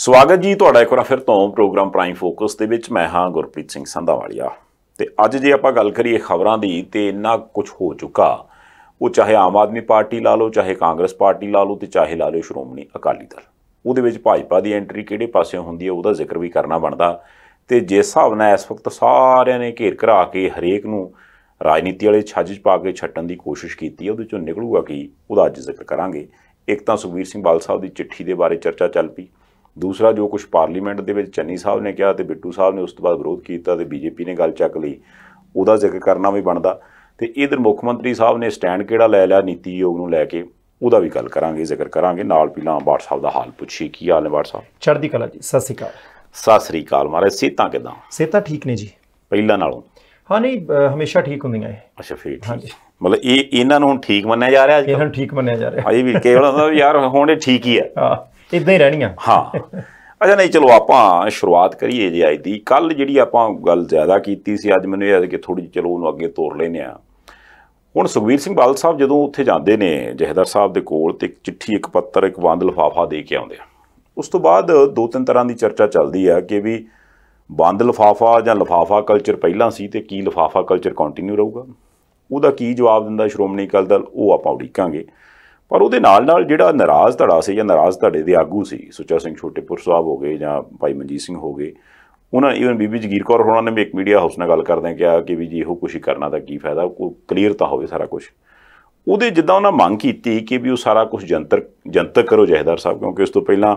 ਸਵਾਗਤ ਜੀ ਤੁਹਾਡਾ ਇੱਕ ਵਾਰ ਫਿਰ ਤੋਂ ਪ੍ਰੋਗਰਾਮ ਪ੍ਰਾਈਮ ਫੋਕਸ ਦੇ ਵਿੱਚ ਮੈਂ ਹਾਂ ਗੁਰਪ੍ਰੀਤ ਸਿੰਘ ਸੰਧਾਵਾਲੀਆ ਤੇ ਅੱਜ ਜੇ ਆਪਾਂ ਗੱਲ ਕਰੀਏ ਖਬਰਾਂ ਦੀ ਤੇ ਇੰਨਾ ਕੁਝ ਹੋ ਚੁੱਕਾ ਉਹ ਚਾਹੇ ਆਮ ਆਦਮੀ ਪਾਰਟੀ ਲਾ ਲਓ ਚਾਹੇ ਕਾਂਗਰਸ ਪਾਰਟੀ ਲਾ ਲਓ ਤੇ ਚਾਹੇ ਲਾ ਲਓ ਸ਼੍ਰੋਮਣੀ ਅਕਾਲੀ ਦਲ ਉਹਦੇ ਵਿੱਚ ਭਾਜਪਾ ਦੀ ਐਂਟਰੀ ਕਿਹੜੇ ਪਾਸੇ ਹੁੰਦੀ ਹੈ ਉਹਦਾ ਜ਼ਿਕਰ ਵੀ ਕਰਨਾ ਬਣਦਾ ਤੇ ਜਿਸ ਹਿਸਾਬ ਨਾਲ ਇਸ ਵਕਤ ਸਾਰਿਆਂ ਨੇ ਘੇਰ ਘਰਾ ਕੇ ਹਰੇਕ ਨੂੰ ਰਾਜਨੀਤੀ ਵਾਲੇ ਛੱਜ 'ਚ ਪਾ ਕੇ ਛੱਟਣ ਦੀ ਕੋਸ਼ਿਸ਼ ਕੀਤੀ ਹੈ ਉਹਦੇ ਚੋਂ ਨਿਕਲੂਗਾ ਕੀ ਉਹਦਾ ਅੱਜ ਜ਼ਿਕਰ ਕਰਾਂਗੇ ਇੱਕ ਤਾਂ ਸੁਖਵੀਰ ਸਿੰਘ ਬਾਲ ਸਾਹਿਬ ਦੀ ਚਿੱਠੀ ਦੇ ਬਾਰੇ ਚਰਚਾ ਚੱਲ ਪਈ ਦੂਸਰਾ ਜੋ ਕੁਝ ਪਾਰਲੀਮੈਂਟ ਦੇ ਵਿੱਚ ਚੰਨੀ ਸਾਹਿਬ ਨੇ ਕਿਹਾ ਤੇ ਬਿੱਟੂ ਸਾਹਿਬ ਨੇ ਉਸ ਤੋਂ ਬਾਅਦ ਵਿਰੋਧ ਕੀਤਾ ਤੇ ਬੀਜੇਪੀ ਨੇ ਗੱਲ ਚੱਕ ਲਈ ਉਹਦਾ ਜ਼ਿਕਰ ਕਰਨਾ ਵੀ ਬਣਦਾ ਤੇ ਇਧਰ ਮੁੱਖ ਮੰਤਰੀ ਸਾਹਿਬ ਨੇ ਸਟੈਂਡ ਕਿਹੜਾ ਲੈ ਲਿਆ ਨੀਤੀ ਯੋਗ ਨੂੰ ਲੈ ਕੇ ਉਹਦਾ ਵੀ ਗੱਲ ਕਰਾਂਗੇ ਜ਼ਿਕਰ ਕਰਾਂਗੇ ਨਾਲ ਪਹਿਲਾਂ ਬਾਟ ਸਾਹਿਬ ਦਾ ਹਾਲ ਪੁੱਛੀ ਕੀ ਹਾਲ ਨੇ ਬਾਟ ਸਾਹਿਬ ਚੜ੍ਹਦੀ ਕਲਾ ਜੀ ਸਤਿ ਸ੍ਰੀ ਅਕਾਲ ਸਤਿ ਸ੍ਰੀ ਅਕਾਲ ਮਾਰੇ ਸੇਤਾ ਕਿਦਾਂ ਸੇਤਾ ਠੀਕ ਨੇ ਜੀ ਪਹਿਲਾਂ ਨਾਲੋਂ ਹਾਂ ਨਹੀਂ ਹਮੇਸ਼ਾ ਠੀਕ ਹੁੰਦੀਆਂ ਇਹ ਅੱਛਾ ਫੇਰ ਠੀਕ ਮਤਲਬ ਇਹ ਇਹਨਾਂ ਨੂੰ ਹੁਣ ਠੀਕ ਮੰਨਿਆ ਜਾ ਰਿਹਾ ਅੱਜ ਇਹਨਾਂ ਨੂੰ ਠੀਕ ਮੰਨਿਆ ਜਾ ਰਿਹਾ ਹਾਂ ਜੀ ਵੀ ਕੇਵਲ ਯਾਰ ਹੁਣ ਇਹ ਠੀਕ ਹੀ ਹੈ ਹਾਂ ਇਦਾਂ ਹੀ ਰਹਿਣੀਆਂ ਹਾਂ ਅੱਛਾ ਨਹੀਂ ਚਲੋ ਆਪਾਂ ਸ਼ੁਰੂਆਤ ਕਰੀਏ ਜੀ ਅੱਜ ਦੀ ਕੱਲ ਜਿਹੜੀ ਆਪਾਂ ਗੱਲ ਜ਼ਿਆਦਾ ਕੀਤੀ ਸੀ ਅੱਜ ਮੈਨੂੰ ਇਹ ਕਿ ਥੋੜੀ ਚਲੋ ਉਹਨੂੰ ਅੱਗੇ ਤੋਰ ਲੈਨੇ ਆ ਹੁਣ ਸੁਖਵੀਰ ਸਿੰਘ ਬਾਲ ਸਾਹਿਬ ਜਦੋਂ ਉੱਥੇ ਜਾਂਦੇ ਨੇ ਜਹਦਰ ਸਾਹਿਬ ਦੇ ਕੋਲ ਤੇ ਇੱਕ ਚਿੱਠੀ ਇੱਕ ਪੱਤਰ ਇੱਕ ਬੰਦ ਲਫਾਫਾ ਦੇ ਕੇ ਆਉਂਦੇ ਆ ਉਸ ਤੋਂ ਬਾਅਦ ਦੋ ਤਿੰਨ ਤਰ੍ਹਾਂ ਦੀ ਚਰਚਾ ਚੱਲਦੀ ਆ ਕਿ ਵੀ ਬੰਦ ਲਫਾਫਾ ਜਾਂ ਲਫਾਫਾ ਕਲਚਰ ਪਹਿਲਾਂ ਸੀ ਤੇ ਕੀ ਲਫਾਫਾ ਕਲਚਰ ਕੰਟੀਨਿਊ ਰਹੂਗਾ ਉਹਦਾ ਕੀ ਜਵਾਬ ਦਿੰਦਾ ਸ਼੍ਰੋਮਣੀ ਅਕਾਲੀ ਦਲ ਉਹ ਆਪਾਂ ਉਡੀਕਾਂਗੇ ਪਰ ਉਹਦੇ ਨਾਲ ਨਾਲ ਜਿਹੜਾ ਨਾਰਾਜ਼ ਧੜਾ ਸੀ ਜਾਂ ਨਾਰਾਜ਼ ਧੜੇ ਦੇ ਆਗੂ ਸੀ ਸੁੱਚਾ ਸਿੰਘ ਛੋਟੇਪੁਰ ਸਾਹਿਬ ਹੋ ਗਏ ਜਾਂ ਭਾਈ ਮਨਜੀਤ ਸਿੰਘ ਹੋ ਗਏ ਉਹਨਾਂ ਇਵਨ ਬੀਬੀ ਜਗੀਰ ਕੌਰ ਹੋਣਾ ਨੇ ਵੀ ਇੱਕ ਮੀਡੀਆ ਹਾਊਸ ਨਾਲ ਗੱਲ ਕਰਦੇ ਆ ਕਿ ਵੀ ਜੀ ਇਹੋ ਕੁਝ ਕਰਨਾ ਤਾਂ ਕੀ ਫਾਇਦਾ ਕੋਈ ਕਲੀਅਰ ਤਾਂ ਹੋਵੇ ਸਾਰਾ ਕੁਝ ਉਹਦੇ ਜਿੱਦਾਂ ਉਹਨਾਂ ਮੰਗ ਕੀਤੀ ਕਿ ਵੀ ਉਹ ਸਾਰਾ ਕੁਝ ਜੰਤਰ ਜੰਤਰ ਕਰੋ ਜਹਦਾਰ ਸਾਹਿਬ ਕਿਉਂਕਿ ਉਸ ਤੋਂ ਪਹਿਲਾਂ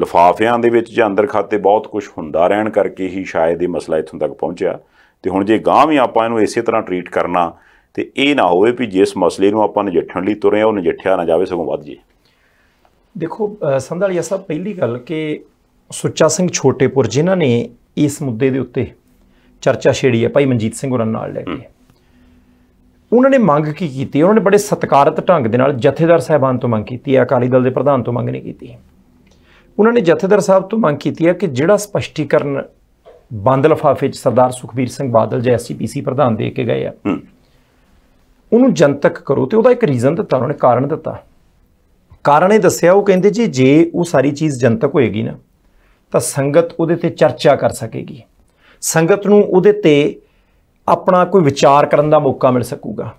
ਲਫਾਫਿਆਂ ਦੇ ਵਿੱਚ ਜਾਂ ਅੰਦਰ ਖਾਤੇ ਬਹੁਤ ਕੁਝ ਹੁੰਦਾ ਰਹਿਣ ਕਰਕੇ ਹੀ ਸ਼ਾਇਦ ਇਹ ਮਸਲਾ ਇੱਥੋਂ ਤੱਕ ਪਹੁੰਚਿਆ ਤੇ ਹੁਣ ਜੇ ਗਾਂਵ ਵੀ ਆਪਾਂ ਇਹਨੂੰ ਇਸੇ ਤਰ੍ਹਾਂ ਟ੍ਰੀਟ ਕਰਨਾ ਤੇ ਇਹ ਨਾ ਹੋਵੇ ਵੀ ਜਿਸ ਮਸਲੇ ਨੂੰ ਆਪਾਂ ਨਜਿੱਠਣ ਲਈ ਤੁਰੇ ਆ ਉਹ ਨਜਿੱਠਿਆ ਨਾ ਜਾਵੇ ਸਗੋਂ ਵੱਧ ਜੇ ਦੇਖੋ ਸੰਧਾਲੀਆ ਸਾਹਿਬ ਪਹਿਲੀ ਗੱਲ ਕਿ ਸੁੱਚਾ ਸਿੰਘ ਛੋਟੇਪੁਰ ਜਿਨ੍ਹਾਂ ਨੇ ਇਸ ਮੁੱਦੇ ਦੇ ਉੱਤੇ ਚਰਚਾ ਛੇੜੀ ਹੈ ਭਾਈ ਮਨਜੀਤ ਸਿੰਘ ਹੋਰਾਂ ਨਾਲ ਲੈ ਕੇ ਉਹਨਾਂ ਨੇ ਮੰਗ ਕੀ ਕੀਤੀ ਉਹਨਾਂ ਨੇ ਬੜੇ ਸਤਕਾਰਤ ਢੰਗ ਦੇ ਨਾਲ ਜਥੇਦਾਰ ਸਾਹਿਬਾਨ ਤੋਂ ਮੰਗ ਕੀਤੀ ਹੈ ਅਕਾਲੀ ਦਲ ਦੇ ਪ੍ਰਧਾਨ ਤੋਂ ਮੰਗ ਨਹੀਂ ਕੀਤੀ ਉਹਨਾਂ ਨੇ ਜਥੇਦਾਰ ਸਾਹਿਬ ਤੋਂ ਮੰਗ ਕੀਤੀ ਹੈ ਕਿ ਜਿਹੜਾ ਸਪਸ਼ਟੀਕਰਨ ਬੰਦ ਲਫਾਫੇ 'ਚ ਸਰਦਾਰ ਸੁਖਬੀਰ ਸਿੰਘ ਬਾਦਲ ਜੈ ਐਸਸੀਪੀਸੀ ਪ੍ਰਧਾਨ ਦੇ ਕੇ ਗਏ ਆ ਉਹਨੂੰ ਜਨਤਕ ਕਰੋ ਤੇ ਉਹਦਾ ਇੱਕ ਰੀਜ਼ਨ ਦਿੱਤਾ ਉਹਨਾਂ ਨੇ ਕਾਰਨ ਦਿੱਤਾ ਕਾਰਨ ਇਹ ਦੱਸਿਆ ਉਹ ਕਹਿੰਦੇ ਜੀ ਜੇ ਉਹ ਸਾਰੀ ਚੀਜ਼ ਜਨਤਕ ਹੋਏਗੀ ਨਾ ਤਾਂ ਸੰਗਤ ਉਹਦੇ ਤੇ ਚਰਚਾ ਕਰ ਸਕੇਗੀ ਸੰਗਤ ਨੂੰ ਉਹਦੇ ਤੇ ਆਪਣਾ ਕੋਈ ਵਿਚਾਰ ਕਰਨ ਦਾ ਮੌਕਾ ਮਿਲ ਸਕੂਗਾ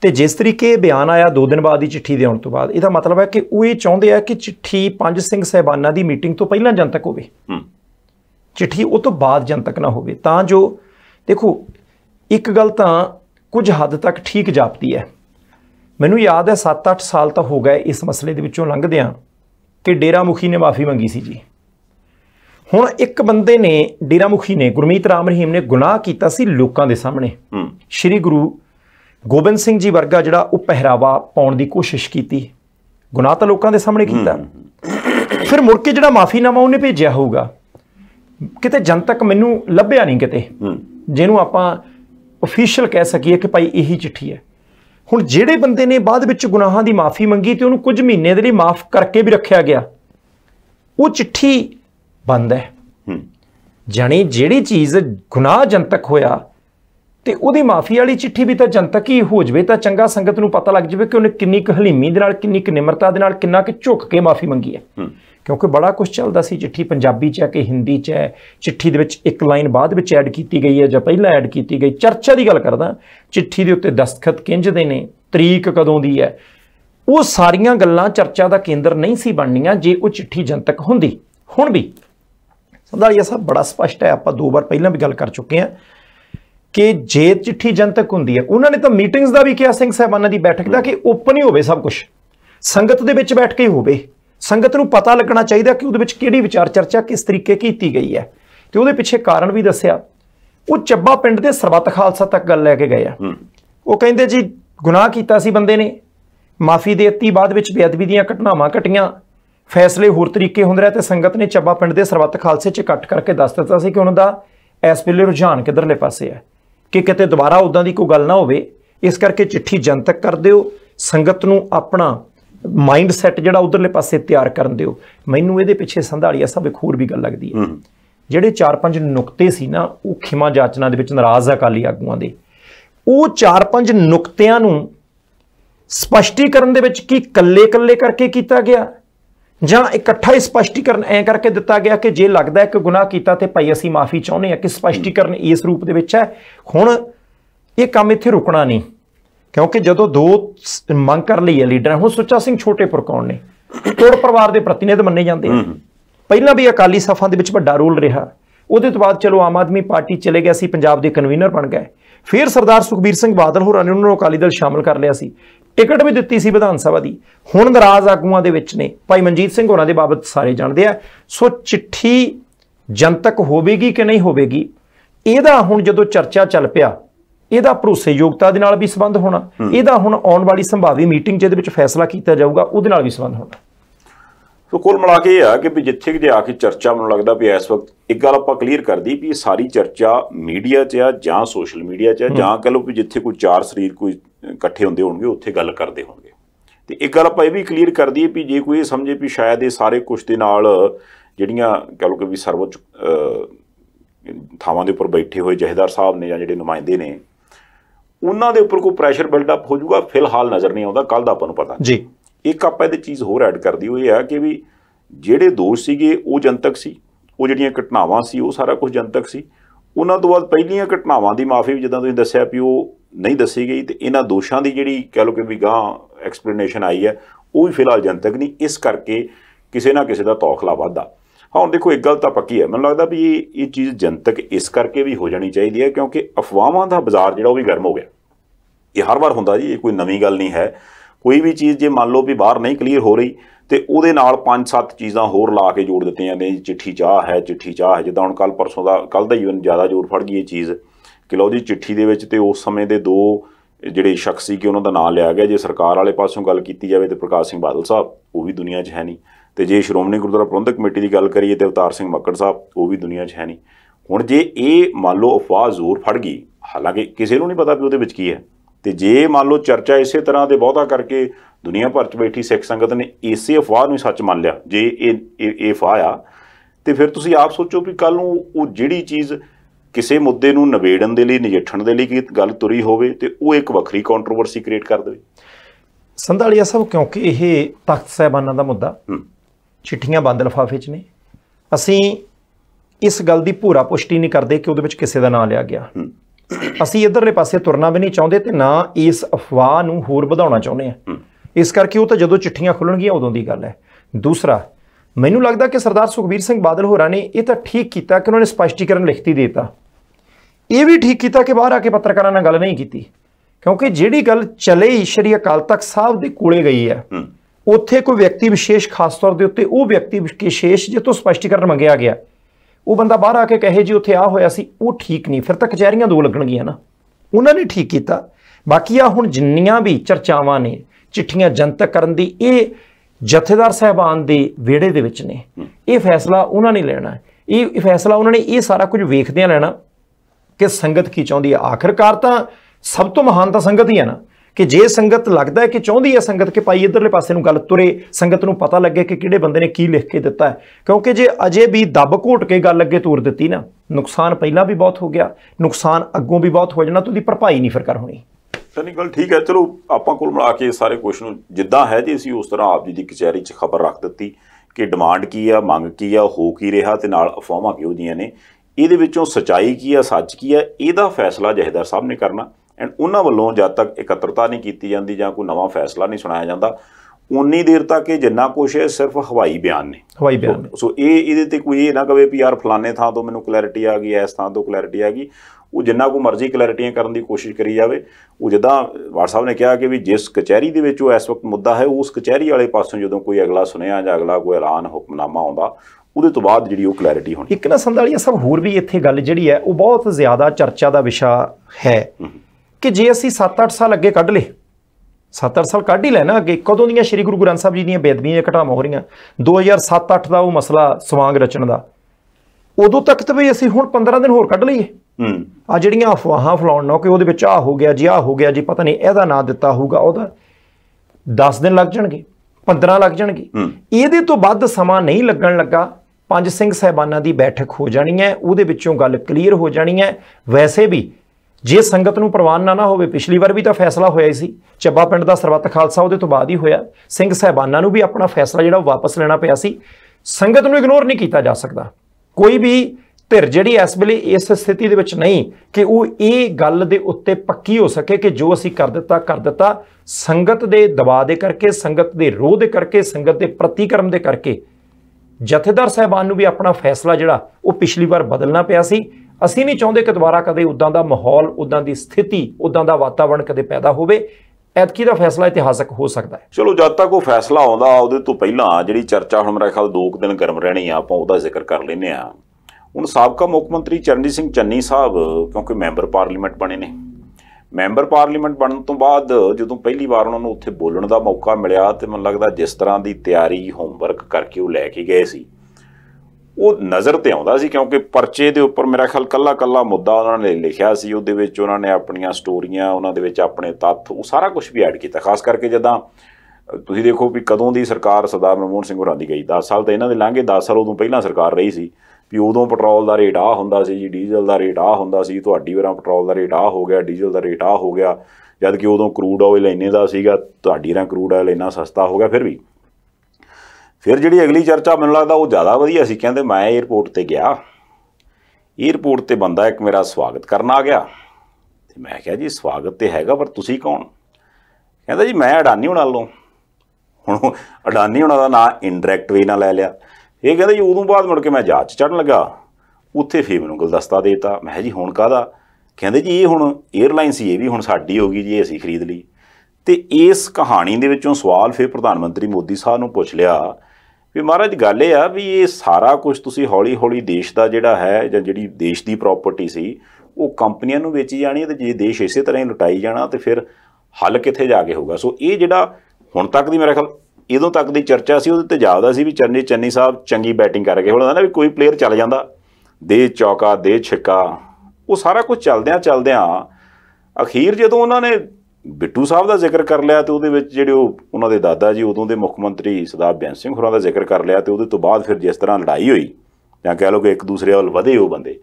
ਤੇ ਜਿਸ ਤਰੀਕੇ ਬਿਆਨ ਆਇਆ 2 ਦਿਨ ਬਾਅਦ ਦੀ ਚਿੱਠੀ ਦੇ ਆਉਣ ਤੋਂ ਬਾਅਦ ਇਹਦਾ ਮਤਲਬ ਹੈ ਕਿ ਉਹ ਇਹ ਚਾਹੁੰਦੇ ਆ ਕਿ ਚਿੱਠੀ ਪੰਜ ਸਿੰਘ ਸਹਿਬਾਨਾ ਦੀ ਮੀਟਿੰਗ ਤੋਂ ਪਹਿਲਾਂ ਜਨਤਕ ਹੋਵੇ ਚਿੱਠੀ ਉਹ ਤੋਂ ਬਾਅਦ ਜਨਤਕ ਨਾ ਹੋਵੇ ਤਾਂ ਜੋ ਦੇਖੋ ਇੱਕ ਗੱਲ ਤਾਂ ਕੁਝ ਹੱਦ ਤੱਕ ਠੀਕ ਜਾਪਦੀ ਹੈ ਮੈਨੂੰ ਯਾਦ ਹੈ 7-8 ਸਾਲ ਤਾਂ ਹੋ ਗਏ ਇਸ ਮਸਲੇ ਦੇ ਵਿੱਚੋਂ ਲੰਘਦਿਆਂ ਕਿ ਡੇਰਾ ਮੁਖੀ ਨੇ ਮਾਫੀ ਮੰਗੀ ਸੀ ਜੀ ਹੁਣ ਇੱਕ ਬੰਦੇ ਨੇ ਡੇਰਾ ਮੁਖੀ ਨੇ ਗੁਰਮੀਤ ਰਾਮ ਰਹੀਮ ਨੇ ਗੁਨਾਹ ਕੀਤਾ ਸੀ ਲੋਕਾਂ ਦੇ ਸਾਹਮਣੇ ਸ਼੍ਰੀ ਗੁਰੂ ਗੋਬਿੰਦ ਸਿੰਘ ਜੀ ਵਰਗਾ ਜਿਹੜਾ ਉਹ ਪਹਿਰਾਵਾ ਪਾਉਣ ਦੀ ਕੋਸ਼ਿਸ਼ ਕੀਤੀ ਗੁਨਾਹ ਤਾਂ ਲੋਕਾਂ ਦੇ ਸਾਹਮਣੇ ਕੀਤਾ ਫਿਰ ਮੁੜ ਕੇ ਜਿਹੜਾ ਮਾਫੀਨਾਮਾ ਉਹਨੇ ਭੇਜਿਆ ਹੋਊਗਾ ਕਿਤੇ ਜਨਤਕ ਮੈਨੂੰ ਲੱਭਿਆ ਨਹੀਂ ਕਿਤੇ ਜਿਹਨੂੰ ਆਪਾਂ ਅਫੀਸ਼ੀਅਲ ਕਹਿ ਸਕੀਏ ਕਿ ਭਾਈ ਇਹੀ ਚਿੱਠੀ ਹੈ ਹੁਣ ਜਿਹੜੇ ਬੰਦੇ ਨੇ ਬਾਅਦ ਵਿੱਚ ਗੁਨਾਹਾਂ ਦੀ ਮਾਫੀ ਮੰਗੀ ਤੇ ਉਹਨੂੰ ਕੁਝ ਮਹੀਨੇ ਦੇ ਲਈ ਮਾਫ ਕਰਕੇ ਵੀ ਰੱਖਿਆ ਗਿਆ ਉਹ ਚਿੱਠੀ ਬੰਦ ਹੈ ਜਾਨੀ ਜਿਹੜੀ ਚੀਜ਼ ਗੁਨਾਹ ਜਨਤਕ ਹੋਇਆ ਤੇ ਉਹਦੀ ਮਾਫੀ ਵਾਲੀ ਚਿੱਠੀ ਵੀ ਤਾਂ ਜਨਤਕ ਹੀ ਹੋ ਜਵੇ ਤਾਂ ਚੰਗਾ ਸੰਗਤ ਨੂੰ ਪਤਾ ਲੱਗ ਜਵੇ ਕਿ ਉਹਨੇ ਕਿੰਨੀ ਕੁ ਹਲੀਮੀ ਦੇ ਨਾਲ ਕਿੰਨੀ ਕੁ ਨਿਮਰਤਾ ਦੇ ਨਾਲ ਕਿੰਨਾ ਕੁ ਝੁੱਕ ਕੇ ਮਾਫੀ ਮੰਗੀ ਹੈ ਕਿਉਂਕਿ ਬੜਾ ਕੁਝ ਚੱਲਦਾ ਸੀ ਚਿੱਠੀ ਪੰਜਾਬੀ 'ਚ ਹੈ ਕਿ ਹਿੰਦੀ 'ਚ ਹੈ ਚਿੱਠੀ ਦੇ ਵਿੱਚ ਇੱਕ ਲਾਈਨ ਬਾਅਦ ਵਿੱਚ ਐਡ ਕੀਤੀ ਗਈ ਹੈ ਜਾਂ ਪਹਿਲਾਂ ਐਡ ਕੀਤੀ ਗਈ ਚਰਚਾ ਦੀ ਗੱਲ ਕਰਦਾ ਚਿੱਠੀ ਦੇ ਉੱਤੇ ਦਸਤਖਤ ਦੇ ਨੇ ਤਰੀਕ ਕਦੋਂ ਦੀ ਹੈ ਉਹ ਸਾਰੀਆਂ ਗੱਲਾਂ ਚਰਚਾ ਦਾ ਕੇਂਦਰ ਨਹੀਂ ਸੀ ਬਣਨੀਆਂ ਜੇ ਉਹ ਚਿੱਠੀ ਜਨਤਕ ਹੁੰਦੀ ਹੁਣ ਵੀ ਸਰਦਾਰੀਆ ਸਾਹਿਬ ਬੜਾ ਸਪਸ਼ਟ ਹੈ ਆਪਾਂ ਦੋ ਵਾਰ ਪਹਿਲਾਂ ਵੀ ਗੱਲ ਕਰ ਚੁੱਕੇ ਹਾਂ ਕਿ ਜੇ ਚਿੱਠੀ ਜਨਤਕ ਹੁੰਦੀ ਹੈ ਉਹਨਾਂ ਨੇ ਤਾਂ ਮੀਟਿੰਗਸ ਦਾ ਵੀ ਕਿਹਾ ਸਿੰਘ ਸਾਹਿਬਾਨਾਂ ਦੀ ਬੈਠਕ ਦਾ ਕਿ ਓਪਨ ਹੀ ਹੋਵੇ ਸਭ ਕੁਝ ਸੰਗਤ ਦੇ ਵਿੱਚ ਬੈਠ ਕੇ ਹੀ ਹੋਵੇ ਸੰਗਤ ਨੂੰ ਪਤਾ ਲੱਗਣਾ ਚਾਹੀਦਾ ਕਿ ਉਹਦੇ ਵਿੱਚ ਕਿਹੜੀ ਵਿਚਾਰ ਚਰਚਾ ਕਿਸ ਤਰੀਕੇ ਕੀਤੀ ਗਈ ਹੈ ਤੇ ਉਹਦੇ ਪਿੱਛੇ ਕਾਰਨ ਵੀ ਦੱਸਿਆ ਉਹ ਚੱਬਾ ਪਿੰਡ ਦੇ ਸਰਬੱਤ ਖਾਲਸਾ ਤੱਕ ਗੱਲ ਲੈ ਕੇ ਗਏ ਆ ਉਹ ਕਹਿੰਦੇ ਜੀ ਗੁਨਾਹ ਕੀਤਾ ਸੀ ਬੰਦੇ ਨੇ ਮਾਫੀ ਦੇਤੀ ਬਾਅਦ ਵਿੱਚ ਬੇਅਦਬੀ ਦੀਆਂ ਘਟਨਾਵਾਂ ਘਟੀਆਂ ਫੈਸਲੇ ਹੋਰ ਤਰੀਕੇ ਹੁੰਦੇ ਰਹੇ ਤੇ ਸੰਗਤ ਨੇ ਚੱਬਾ ਪਿੰਡ ਦੇ ਸਰਬੱਤ ਖਾਲਸੇ 'ਚ ਇਕੱਠ ਕਰਕੇ ਦੱਸ ਦਿੱਤਾ ਸੀ ਕਿ ਉਹਨਾਂ ਦਾ ਇਸ ਵੇਲੇ ਰੁਝਾਨ ਕਿਧਰਲੇ ਪਾਸੇ ਹੈ ਕਿ ਕਿਤੇ ਦੁਬਾਰਾ ਉਦਾਂ ਦੀ ਕੋਈ ਗੱਲ ਨਾ ਹੋਵੇ ਇਸ ਕਰਕੇ ਚਿੱਠੀ ਜਨਤਕ ਕਰ ਦਿਓ ਸੰਗਤ ਨੂੰ ਆਪਣਾ ਮਾਈਂਡ ਸੈਟ ਜਿਹੜਾ ਉਧਰਲੇ ਪਾਸੇ ਤਿਆਰ ਕਰਨ ਦਿਓ ਮੈਨੂੰ ਇਹਦੇ ਪਿੱਛੇ ਸੰਧਾਲੀਆ ਸਭ ਇੱਕ ਹੋਰ ਵੀ ਗੱਲ ਲੱਗਦੀ ਹੈ ਜਿਹੜੇ ਚਾਰ ਪੰਜ ਨੁਕਤੇ ਸੀ ਨਾ ਉਹ ਖਿਮਾ ਜਾਚਨਾ ਦੇ ਵਿੱਚ ਨਾਰਾਜ਼ ਅਕਾਲੀ ਆਗੂਆਂ ਦੇ ਉਹ ਚਾਰ ਪੰਜ ਨੁਕਤਿਆਂ ਨੂੰ ਸਪਸ਼ਟੀਕਰਨ ਦੇ ਵਿੱਚ ਕੀ ਕੱਲੇ-ਕੱਲੇ ਕਰਕੇ ਕੀਤਾ ਗਿਆ ਜਾਂ ਇਕੱਠਾ ਹੀ ਸਪਸ਼ਟੀਕਰਨ ਐ ਕਰਕੇ ਦਿੱਤਾ ਗਿਆ ਕਿ ਜੇ ਲੱਗਦਾ ਹੈ ਕਿ ਗੁਨਾਹ ਕੀਤਾ ਤੇ ਭਾਈ ਅਸੀਂ ਮਾਫੀ ਚਾਹੁੰਦੇ ਹਾਂ ਕਿ ਸਪਸ਼ਟੀਕਰਨ ਇਸ ਰੂਪ ਦੇ ਵਿੱਚ ਹੈ ਹੁਣ ਇਹ ਕੰਮ ਇੱਥੇ ਰੁਕਣਾ ਨਹੀਂ ਕਿਉਂਕਿ ਜਦੋਂ ਦੋ ਮੰਗ ਕਰ ਲਈ ਹੈ ਲੀਡਰ ਹੁਣ ਸੁੱਚਾ ਸਿੰਘ ਪੁਰ ਕੌਣ ਨੇ ਕੋੜ ਪਰਿਵਾਰ ਦੇ ਪ੍ਰਤੀਨਿਧ ਮੰਨੇ ਜਾਂਦੇ ਆ ਪਹਿਲਾਂ ਵੀ ਅਕਾਲੀ ਸਫਾਂ ਦੇ ਵਿੱਚ ਵੱਡਾ ਰੋਲ ਰਿਹਾ ਉਹਦੇ ਤੋਂ ਬਾਅਦ ਚਲੋ ਆਮ ਆਦਮੀ ਪਾਰਟੀ ਚਲੇ ਗਿਆ ਸੀ ਪੰਜਾਬ ਦੇ ਕਨਵੀਨਰ ਬਣ ਗਏ ਫਿਰ ਸਰਦਾਰ ਸੁਖਬੀਰ ਸਿੰਘ ਬਾਦਲ ਹੋਰਾਂ ਨੇ ਉਹਨਾਂ ਨੂੰ ਅਕਾਲੀ ਦਲ ਸ਼ਾਮਲ ਕਰ ਲਿਆ ਸੀ ਟਿਕਟ ਵੀ ਦਿੱਤੀ ਸੀ ਵਿਧਾਨ ਸਭਾ ਦੀ ਹੁਣ ਨਾਰਾਜ਼ ਆਗੂਆਂ ਦੇ ਵਿੱਚ ਨੇ ਭਾਈ ਮਨਜੀਤ ਸਿੰਘ ਹੋਰਾਂ ਦੇ ਬਾਬਤ ਸਾਰੇ ਜਾਣਦੇ ਆ ਸੋ ਚਿੱਠੀ ਜਨਤਕ ਹੋਵੇਗੀ ਕਿ ਨਹੀਂ ਹੋਵੇਗੀ ਇਹਦਾ ਹੁਣ ਜਦੋਂ ਚਰਚਾ ਚੱਲ ਪਿਆ ਇਹਦਾ ਭਰੋਸੇਯੋਗਤਾ ਦੇ ਨਾਲ ਵੀ ਸੰਬੰਧ ਹੋਣਾ ਇਹਦਾ ਹੁਣ ਆਉਣ ਵਾਲੀ ਸੰਭਾਵੀ ਮੀਟਿੰਗ ਜਿਹਦੇ ਵਿੱਚ ਫੈਸਲਾ ਕੀਤਾ ਜਾਊਗਾ ਉਹਦੇ ਨਾਲ ਵੀ ਸੰਬੰਧ ਹੋਣਾ ਸੋ ਕੁੱਲ ਮਿਲਾ ਕੇ ਇਹ ਆ ਕਿ ਵੀ ਜਿੱਥੇ ਕਿਤੇ ਆ ਕੇ ਚਰਚਾ ਮੈਨੂੰ ਲੱਗਦਾ ਵੀ ਇਸ ਵਕਤ ਇੱਕ ਗੱਲ ਆਪਾਂ ਕਲੀਅਰ ਕਰਦੀ ਵੀ ਇਹ ਸਾਰੀ ਚਰਚਾ ਮੀਡੀਆ 'ਚ ਆ ਜਾਂ ਸੋਸ਼ਲ ਮੀਡੀਆ 'ਚ ਆ ਜਾਂ ਕਹ ਲਓ ਵੀ ਜਿੱਥੇ ਕੋਈ ਚਾਰ ਸਰੀਰ ਕੋਈ ਇਕੱਠੇ ਹੁੰਦੇ ਹੋਣਗੇ ਉੱਥੇ ਗੱਲ ਕਰਦੇ ਹੋਣਗੇ ਤੇ ਇੱਕ ਗੱਲ ਆਪਾਂ ਇਹ ਵੀ ਕਲੀਅਰ ਕਰਦੀ ਹੈ ਵੀ ਜੇ ਕੋਈ ਇਹ ਸਮਝੇ ਵੀ ਸ਼ਾਇਦ ਇਹ ਸਾਰੇ ਕੁਝ ਦੇ ਨਾਲ ਜਿਹੜੀਆਂ ਕਹ ਲਓ ਕਿ ਵੀ ਸਰਵੋੱਚ ਥਾਵਾਂ ਦੇ ਉੱਪਰ ਬੈਠੇ ਹੋਏ ਜਹੇਦਾਰ ਸਾਹਿਬ ਨੇ ਜਾਂ ਜਿਹੜੇ ਨੁਮਾਇੰਦੇ ਨੇ ਉਹਨਾਂ ਦੇ ਉੱਪਰ ਕੋਈ ਪ੍ਰੈਸ਼ਰ ਬਿਲਡ ਅਪ ਹੋ ਜਾਊਗਾ ਫਿਲਹਾਲ ਨਜ਼ਰ ਨਹੀਂ ਆਉਂਦਾ ਕੱਲ ਦਾ ਆਪਾਂ ਨੂੰ ਪਤਾ ਜੀ ਇੱਕ ਆਪਾਂ ਇਹਦੇ ਚੀਜ਼ ਹੋਰ ਐਡ ਕਰਦੀ ਹੋਈ ਆ ਕਿ ਵੀ ਜਿਹੜੇ ਦੋਸ਼ ਸੀਗੇ ਉਹ ਜਨਤਕ ਸੀ ਉਹ ਜਿਹੜੀਆਂ ਘਟਨਾਵਾਂ ਸੀ ਉਹ ਸਾਰਾ ਕੁਝ ਜਨਤਕ ਸੀ ਉਹਨਾਂ ਤੋਂ ਬਾਅਦ ਪਹਿਲੀਆਂ ਘਟਨਾਵਾਂ ਦੀ ਮਾਫੀ ਵੀ ਜਦੋਂ ਤੁਸੀਂ ਦੱਸਿਆ ਵੀ ਉਹ ਨਹੀਂ ਦੱਸੀ ਗਈ ਤੇ ਇਹਨਾਂ ਦੋਸ਼ਾਂ ਦੀ ਜਿਹੜੀ ਕਹਿ ਲੋ ਕਿ ਵੀ ਗਾਂ ਐਕਸਪਲੇਨੇਸ਼ਨ ਆਈ ਹੈ ਉਹ ਵੀ ਫਿਲਹਾਲ ਜਨਤਕ ਨਹੀਂ ਇਸ ਕਰਕੇ ਕਿਸੇ ਨਾ ਕਿਸੇ ਦਾ ਤੌਖਲਾ ਵਾਧਾ ਹਾਂ ਦੇਖੋ ਇੱਕ ਗੱਲ ਤਾਂ ਪੱਕੀ ਹੈ ਮੈਨੂੰ ਲੱਗਦਾ ਵੀ ਇਹ ਚੀਜ਼ ਜਨਤਕ ਇਸ ਕਰਕੇ ਵੀ ਹੋ ਜਾਣੀ ਚਾਹੀਦੀ ਹੈ ਕਿਉਂਕਿ ਅਫਵਾਹਾਂ ਦਾ ਬਾਜ਼ਾਰ ਜਿਹੜਾ ਉਹ ਵੀ ਗਰਮ ਹੋ ਗਿਆ ਇਹ ਹਰ ਵਾਰ ਹੁੰਦਾ ਜੀ ਇਹ ਕੋਈ ਨਵੀਂ ਗੱਲ ਨਹੀਂ ਹੈ ਕੋਈ ਵੀ ਚੀਜ਼ ਜੇ ਮੰਨ ਲਓ ਵੀ ਬਾਹਰ ਨਹੀਂ ਕਲੀਅਰ ਹੋ ਰਹੀ ਤੇ ਉਹਦੇ ਨਾਲ 5-7 ਚੀਜ਼ਾਂ ਹੋਰ ਲਾ ਕੇ ਜੋੜ ਦਿੱਤੀਆਂ ਨੇ ਚਿੱਠੀ ਚਾਹ ਹੈ ਚਿੱਠੀ ਚਾਹ ਹੈ ਜਿੱਦਾਂ ਹੁਣ ਕੱਲ ਪਰਸੋਂ ਦਾ ਕੱਲ ਦਾ ਯੂਨ ਜ਼ਿਆਦਾ ਜ਼ੋਰ ਫੜ ਗਈ ਇਹ ਚੀਜ਼ ਕਿ ਲਓ ਜੀ ਚਿੱਠੀ ਦੇ ਵਿੱਚ ਤੇ ਉਸ ਸਮੇਂ ਦੇ ਦੋ ਜਿਹੜੇ ਸ਼ਖਸੀ ਕਿ ਉਹਨਾਂ ਦਾ ਨਾਮ ਲਿਆ ਗਿਆ ਜੇ ਸਰਕਾਰ ਵਾਲੇ ਪਾਸੋਂ ਗੱਲ ਕੀਤੀ ਜਾਵੇ ਤੇ ਪ੍ਰਕਾਸ਼ ਸਿੰਘ ਬਾਦਲ ਸਾਹਿਬ ਉਹ ਵੀ ਦੁਨੀਆ 'ਚ ਹੈ ਨਹੀਂ ਤੇ ਜੇ ਸ਼੍ਰੋਮਣੀ ਗੁਰਦੁਆਰਾ ਪ੍ਰਬੰਧਕ ਕਮੇਟੀ ਦੀ ਗੱਲ ਕਰੀਏ ਤੇ ਅਵਤਾਰ ਸਿੰਘ ਮੱਕੜ ਸਾਹਿਬ ਉਹ ਵੀ ਦੁਨੀਆ 'ਚ ਹੈ ਨਹੀਂ ਹੁਣ ਜੇ ਇਹ ਮੰਨ ਲਓ ਅਫਵਾਹ ਜ਼ੋਰ ਫੜ ਗਈ ਹਾਲਾਂਕਿ ਕਿਸੇ ਨੂੰ ਨਹੀਂ ਪਤਾ ਕਿ ਉਹਦੇ ਵਿੱਚ ਕੀ ਹੈ ਤੇ ਜੇ ਮੰਨ ਲਓ ਚਰਚਾ ਇਸੇ ਤਰ੍ਹਾਂ ਦੇ ਬਹੁਤਾ ਕਰਕੇ ਦੁਨੀਆ ਭਰ 'ਚ ਬੈਠੀ ਸਿੱਖ ਸੰਗਤ ਨੇ ਇਸੇ ਅਫਵਾਹ ਨੂੰ ਸੱਚ ਮੰਨ ਲਿਆ ਜੇ ਇਹ ਇਹ ਅਫਵਾਹ ਆ ਤੇ ਫਿਰ ਤੁਸੀਂ ਆਪ ਸੋਚੋ ਵੀ ਕੱਲ ਨੂੰ ਉਹ ਜਿਹੜੀ ਚੀਜ਼ ਕਿਸੇ ਮੁੱਦੇ ਨੂੰ ਨਵੇੜਨ ਦੇ ਲਈ ਨਜਿੱਠਣ ਦੇ ਲਈ ਕੀ ਗੱਲ ਤੁਰੀ ਹੋਵੇ ਤੇ ਉਹ ਇੱਕ ਵੱਖਰੀ ਕੰਟਰੋਵਰਸੀ ਕ੍ਰੀਏਟ ਕਰ ਦੇਵੇ ਸੰਧਾਲੀਆ ਸਾਹਿਬ ਕਿਉਂਕਿ ਇਹ ਤਖਤ ਸਹਿਬਾਨਾਂ ਦਾ ਮੁੱਦਾ ਚਿੱਠੀਆਂ ਬੰਦ ਲਫਾਫੇ 'ਚ ਨੇ ਅਸੀਂ ਇਸ ਗੱਲ ਦੀ ਪੂਰਾ ਪੁਸ਼ਟੀ ਨਹੀਂ ਕਰਦੇ ਕਿ ਉਹਦੇ ਵਿੱਚ ਕਿਸੇ ਦਾ ਨਾਮ ਲਿਆ ਗਿਆ ਅਸੀਂ ਇਧਰਲੇ ਪਾਸੇ ਤੁਰਨਾ ਵੀ ਨਹੀਂ ਚਾਹੁੰਦੇ ਤੇ ਨਾ ਇਸ ਅਫਵਾਹ ਨੂੰ ਹੋਰ ਵਧਾਉਣਾ ਚਾਹੁੰਦੇ ਆ ਇਸ ਕਰਕੇ ਉਹ ਤਾਂ ਜਦੋਂ ਚਿੱਠੀਆਂ ਖੁੱਲਣਗੀਆਂ ਉਦੋਂ ਦੀ ਗੱਲ ਹੈ ਦੂਸਰਾ ਮੈਨੂੰ ਲੱਗਦਾ ਕਿ ਸਰਦਾਰ ਸੁਖਬੀਰ ਸਿੰਘ ਬਾਦਲ ਹੋਰਾਂ ਨੇ ਇਹ ਤਾਂ ਠੀਕ ਕੀਤਾ ਕਿ ਉਹਨਾਂ ਨੇ ਸਪਸ਼ਟੀਕਰਨ ਲਿਖਤੀ ਦਿੱਤਾ ਇਹ ਵੀ ਠੀਕ ਕੀਤਾ ਕਿ ਬਾਹਰ ਆ ਕੇ ਪੱਤਰਕਾਰਾਂ ਨਾਲ ਗੱਲ ਨਹੀਂ ਕੀਤੀ ਕਿਉਂਕਿ ਜਿਹੜੀ ਗੱਲ ਚਲੇ ਈਸ਼ਰੀ ਅਕਾਲ ਤਖਤ ਸਾਹਿਬ ਦੇ ਕੋਲੇ ਗਈ ਹੈ ਉੱਥੇ ਕੋਈ ਵਿਅਕਤੀ ਵਿਸ਼ੇਸ਼ ਖਾਸ ਤੌਰ ਦੇ ਉੱਤੇ ਉਹ ਵਿਅਕਤੀ ਵਿਸ਼ੇਸ਼ ਜੇ ਤੋਂ ਸਪਸ਼ਟੀਕਰਨ ਮੰਗਿਆ ਗਿਆ ਉਹ ਬੰਦਾ ਬਾਹਰ ਆ ਕੇ ਕਹੇ ਜੀ ਉੱਥੇ ਆ ਹੋਇਆ ਸੀ ਉਹ ਠੀਕ ਨਹੀਂ ਫਿਰ ਤਾਂ ਕਚਹਿਰੀਆਂ ਦੋ ਲੱਗਣਗੀਆਂ ਨਾ ਉਹਨਾਂ ਨੇ ਠੀਕ ਕੀਤਾ ਬਾਕੀ ਆ ਹੁਣ ਜਿੰਨੀਆਂ ਵੀ ਚਰਚਾਵਾਂ ਨੇ ਚਿੱਠੀਆਂ ਜਨਤਕ ਕਰਨ ਦੀ ਇਹ ਜਥੇਦਾਰ ਸਹਿਬਾਨ ਦੇ ਵਿਹੜੇ ਦੇ ਵਿੱਚ ਨੇ ਇਹ ਫੈਸਲਾ ਉਹਨਾਂ ਨੇ ਲੈਣਾ ਇਹ ਫੈਸਲਾ ਉਹਨਾਂ ਨੇ ਇਹ ਸਾਰਾ ਕੁਝ ਵੇਖਦਿਆਂ ਲੈਣਾ ਕਿ ਸੰਗਤ ਕੀ ਚਾਹੁੰਦੀ ਹੈ ਆਖਰਕਾਰ ਤਾਂ ਸਭ ਤੋਂ ਮਹਾਨ ਤਾਂ ਸੰਗਤ ਹੀ ਹੈ ਨਾ ਕਿ ਜੇ ਸੰਗਤ ਲੱਗਦਾ ਹੈ ਕਿ ਚਾਹੁੰਦੀ ਹੈ ਸੰਗਤ ਕਿ ਪਾਈ ਇਧਰਲੇ ਪਾਸੇ ਨੂੰ ਗੱਲ ਤੁਰੇ ਸੰਗਤ ਨੂੰ ਪਤਾ ਲੱਗੇ ਕਿ ਕਿਹੜੇ ਬੰਦੇ ਨੇ ਕੀ ਲਿਖ ਕੇ ਦਿੱਤਾ ਹੈ ਕਿਉਂਕਿ ਜੇ ਅਜੇ ਵੀ ਦੱਬ ਘੋਟ ਕੇ ਗੱਲ ਅੱਗੇ ਤੋਰ ਦਿੱਤੀ ਨਾ ਨੁਕਸਾਨ ਪਹਿਲਾਂ ਵੀ ਬਹੁਤ ਹੋ ਗਿਆ ਨੁਕਸਾਨ ਅੱਗੋਂ ਵੀ ਬਹੁਤ ਹੋ ਜਾਣਾ ਤੁਹਾਡੀ ਭਰਪਾਈ ਨਹੀਂ ਫਿਰ ਕਰ ਹੋਣੀ ਨਹੀਂ ਗੱਲ ਠੀਕ ਹੈ ਚਲੋ ਆਪਾਂ ਕੋਲ ਮਿਲਾ ਕੇ ਸਾਰੇ ਕੁਐਸਚਨ ਨੂੰ ਜਿੱਦਾਂ ਹੈ ਜੀ ਅਸੀਂ ਉਸ ਤਰ੍ਹਾਂ ਆਪ ਜੀ ਦੀ ਕਚਹਿਰੀ 'ਚ ਖਬਰ ਰੱਖ ਦਿੱਤੀ ਕਿ ਡਿਮਾਂਡ ਕੀ ਆ ਮੰਗ ਕੀ ਆ ਹੋ ਕੀ ਰਿਹਾ ਤੇ ਨਾਲ ਅਫਵਾਹਾਂ ਕਿਉਂ ਦੀਆਂ ਨੇ ਇਹਦੇ ਵਿੱਚੋਂ ਸਚਾਈ ਕੀ ਆ ਸੱਚ ਕੀ ਆ ਇਹਦਾ ਫੈਸਲਾ ਜਹੇਦਾਰ ਸਾਹਿਬ ਨੇ ਕਰਨਾ ਐਂਡ ਉਹਨਾਂ ਵੱਲੋਂ ਜਦ ਤੱਕ ਇਕੱਤਰਤਾ ਨਹੀਂ ਕੀਤੀ ਜਾਂਦੀ ਜਾਂ ਕੋਈ ਨਵਾਂ ਫੈਸਲਾ ਨਹੀਂ ਸੁਣਾਇਆ ਜਾਂਦਾ ਉਨੀ ਦੇਰ ਤੱਕ ਇਹ ਜਿੰਨਾ ਕੁਛ ਹੈ ਸਿਰਫ ਹਵਾਈ ਬਿਆਨ ਨੇ ਹਵਾਈ ਬਿਆਨ ਸੋ ਇਹ ਇਹਦੇ ਤੇ ਕੋਈ ਇਹ ਨਾ ਕਵੇ ਵੀ ਯਾਰ ਫਲਾਣੇ ਥਾਂ ਤੋਂ ਮੈਨੂੰ ਕਲੈਰਿਟੀ ਆ ਗਈ ਇਸ ਥਾਂ ਤੋਂ ਕਲੈਰਿਟੀ ਆ ਗਈ ਉਹ ਜਿੰਨਾ ਕੋ ਮਰਜ਼ੀ ਕਲੈਰਿਟੀਆਂ ਕਰਨ ਦੀ ਕੋਸ਼ਿਸ਼ ਕਰੀ ਜਾਵੇ ਉਹ ਜਦਾਂ ਵਾਰ ਨੇ ਕਿਹਾ ਕਿ ਵੀ ਜਿਸ ਕਚਹਿਰੀ ਦੇ ਵਿੱਚ ਉਹ ਇਸ ਵਕਤ ਮੁੱਦਾ ਹੈ ਉਸ ਕਚਹਿਰੀ ਵਾਲੇ ਪਾਸੋਂ ਜਦੋਂ ਕੋਈ ਅਗਲਾ ਸੁਣਿਆ ਜਾਂ ਅਗਲਾ ਕੋਈ ਐਲਾਨ ਹੁਕਮਨਾਮਾ ਆਉਂਦਾ ਉਹਦੇ ਤੋਂ ਬਾਅਦ ਜਿਹੜੀ ਉਹ ਕਲੈਰਿਟੀ ਹੋਣੀ ਇੱਕ ਨਾ ਸੰਦਾਲੀਆਂ ਸਭ ਹੋਰ ਵੀ ਇੱਥੇ ਗੱਲ ਜਿਹੜੀ ਹੈ ਉਹ ਬਹੁਤ ਜ਼ਿਆਦਾ ਚਰਚਾ ਦਾ ਵਿਸ਼ਾ ਹੈ ਕਿ ਜੇ ਅਸੀਂ 7-8 ਸਾਲ ਅੱਗੇ ਕੱਢ ਲਏ 7-8 ਸਾਲ ਕੱਢ ਹੀ ਲੈਣਾ ਅੱਗੇ ਕਦੋਂ ਦੀਆਂ ਸ਼੍ਰੀ ਗੁਰੂ ਗ੍ਰੰਥ ਸਾਹਿਬ ਜੀ ਦੀਆਂ ਬੇਦਬੀਆਂ ਘਟਾਵਾਂ ਹੋ ਰਹੀਆਂ 2007-8 ਦਾ ਉਹ ਮਸਲਾ ਸਵਾਂਗ ਰਚਣ ਦਾ ਉਦੋਂ ਤੱਕ ਤੇ ਵੀ ਅਸੀਂ ਹੁਣ 15 ਦਿਨ ਹੋਰ ਕੱਢ ਲਈਏ ਹੂੰ ਆ ਜਿਹੜੀਆਂ ਅਫਵਾਹਾਂ ਫਲਾਉਣ ਨਾ ਕਿ ਉਹਦੇ ਵਿੱਚ ਆ ਹੋ ਗਿਆ ਜੀ ਆ ਹੋ ਗਿਆ ਜੀ ਪਤਾ ਨਹੀਂ ਇਹਦਾ ਨਾਂ ਦਿੱਤਾ ਹੋਊਗਾ ਉਹਦਾ 10 ਦਿਨ ਲੱਗ ਜਾਣਗੇ 15 ਲੱਗ ਜਾਣਗੇ ਇਹਦੇ ਤੋਂ ਵੱਧ ਸਮਾਂ ਨਹੀਂ ਲੱਗਣ ਲੱਗਾ ਪੰਜ ਸਿੰਘ ਸਹਿਬਾਨਾਂ ਦੀ ਬੈਠਕ ਹੋ ਜਾਣੀ ਹੈ ਉਹਦੇ ਵਿੱਚੋਂ ਗੱਲ ਕਲੀਅਰ ਹੋ ਜਾਣੀ ਹੈ ਵੈਸੇ ਵੀ ਜੇ ਸੰਗਤ ਨੂੰ ਪ੍ਰਵਾਨ ਨਾ ਨਾ ਹੋਵੇ ਪਿਛਲੀ ਵਾਰ ਵੀ ਤਾਂ ਫੈਸਲਾ ਹੋਇਆ ਸੀ ਚੱਬਾ ਪਿੰਡ ਦਾ ਸਰਬੱਤ ਖਾਲਸਾ ਉਹਦੇ ਤੋਂ ਬਾਅਦ ਹੀ ਹੋਇਆ ਸਿੰਘ ਸਹਿਬਾਨਾਂ ਨੂੰ ਵੀ ਆਪਣਾ ਫੈਸਲਾ ਜਿਹੜਾ ਵਾਪਸ ਲੈਣਾ ਪਿਆ ਸੀ ਸੰਗਤ ਨੂੰ ਇਗਨੋਰ ਨਹੀਂ ਕੀਤਾ ਜਾ ਸਕਦਾ ਕੋਈ ਵੀ ਧਿਰ ਜਿਹੜੀ ਇਸ ਵੇਲੇ ਇਸ ਸਥਿਤੀ ਦੇ ਵਿੱਚ ਨਹੀਂ ਕਿ ਉਹ ਇਹ ਗੱਲ ਦੇ ਉੱਤੇ ਪੱਕੀ ਹੋ ਸਕੇ ਕਿ ਜੋ ਅਸੀਂ ਕਰ ਦਿੱਤਾ ਕਰ ਦਿੱਤਾ ਸੰਗਤ ਦੇ ਦਬਾਅ ਦੇ ਕਰਕੇ ਸੰਗਤ ਦੇ ਰੋਹ ਦੇ ਕਰਕੇ ਸੰਗਤ ਦੇ ਪ੍ਰਤੀਕਰਮ ਦੇ ਕਰਕੇ ਜਥੇਦਾਰ ਸਹਿਬਾਨ ਨੂੰ ਵੀ ਆਪਣਾ ਫੈਸਲਾ ਜਿਹੜਾ ਉਹ ਪਿਛਲੀ ਵਾਰ ਬਦਲਣਾ ਪਿਆ ਸੀ ਅਸੀਂ ਨਹੀਂ ਚਾਹੁੰਦੇ ਕਿ ਦੁਬਾਰਾ ਕਦੇ ਉਦਾਂ ਦਾ ਮਾਹੌਲ ਉਦਾਂ ਦੀ ਸਥਿਤੀ ਉਦਾਂ ਦਾ ਵਾਤਾਵਰਣ ਕਦੇ ਪੈਦਾ ਹੋਵੇ ਐਤਕੀ ਦਾ ਫੈਸਲਾ ਇਤਿਹਾਸਕ ਹੋ ਸਕਦਾ ਹੈ ਚਲੋ ਜਦ ਤੱਕ ਉਹ ਫੈਸਲਾ ਆਉਂਦਾ ਉਹਦੇ ਤੋਂ ਪਹਿਲਾਂ ਜਿਹੜੀ ਚਰਚਾ ਹੁਣ ਮੇਰੇ ਖਿਆਲ 2 ਦਿਨ ਗਰਮ ਰਹਿਣੀ ਆ ਆਪਾਂ ਉਹਦਾ ਜ਼ਿਕਰ ਕਰ ਲੈਨੇ ਆ ਹੁਣ ਸਾਬਕਾ ਮੁੱਖ ਮੰਤਰੀ ਚਰਨਜੀਤ ਸਿੰਘ ਚੰਨੀ ਸਾਹਿਬ ਕਿਉਂਕਿ ਮੈਂਬਰ ਪਾਰਲੀਮੈਂਟ ਬਣੇ ਨੇ ਮੈਂਬਰ ਪਾਰਲੀਮੈਂਟ ਬਣਨ ਤੋਂ ਬਾਅਦ ਜਦੋਂ ਪਹਿਲੀ ਵਾਰ ਉਹਨਾਂ ਨੂੰ ਉੱਥੇ ਬੋਲਣ ਦਾ ਮੌਕਾ ਮਿਲਿਆ ਤੇ ਮੈਨੂੰ ਲੱਗਦਾ ਜਿਸ ਤਰ੍ਹਾਂ ਦੀ ਤਿਆਰੀ ਹੋਮਵਰਕ ਕਰਕੇ ਉਹ ਲੈ ਕੇ ਗਏ ਸੀ ਉਹ ਨਜ਼ਰ ਤੇ ਆਉਂਦਾ ਸੀ ਕਿਉਂਕਿ ਪਰਚੇ ਦੇ ਉੱਪਰ ਮੇਰਾ ਖਿਆਲ ਕੱਲਾ ਕੱਲਾ ਮੁੱਦਾ ਉਹਨਾਂ ਨੇ ਲਿਖਿਆ ਸੀ ਉਹਦੇ ਵਿੱਚ ਉਹਨਾਂ ਨੇ ਆਪਣੀਆਂ ਸਟੋਰੀਆਂ ਉਹਨਾਂ ਦੇ ਵਿੱਚ ਆਪਣੇ ਤੱਥ ਉਹ ਸਾਰਾ ਕੁਝ ਵੀ ਐਡ ਕੀਤਾ ਖਾਸ ਕਰਕੇ ਜਦਾਂ ਤੁਸੀਂ ਦੇਖੋ ਵੀ ਕਦੋਂ ਦੀ ਸਰਕਾਰ ਸਰਦਾਰ ਮਨਮੋਹਨ ਸਿੰਘ ਹੋਰਾਂ ਦੀ ਗਈ 10 ਸਾਲ ਤਾਂ ਇਹਨਾਂ ਦੇ ਲੰਘੇ 10 ਸਾਲ ਉਦੋਂ ਪਹਿਲਾਂ ਸਰਕਾਰ ਰਹੀ ਸੀ ਵੀ ਉਦੋਂ ਪੈਟਰੋਲ ਦਾ ਰੇਟ ਆ ਹੁੰਦਾ ਸੀ ਜੀ ਡੀਜ਼ਲ ਦਾ ਰੇਟ ਆ ਹੁੰਦਾ ਸੀ ਤੁਹਾਡੀ ਵਰਾਂ ਪੈਟਰੋਲ ਦਾ ਰੇਟ ਆ ਹੋ ਗਿਆ ਡੀਜ਼ਲ ਦਾ ਰੇਟ ਆ ਹੋ ਗਿਆ ਜਦ ਕਿ ਉਦੋਂ ਕਰੂਡ ਆਇਲ ਇੰਨੇ ਦਾ ਸੀਗਾ ਤੁਹਾਡੀ ਰਾਂ ਕਰੂਡ ਆਇਲ ਇੰਨਾ ਸਸਤਾ ਹੋ ਗਿਆ ਫਿਰ ਵੀ ਫਿਰ ਜਿਹੜੀ ਅਗਲੀ ਚਰਚਾ ਮੈਨੂੰ ਲੱਗਦਾ ਉਹ ਜ਼ਿਆਦਾ ਵਧੀਆ ਸੀ ਕਹਿੰਦੇ ਮੈਂ 에어ਪੋਰਟ ਤੇ ਗਿਆ 에어ਪੋਰਟ ਤੇ ਬੰਦਾ ਇੱਕ ਮੇਰਾ ਸਵਾਗਤ ਕਰਨ ਆ ਗਿਆ ਤੇ ਮੈਂ ਕਿਹਾ ਜੀ ਸਵਾਗਤ ਤੇ ਹੈਗਾ ਪਰ ਤੁਸੀਂ ਕੌਣ ਕਹਿੰਦਾ ਜੀ ਮੈਂ ਅਡਾਨੀ ਹੁਣਾਂ ਲੋ ਹੁਣ ਅਡਾਨੀ ਹੁਣਾਂ ਦਾ ਨਾਂ ਇਨਡਾਇਰੈਕਟ ਵੀ ਨਾ ਲੈ ਲਿਆ ਇਹ ਕਹਿੰਦਾ ਜੀ ਉਦੋਂ ਬਾਅਦ ਮੁੜ ਕੇ ਮੈਂ ਜਾਂਚ ਚੜਨ ਲੱਗਾ ਉੱਥੇ ਫੇਰ ਮੈਨੂੰ ਗੁਲਦਸਤਾ ਦੇਤਾ ਮੈਂ ਜੀ ਹੁਣ ਕਾਦਾ ਕਹਿੰਦੇ ਜੀ ਇਹ ਹੁਣ 에ਅਰਲਾਈਨ ਸੀ ਇਹ ਵੀ ਹੁਣ ਸਾਡੀ ਹੋ ਗਈ ਜੀ ਅਸੀਂ ਖਰੀਦ ਲਈ ਤੇ ਇਸ ਕਹਾਣੀ ਦੇ ਵਿੱਚੋਂ ਸਵਾਲ ਫੇਰ ਪ੍ਰਧਾਨ ਮੰਤਰੀ ਮੋਦੀ ਸਾਹਿਬ ਨੂੰ ਪੁੱਛ ਲਿਆ ਵੀ ਮਹਾਰਾਜ ਗੱਲ ਇਹ ਆ ਵੀ ਇਹ ਸਾਰਾ ਕੁਝ ਤੁਸੀਂ ਹੌਲੀ-ਹੌਲੀ ਦੇਸ਼ ਦਾ ਜਿਹੜਾ ਹੈ ਜਾਂ ਜਿਹੜੀ ਦੇਸ਼ ਦੀ ਪ੍ਰਾਪਰਟੀ ਸੀ ਉਹ ਕੰਪਨੀਆਂ ਨੂੰ ਵੇਚੀ ਜਾਣੀ ਤੇ ਜੇ ਦੇਸ਼ ਇਸੇ ਤਰ੍ਹਾਂ ਹੀ ਲੁਟਾਈ ਜਾਣਾ ਤੇ ਫਿਰ ਹੱਲ ਕਿੱਥੇ ਜਾ ਕੇ ਹੋਊਗਾ ਸੋ ਇਹ ਜਿਹੜਾ ਹੁਣ ਤੱਕ ਦੀ ਮੇਰੇ ਖਿਆਲ ਇਦੋਂ ਤੱਕ ਦੀ ਚਰਚਾ ਸੀ ਉਹਦੇ ਤੇ ਜ਼ਿਆਦਾ ਸੀ ਵੀ ਚੰਨੀ ਚੰਨੀ ਸਾਹਿਬ ਚੰਗੀ ਬੈਟਿੰਗ ਕਰ ਗਏ ਹੁਣ ਨਾ ਵੀ ਕੋਈ ਪਲੇਅਰ ਚੱਲ ਜਾਂਦਾ ਦੇ ਚੌਕਾ ਦੇ ਛੱਕਾ ਉਹ ਸਾਰਾ ਕੁਝ ਚੱਲਦਿਆਂ ਚੱਲਦਿਆਂ ਅਖੀਰ ਜਦੋਂ ਉਹਨਾਂ ਨੇ ਬਿੱਟੂ ਸਾਹਿਬ ਦਾ ਜ਼ਿਕਰ ਕਰ ਲਿਆ ਤੇ ਉਹਦੇ ਵਿੱਚ ਜਿਹੜੇ ਉਹ ਉਹਨਾਂ ਦੇ ਦਾਦਾ ਜੀ ਉਦੋਂ ਦੇ ਮੁੱਖ ਮੰਤਰੀ ਸਰਦਾਰ ਬਿਆਨ ਸਿੰਘ ਹੋਰਾਂ ਦਾ ਜ਼ਿਕਰ ਕਰ ਲਿਆ ਤੇ ਉਹਦੇ ਤੋਂ ਬਾਅਦ ਫਿਰ ਜਿਸ ਤਰ੍ਹਾਂ ਲੜਾਈ ਹੋਈ ਜਾਂ ਕਹਿ ਲਓ ਕਿ ਇੱਕ ਦੂਸਰੇ ਵੱਲ ਵਧੇ ਉਹ ਬੰਦੇ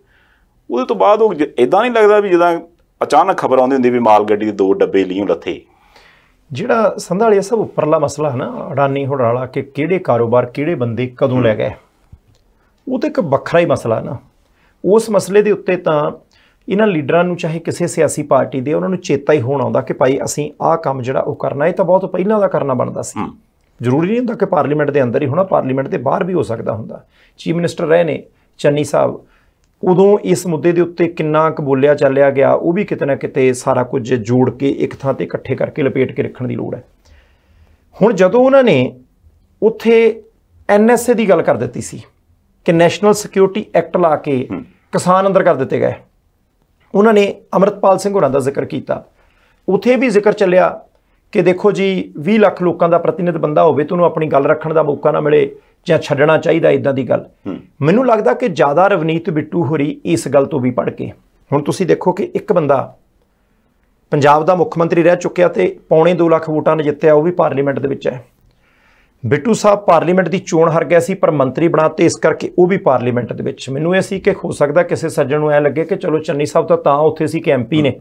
ਉਹਦੇ ਤੋਂ ਬਾਅਦ ਉਹ ਇਦਾਂ ਨਹੀਂ ਲੱਗਦਾ ਵੀ ਜਦਾਂ ਅਚਾਨਕ ਖਬਰ ਆਉਂਦੀ ਹੁੰਦੀ ਵੀ ਮਾਲ ਗੱਡੀ ਦੇ ਦੋ ਡੱਬੇ ਲੀਓ ਲੱਥੇ ਜਿਹੜਾ ਸੰਧਾਲੀਆ ਸਭ ਉੱਪਰਲਾ ਮਸਲਾ ਹੈ ਨਾ ਅਡਾਨੀ ਹੋੜਾਲਾ ਕਿ ਕਿਹੜੇ ਕਾਰੋਬਾਰ ਕਿਹੜੇ ਬੰਦੇ ਕਦੋਂ ਲੈ ਗਏ ਉਹ ਤਾਂ ਇੱਕ ਵੱਖਰਾ ਹੀ ਮਸਲਾ ਹੈ ਨਾ ਉਸ ਮਸਲੇ ਦੇ ਉੱਤੇ ਤਾਂ ਇਹਨਾਂ ਲੀਡਰਾਂ ਨੂੰ ਚਾਹੇ ਕਿਸੇ ਸਿਆਸੀ ਪਾਰਟੀ ਦੇ ਉਹਨਾਂ ਨੂੰ ਚੇਤਾ ਹੀ ਹੋਣਾ ਆਉਂਦਾ ਕਿ ਭਾਈ ਅਸੀਂ ਆਹ ਕੰਮ ਜਿਹੜਾ ਉਹ ਕਰਨਾ ਇਹ ਤਾਂ ਬਹੁਤ ਪਹਿਲਾਂ ਦਾ ਕਰਨਾ ਬਣਦਾ ਸੀ ਜ਼ਰੂਰੀ ਨਹੀਂ ਹੁੰਦਾ ਕਿ ਪਾਰਲੀਮੈਂਟ ਦੇ ਅੰਦਰ ਹੀ ਹੋਣਾ ਪਾਰਲੀਮੈਂਟ ਦੇ ਬਾਹਰ ਵੀ ਹੋ ਸਕਦਾ ਹੁੰਦਾ ਚੀਫ ਮਿਨਿਸਟਰ ਰਹੇ ਨੇ ਚੰਨੀ ਸਾਹਿਬ ਉਦੋਂ ਇਸ ਮੁੱਦੇ ਦੇ ਉੱਤੇ ਕਿੰਨਾ ਕੁ ਬੋਲਿਆ ਚੱਲਿਆ ਗਿਆ ਉਹ ਵੀ ਕਿਤੇ ਨਾ ਕਿਤੇ ਸਾਰਾ ਕੁਝ ਜੋੜ ਕੇ ਇੱਕ ਥਾਂ ਤੇ ਇਕੱਠੇ ਕਰਕੇ ਲਪੇਟ ਕੇ ਰੱਖਣ ਦੀ ਲੋੜ ਹੈ ਹੁਣ ਜਦੋਂ ਉਹਨਾਂ ਨੇ ਉੱਥੇ ਐਨਐਸਏ ਦੀ ਗੱਲ ਕਰ ਦਿੱਤੀ ਸੀ ਕਿ ਨੈਸ਼ਨਲ ਸਿਕਿਉਰਿਟੀ ਐਕਟ ਲਾ ਕੇ ਕਿਸਾਨ ਅੰਦਰ ਕਰ ਦਿੱਤੇ ਗਏ ਉਹਨਾਂ ਨੇ ਅਮਰਤਪਾਲ ਸਿੰਘ ਹੋਰਾਂ ਦਾ ਜ਼ਿਕਰ ਕੀਤਾ ਉਥੇ ਵੀ ਜ਼ਿਕਰ ਚੱਲਿਆ ਕਿ ਦੇਖੋ ਜੀ 20 ਲੱਖ ਲੋਕਾਂ ਦਾ ਪ੍ਰਤੀਨਿਧ ਬੰਦਾ ਹੋਵੇ ਤੁਹਾਨੂੰ ਆਪਣੀ ਗੱਲ ਰੱਖਣ ਦਾ ਮੌਕਾ ਨਾ ਮਿਲੇ ਜਾਂ ਛੱਡਣਾ ਚਾਹੀਦਾ ਇਦਾਂ ਦੀ ਗੱਲ ਮੈਨੂੰ ਲੱਗਦਾ ਕਿ ਜ਼ਿਆਦਾ ਰਵਨੀਤ ਬਿੱਟੂ ਹੋਰੀ ਇਸ ਗੱਲ ਤੋਂ ਵੀ ਪੜ ਕੇ ਹੁਣ ਤੁਸੀਂ ਦੇਖੋ ਕਿ ਇੱਕ ਬੰਦਾ ਪੰਜਾਬ ਦਾ ਮੁੱਖ ਮੰਤਰੀ ਰਹਿ ਚੁੱਕਿਆ ਤੇ ਪੌਣੇ 2 ਲੱਖ ਵੋਟਾਂ ਨੇ ਜਿੱਤਿਆ ਉਹ ਵੀ ਪਾਰਲੀਮੈਂਟ ਦੇ ਵਿੱਚ ਹੈ ਬਿੱਟੂ ਸਾਹਿਬ ਪਾਰਲੀਮੈਂਟ ਦੀ ਚੋਣ ਹਾਰ ਗਿਆ ਸੀ ਪਰ ਮੰਤਰੀ ਬਣਾ ਤੇ ਇਸ ਕਰਕੇ ਉਹ ਵੀ ਪਾਰਲੀਮੈਂਟ ਦੇ ਵਿੱਚ ਮੈਨੂੰ ਇਹ ਸੀ ਕਿ ਹੋ ਸਕਦਾ ਕਿਸੇ ਸੱਜਣ ਨੂੰ ਐ ਲੱਗੇ ਕਿ ਚਲੋ ਚੰਨੀ ਸਾਹਿਬ ਤਾਂ ਤਾਂ ਉੱਥੇ ਸੀ ਕਿ ਐਮਪੀ ਨੇ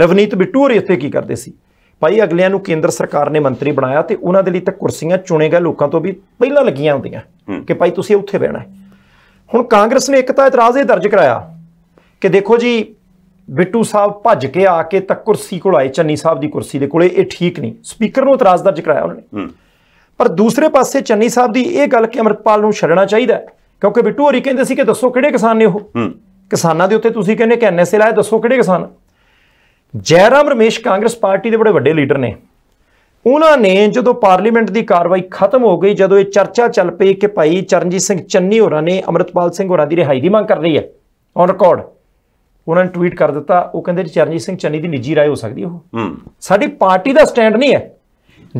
ਰਵਨੀਤ ਬਿੱਟੂ ਹੋਰ ਇੱਥੇ ਕੀ ਕਰਦੇ ਸੀ ਭਾਈ ਅਗਲਿਆਂ ਨੂੰ ਕੇਂਦਰ ਸਰਕਾਰ ਨੇ ਮੰਤਰੀ ਬਣਾਇਆ ਤੇ ਉਹਨਾਂ ਦੇ ਲਈ ਤਾਂ ਕੁਰਸੀਆਂ ਚੁਣੇਗਾ ਲੋਕਾਂ ਤੋਂ ਵੀ ਪਹਿਲਾਂ ਲੱਗੀਆਂ ਹੁੰਦੀਆਂ ਕਿ ਭਾਈ ਤੁਸੀਂ ਉੱਥੇ ਬਹਿਣਾ ਹੁਣ ਕਾਂਗਰਸ ਨੇ ਇੱਕ ਤਾਂ ਇਤਰਾਜ਼ ਇਹ ਦਰਜ ਕਰਾਇਆ ਕਿ ਦੇਖੋ ਜੀ ਬਿੱਟੂ ਸਾਹਿਬ ਭੱਜ ਕੇ ਆ ਕੇ ਤਾਂ ਕੁਰਸੀ ਕੋਲ ਆਏ ਚੰਨੀ ਸਾਹਿਬ ਦੀ ਕੁਰਸੀ ਦੇ ਕੋਲੇ ਇਹ ਠੀਕ ਨਹੀਂ ਸਪੀਕਰ ਨੂੰ ਇਤਰਾਜ਼ ਦਰਜ ਕਰਾਇਆ ਉਹਨਾਂ ਨੇ ਪਰ ਦੂਸਰੇ ਪਾਸੇ ਚੰਨੀ ਸਾਹਿਬ ਦੀ ਇਹ ਗੱਲ ਕਿ ਅਮਰਪਾਲ ਨੂੰ ਛੱਡਣਾ ਚਾਹੀਦਾ ਕਿਉਂਕਿ ਬਿੱਟੂ ਹੋਰੀ ਕਹਿੰਦੇ ਸੀ ਕਿ ਦੱਸੋ ਕਿਹੜੇ ਕਿਸਾਨ ਨੇ ਉਹ ਕਿਸਾਨਾਂ ਦੇ ਉੱਤੇ ਤੁਸੀਂ ਕਹਿੰਦੇ ਕਿ ਐਨਐਸਏ ਲਾਇਆ ਦੱਸੋ ਕਿਹੜੇ ਕਿਸਾਨ ਜੈਰਾਮ ਰਮੇਸ਼ ਕਾਂਗਰਸ ਪਾਰਟੀ ਦੇ ਬੜੇ ਵੱਡੇ ਲੀਡਰ ਨੇ ਉਹਨਾਂ ਨੇ ਜਦੋਂ ਪਾਰਲੀਮੈਂਟ ਦੀ ਕਾਰਵਾਈ ਖਤਮ ਹੋ ਗਈ ਜਦੋਂ ਇਹ ਚਰਚਾ ਚੱਲ ਪਈ ਕਿ ਭਾਈ ਚਰਨਜੀਤ ਸਿੰਘ ਚੰਨੀ ਹੋਰਾਂ ਨੇ ਅਮਰਤਪਾਲ ਸਿੰਘ ਹੋਰਾਂ ਦੀ ਰਿਹਾਈ ਦੀ ਮੰਗ ਕਰ ਰਹੀ ਹੈ ਔਨ ਰਿਕਾਰਡ ਉਹਨਾਂ ਨੇ ਟਵੀਟ ਕਰ ਦਿੱਤਾ ਉਹ ਕਹਿੰਦੇ ਚਰਨਜੀਤ ਸਿੰਘ ਚੰਨੀ ਦੀ ਨਿੱਜੀ رائے ਹੋ ਸਕਦੀ ਉਹ ਸਾਡੀ ਪਾਰਟੀ ਦਾ ਸਟੈਂਡ ਨਹੀਂ ਹੈ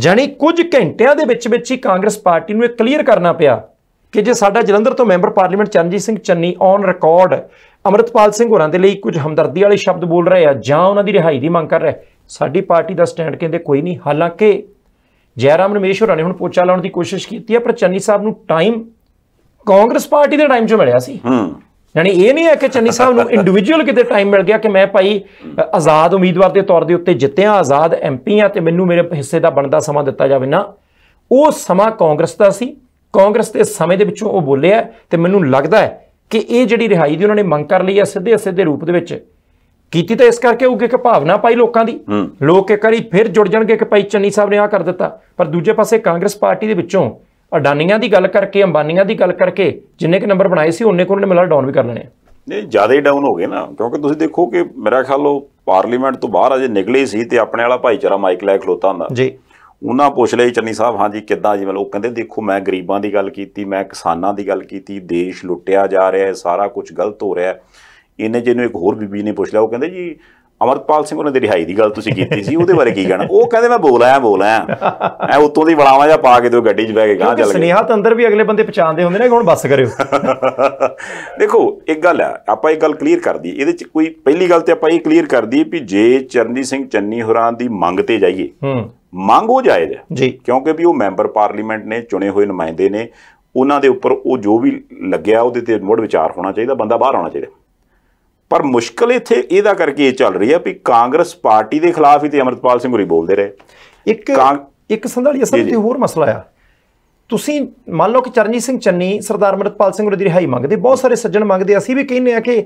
ਜਾਨੀ ਕੁਝ ਘੰਟਿਆਂ ਦੇ ਵਿੱਚ ਵਿੱਚ ਹੀ ਕਾਂਗਰਸ ਪਾਰਟੀ ਨੂੰ ਇਹ ਕਲੀਅਰ ਕਰਨਾ ਪਿਆ ਕਿ ਜੇ ਸਾਡਾ ਜਲੰਧਰ ਤੋਂ member parliament Charanjit Singh Channi on record Amritpal Singh ਹੋਰਾਂ ਦੇ ਲਈ ਕੁਝ ਹਮਦਰਦੀ ਵਾਲੇ ਸ਼ਬਦ ਬੋਲ ਰਹੇ ਆ ਜਾਂ ਉਹਨਾਂ ਦੀ ਰਿਹਾਈ ਦੀ ਮੰਗ ਕਰ ਰਹੇ ਸਾਡੀ ਪਾਰਟੀ ਦਾ ਸਟੈਂਡ ਕਹਿੰਦੇ ਕੋਈ ਨਹੀਂ ਹਾਲਾਂਕਿ ਜੈਰਾਮ ਰਮੇਸ਼ ਹੋਰਾਂ ਨੇ ਹੁਣ ਪੋਚਾ ਲਾਉਣ ਦੀ ਕੋਸ਼ਿਸ਼ ਕੀਤੀ ਹੈ ਪਰ ਚੰਨੀ ਸਾਹਿਬ ਨੂੰ ਟਾਈਮ ਕਾਂਗਰਸ ਪਾਰਟੀ ਦੇ ਟਾਈਮ 'ਚ ਮਿਲਿਆ ਸੀ ਹੂੰ ਯਾਨੀ ਇਹ ਨਹੀਂ ਹੈ ਕਿ ਚੰਨੀ ਸਾਹਿਬ ਨੂੰ ਇੰਡੀਵਿਜੂਅਲ ਕਿਤੇ ਟਾਈਮ ਮਿਲ ਗਿਆ ਕਿ ਮੈਂ ਭਾਈ ਆਜ਼ਾਦ ਉਮੀਦਵਾਰ ਦੇ ਤੌਰ ਦੇ ਉੱਤੇ ਜਿੱਤਿਆ ਆਜ਼ਾਦ ਐਮਪੀ ਆ ਤੇ ਮੈਨੂੰ ਮੇਰੇ ਹਿੱਸੇ ਦਾ ਬਣਦਾ ਸਮਾਂ ਦਿੱਤਾ ਜਾਵੇ ਨਾ ਉਹ ਸਮਾਂ ਕਾਂਗਰਸ ਦਾ ਸੀ ਕਾਂਗਰਸ ਦੇ ਸਮੇਂ ਦੇ ਵਿੱਚੋਂ ਉਹ ਬੋਲਿਆ ਤੇ ਮੈਨੂੰ ਲੱਗਦਾ ਹੈ ਕਿ ਇਹ ਜਿਹੜੀ ਰਿਹਾਈ ਦੀ ਉਹਨਾਂ ਨੇ ਮੰਗ ਕਰ ਲਈ ਹੈ ਸਿੱਧੇ ਸਿੱਧੇ ਰੂਪ ਦੇ ਵਿੱਚ ਕੀਤੀ ਤਾਂ ਇਸ ਕਰਕੇ ਉਹ ਕਿ ਭਾਵਨਾ ਪਾਈ ਲੋਕਾਂ ਦੀ ਲੋਕ ਇੱਕ ਵਾਰੀ ਫਿਰ ਜੁੜ ਜਾਣਗੇ ਕਿ ਭਾਈ ਚੰਨੀ ਸਾਹਿਬ ਨੇ ਆ ਕਰ ਦਿੱਤਾ ਪਰ ਦੂਜੇ ਪਾਸੇ ਕਾਂਗਰਸ ਪਾਰਟੀ ਦੇ ਵਿੱਚੋਂ ਅਡਾਨੀਆਂ ਦੀ ਗੱਲ ਕਰਕੇ ਅੰਬਾਨੀਆਂ ਦੀ ਗੱਲ ਕਰਕੇ ਜਿੰਨੇ ਕਿ ਨੰਬਰ ਬਣਾਏ ਸੀ ਉਹਨੇ ਕੋਲ ਨੇ ਮਿਲਾ ਡਾਊਨ ਵੀ ਕਰ ਲੈਣੇ ਨਹੀਂ ਜ਼ਿਆਦਾ ਹੀ ਡਾਊਨ ਹੋ ਗਏ ਨਾ ਕਿਉਂਕਿ ਤੁਸੀਂ ਦੇਖੋ ਕਿ ਮੇਰਾ ਖਿਆਲ ਉਹ ਪਾਰਲੀਮੈਂਟ ਤੋਂ ਬਾਹਰ ਅਜੇ ਨਿਕਲੇ ਸੀ ਤੇ ਆਪਣੇ ਵਾਲਾ ਭਾਈਚਾਰਾ ਮਾਈਕ ਲੈ ਖਲੋਤਾ ਹੁੰਦਾ ਜੀ ਉਹਨਾਂ ਪੁੱਛ ਲਈ ਚੰਨੀ ਸਾਹਿਬ ਹਾਂਜੀ ਕਿੱਦਾਂ ਜੀ ਮਤਲਬ ਉਹ ਕਹਿੰਦੇ ਦੇਖੋ ਮੈਂ ਗਰੀਬਾਂ ਦੀ ਗੱਲ ਕੀਤੀ ਮੈਂ ਕਿਸਾਨਾਂ ਦੀ ਗੱਲ ਕੀਤੀ ਦੇਸ਼ ਲੁੱਟਿਆ ਜਾ ਰਿਹਾ ਹੈ ਸਾਰਾ ਕੁਝ ਗਲਤ ਹੋ ਰਿਹਾ ਹੈ ਇਹਨੇ ਜਿਹਨੂੰ ਇੱਕ ਹੋਰ ਬੀਬੀ ਨੇ ਪੁੱਛ ਲਿਆ ਉਹ ਕਹਿੰਦੇ ਜੀ ਅਮਰਪਾਲ ਸਿੰਘ ਉਹਨਾਂ ਦੀ ਰਿਹਾਈ ਦੀ ਗੱਲ ਤੁਸੀਂ ਕੀਤੀ ਸੀ ਉਹਦੇ ਬਾਰੇ ਕੀ ਕਹਿਣਾ ਉਹ ਕਹਿੰਦੇ ਮੈਂ ਬੋਲ ਆਇਆ ਬੋਲ ਆਇਆ ਐ ਉਤੋਂ ਦੀ ਬੜਾਵਾ ਜਾਂ ਪਾ ਕੇ ਦੋ ਗੱਡੀ 'ਚ ਬਹਿ ਕੇ ਗਾਂ ਚੱਲ ਗਏ ਸੁਨੇਹਾ ਤਾਂ ਅੰਦਰ ਵੀ ਅਗਲੇ ਬੰਦੇ ਪਛਾਣਦੇ ਹੁੰਦੇ ਨੇ ਕਿ ਹੁਣ ਬੱਸ ਕਰਿਓ ਦੇਖੋ ਇੱਕ ਗੱਲ ਆ ਆਪਾਂ ਇਹ ਗੱਲ ਕਲੀਅਰ ਕਰ ਦਈਏ ਇਹਦੇ 'ਚ ਕੋਈ ਪਹਿਲੀ ਗੱਲ ਤੇ ਆਪਾਂ ਇਹ ਕਲੀਅਰ ਕਰ ਦਈਏ ਵੀ ਜੇ ਚਰਨਜੀਤ ਸਿੰਘ ਚੰਨੀ ਹੋਰਾਂ ਦੀ ਮੰਗ ਤੇ ਜਾਈਏ ਹੂੰ ਮੰਗ ਹੋ ਜਾਇਜ਼ ਜੀ ਕਿਉਂਕਿ ਵੀ ਉਹ ਮੈਂਬਰ ਪਾਰਲੀਮੈਂਟ ਨੇ ਚੁਣੇ ਹੋਏ ਨੁਮਾਇੰਦੇ ਨੇ ਉਹਨਾਂ ਦੇ ਉੱਪਰ ਉਹ ਜੋ ਵੀ ਲੱਗਿਆ ਉਹਦੇ ਤੇ ਮੁੜ ਵਿਚਾਰ ਹੋਣਾ ਚਾਹੀਦਾ ਬੰਦਾ ਬਾਹਰ ਆਉਣਾ ਚਾਹੀਦਾ ਪਰ ਮੁਸ਼ਕਲ ਇੱਥੇ ਇਹਦਾ ਕਰਕੇ ਇਹ ਚੱਲ ਰਹੀ ਆ ਵੀ ਕਾਂਗਰਸ ਪਾਰਟੀ ਦੇ ਖਿਲਾਫ ਹੀ ਤੇ ਅਮਰਤਪਾਲ ਸਿੰਘ ਹੋਰੀ ਬੋਲਦੇ ਰਹੇ ਇੱਕ ਇੱਕ ਸੰਧਾਲੀ ਅਸਲ ਤੇ ਹੋਰ ਮਸਲਾ ਆ ਤੁਸੀਂ ਮੰਨ ਲਓ ਕਿ ਚਰਨਜੀਤ ਸਿੰਘ ਚੰਨੀ ਸਰਦਾਰ ਅਮਰਤਪਾਲ ਸਿੰਘ ਦੀ ਰਿਹਾਈ ਮੰਗਦੇ ਬਹੁਤ ਸਾਰੇ ਸੱਜਣ ਮੰਗਦੇ ਅਸੀਂ ਵੀ ਕਹਿੰਨੇ ਆ ਕਿ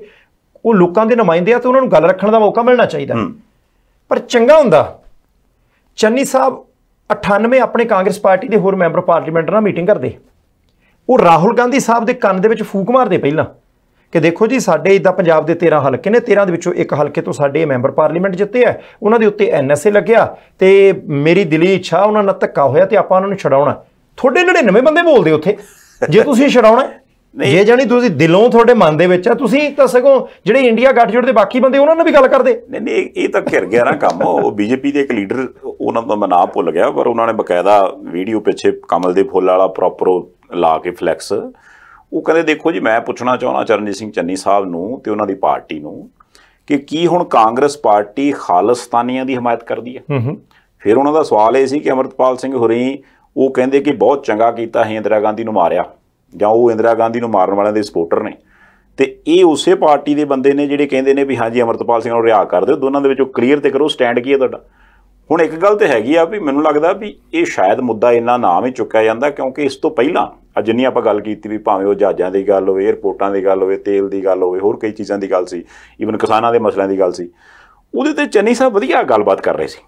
ਉਹ ਲੋਕਾਂ ਦੇ ਨੁਮਾਇੰਦੇ ਆ ਤੇ ਉਹਨਾਂ ਨੂੰ ਗੱਲ ਰੱਖਣ ਦਾ ਮੌਕਾ ਮਿਲਣਾ ਚਾਹੀਦਾ ਪਰ ਚੰਗਾ ਹੁੰਦਾ ਚੰਨੀ ਸਾਹਿਬ 98 ਆਪਣੇ ਕਾਂਗਰਸ ਪਾਰਟੀ ਦੇ ਹੋਰ ਮੈਂਬਰ ਪਾਰਲੀਮੈਂਟ ਨਾਲ ਮੀਟਿੰਗ ਕਰਦੇ ਉਹ ਰਾਹੁਲ ਗਾਂਧੀ ਸਾਹਿਬ ਦੇ ਕੰਨ ਦੇ ਵਿੱਚ ਫੂਕ ਮਾਰਦੇ ਪਹਿਲਾਂ ਕਿ ਦੇਖੋ ਜੀ ਸਾਡੇ ਇਦਾਂ ਪੰਜਾਬ ਦੇ 13 ਹਲਕੇ ਨੇ 13 ਦੇ ਵਿੱਚੋਂ ਇੱਕ ਹਲਕੇ ਤੋਂ ਸਾਡੇ ਮੈਂਬਰ ਪਾਰਲੀਮੈਂਟ ਜਿੱਤੇ ਆ ਉਹਨਾਂ ਦੇ ਉੱਤੇ ਐਨਐਸਏ ਲੱਗਿਆ ਤੇ ਮੇਰੀ ਦਿਲੀ ਇੱਛਾ ਉਹਨਾਂ ਨਾਲ ਧੱਕਾ ਹੋਇਆ ਤੇ ਆਪਾਂ ਉਹਨਾਂ ਨੂੰ ਛਡਾਉਣਾ ਤੁਹਾਡੇ 99 ਬੰਦੇ ਬੋਲਦੇ ਉੱਥੇ ਜੇ ਤੁਸੀਂ ਛਡਾਉਣਾ ਜੇ ਜਾਨੀ ਤੁਸੀਂ ਦਿਲੋਂ ਤੁਹਾਡੇ ਮਨ ਦੇ ਵਿੱਚ ਆ ਤੁਸੀਂ ਤਾਂ ਸਗੋਂ ਜਿਹੜੇ ਇੰਡੀਆ ਗੱਠਜੋੜ ਦੇ ਬਾਕੀ ਬੰਦੇ ਉਹਨਾਂ ਨਾਲ ਵੀ ਗੱਲ ਕਰਦੇ ਨਹੀਂ ਨਹੀਂ ਇਹ ਤਾਂ ਘਿਰ ਗਿਆ ਨਾ ਕੰਮ ਉਹ ਬੀਜੇਪੀ ਦੇ ਇੱਕ ਲੀਡਰ ਉਹਨਾਂ ਦਾ ਮੈਂ ਨਾਮ ਭੁੱਲ ਗਿਆ ਪਰ ਉਹਨਾਂ ਨੇ ਬਕਾਇਦਾ ਵੀਡੀਓ ਪਿੱਛੇ ਕਮਲ ਦੇ ਫੁੱਲ ਵਾਲਾ ਪ੍ਰੋਪਰ ਲਾ ਕੇ ਫਲੈਕਸ ਉਹ ਕਹਿੰਦੇ ਦੇਖੋ ਜੀ ਮੈਂ ਪੁੱਛਣਾ ਚਾਹੁੰਦਾ ਚਰਨਜੀਤ ਸਿੰਘ ਚੰਨੀ ਸਾਹਿਬ ਨੂੰ ਤੇ ਉਹਨਾਂ ਦੀ ਪਾਰਟੀ ਨੂੰ ਕਿ ਕੀ ਹੁਣ ਕਾਂਗਰਸ ਪਾਰਟੀ ਖਾਲਸਤਾਨੀਆਂ ਦੀ ਹਮਾਇਤ ਕਰਦੀ ਹੈ ਫਿਰ ਉਹਨਾਂ ਦਾ ਸਵਾਲ ਇਹ ਸੀ ਕਿ ਅਮਰਤਪਾਲ ਸਿੰਘ ਹੋਰੀ ਉਹ ਕਹਿੰਦੇ ਕਿ ਬਹੁਤ ਚੰਗਾ ਕੀਤਾ ਹੈ ਇੰਦਰਾ ਗਾਂਧੀ ਨੂੰ ਮਾਰਿਆ ਜਾਂ ਉਹ ਇੰਦਰਾ ਗਾਂਧੀ ਨੂੰ ਮਾਰਨ ਵਾਲਿਆਂ ਦੇ ਸਪੋਰਟਰ ਨੇ ਤੇ ਇਹ ਉਸੇ ਪਾਰਟੀ ਦੇ ਬੰਦੇ ਨੇ ਜਿਹੜੇ ਕਹਿੰਦੇ ਨੇ ਵੀ ਹਾਂਜੀ ਅਮਰਤਪਾਲ ਸਿੰਘ ਨੂੰ ਰਿਹਾ ਕਰ ਦਿਓ ਦੋਨਾਂ ਦੇ ਵਿੱਚੋਂ ਕਲੀਅਰ ਤੇ ਕਰੋ ਸਟੈਂਡ ਕੀ ਹੈ ਤੁਹਾਡਾ ਹੁਣ ਇੱਕ ਗੱਲ ਤੇ ਹੈਗੀ ਆ ਵੀ ਮੈਨੂੰ ਲੱਗਦਾ ਵੀ ਇਹ ਸ਼ਾਇਦ ਮੁੱਦਾ ਇੰਨਾ ਨਾਮ ਹੀ ਚੁੱਕਿਆ ਜਾਂਦਾ ਕਿਉਂਕਿ ਇਸ ਤੋਂ ਪਹਿਲਾਂ ਅ ਜਿੰਨੀ ਆਪਾਂ ਗੱਲ ਕੀਤੀ ਵੀ ਭਾਵੇਂ ਉਹ ਜਹਾਜ਼ਾਂ ਦੀ ਗੱਲ ਹੋਵੇ 에어ਪੋਰਟਾਂ ਦੀ ਗੱਲ ਹੋਵੇ ਤੇਲ ਦੀ ਗੱਲ ਹੋਵੇ ਹੋਰ ਕਈ ਚੀਜ਼ਾਂ ਦੀ ਗੱਲ ਸੀ ਈਵਨ ਕਿਸਾਨਾਂ ਦੇ ਮਸਲਿਆਂ ਦੀ ਗੱਲ ਸੀ ਉਹਦੇ ਤੇ ਚੰਨੀ ਸਾਹਿਬ ਵਧੀਆ ਗੱਲਬਾਤ ਕਰ ਰਹੇ ਸੀ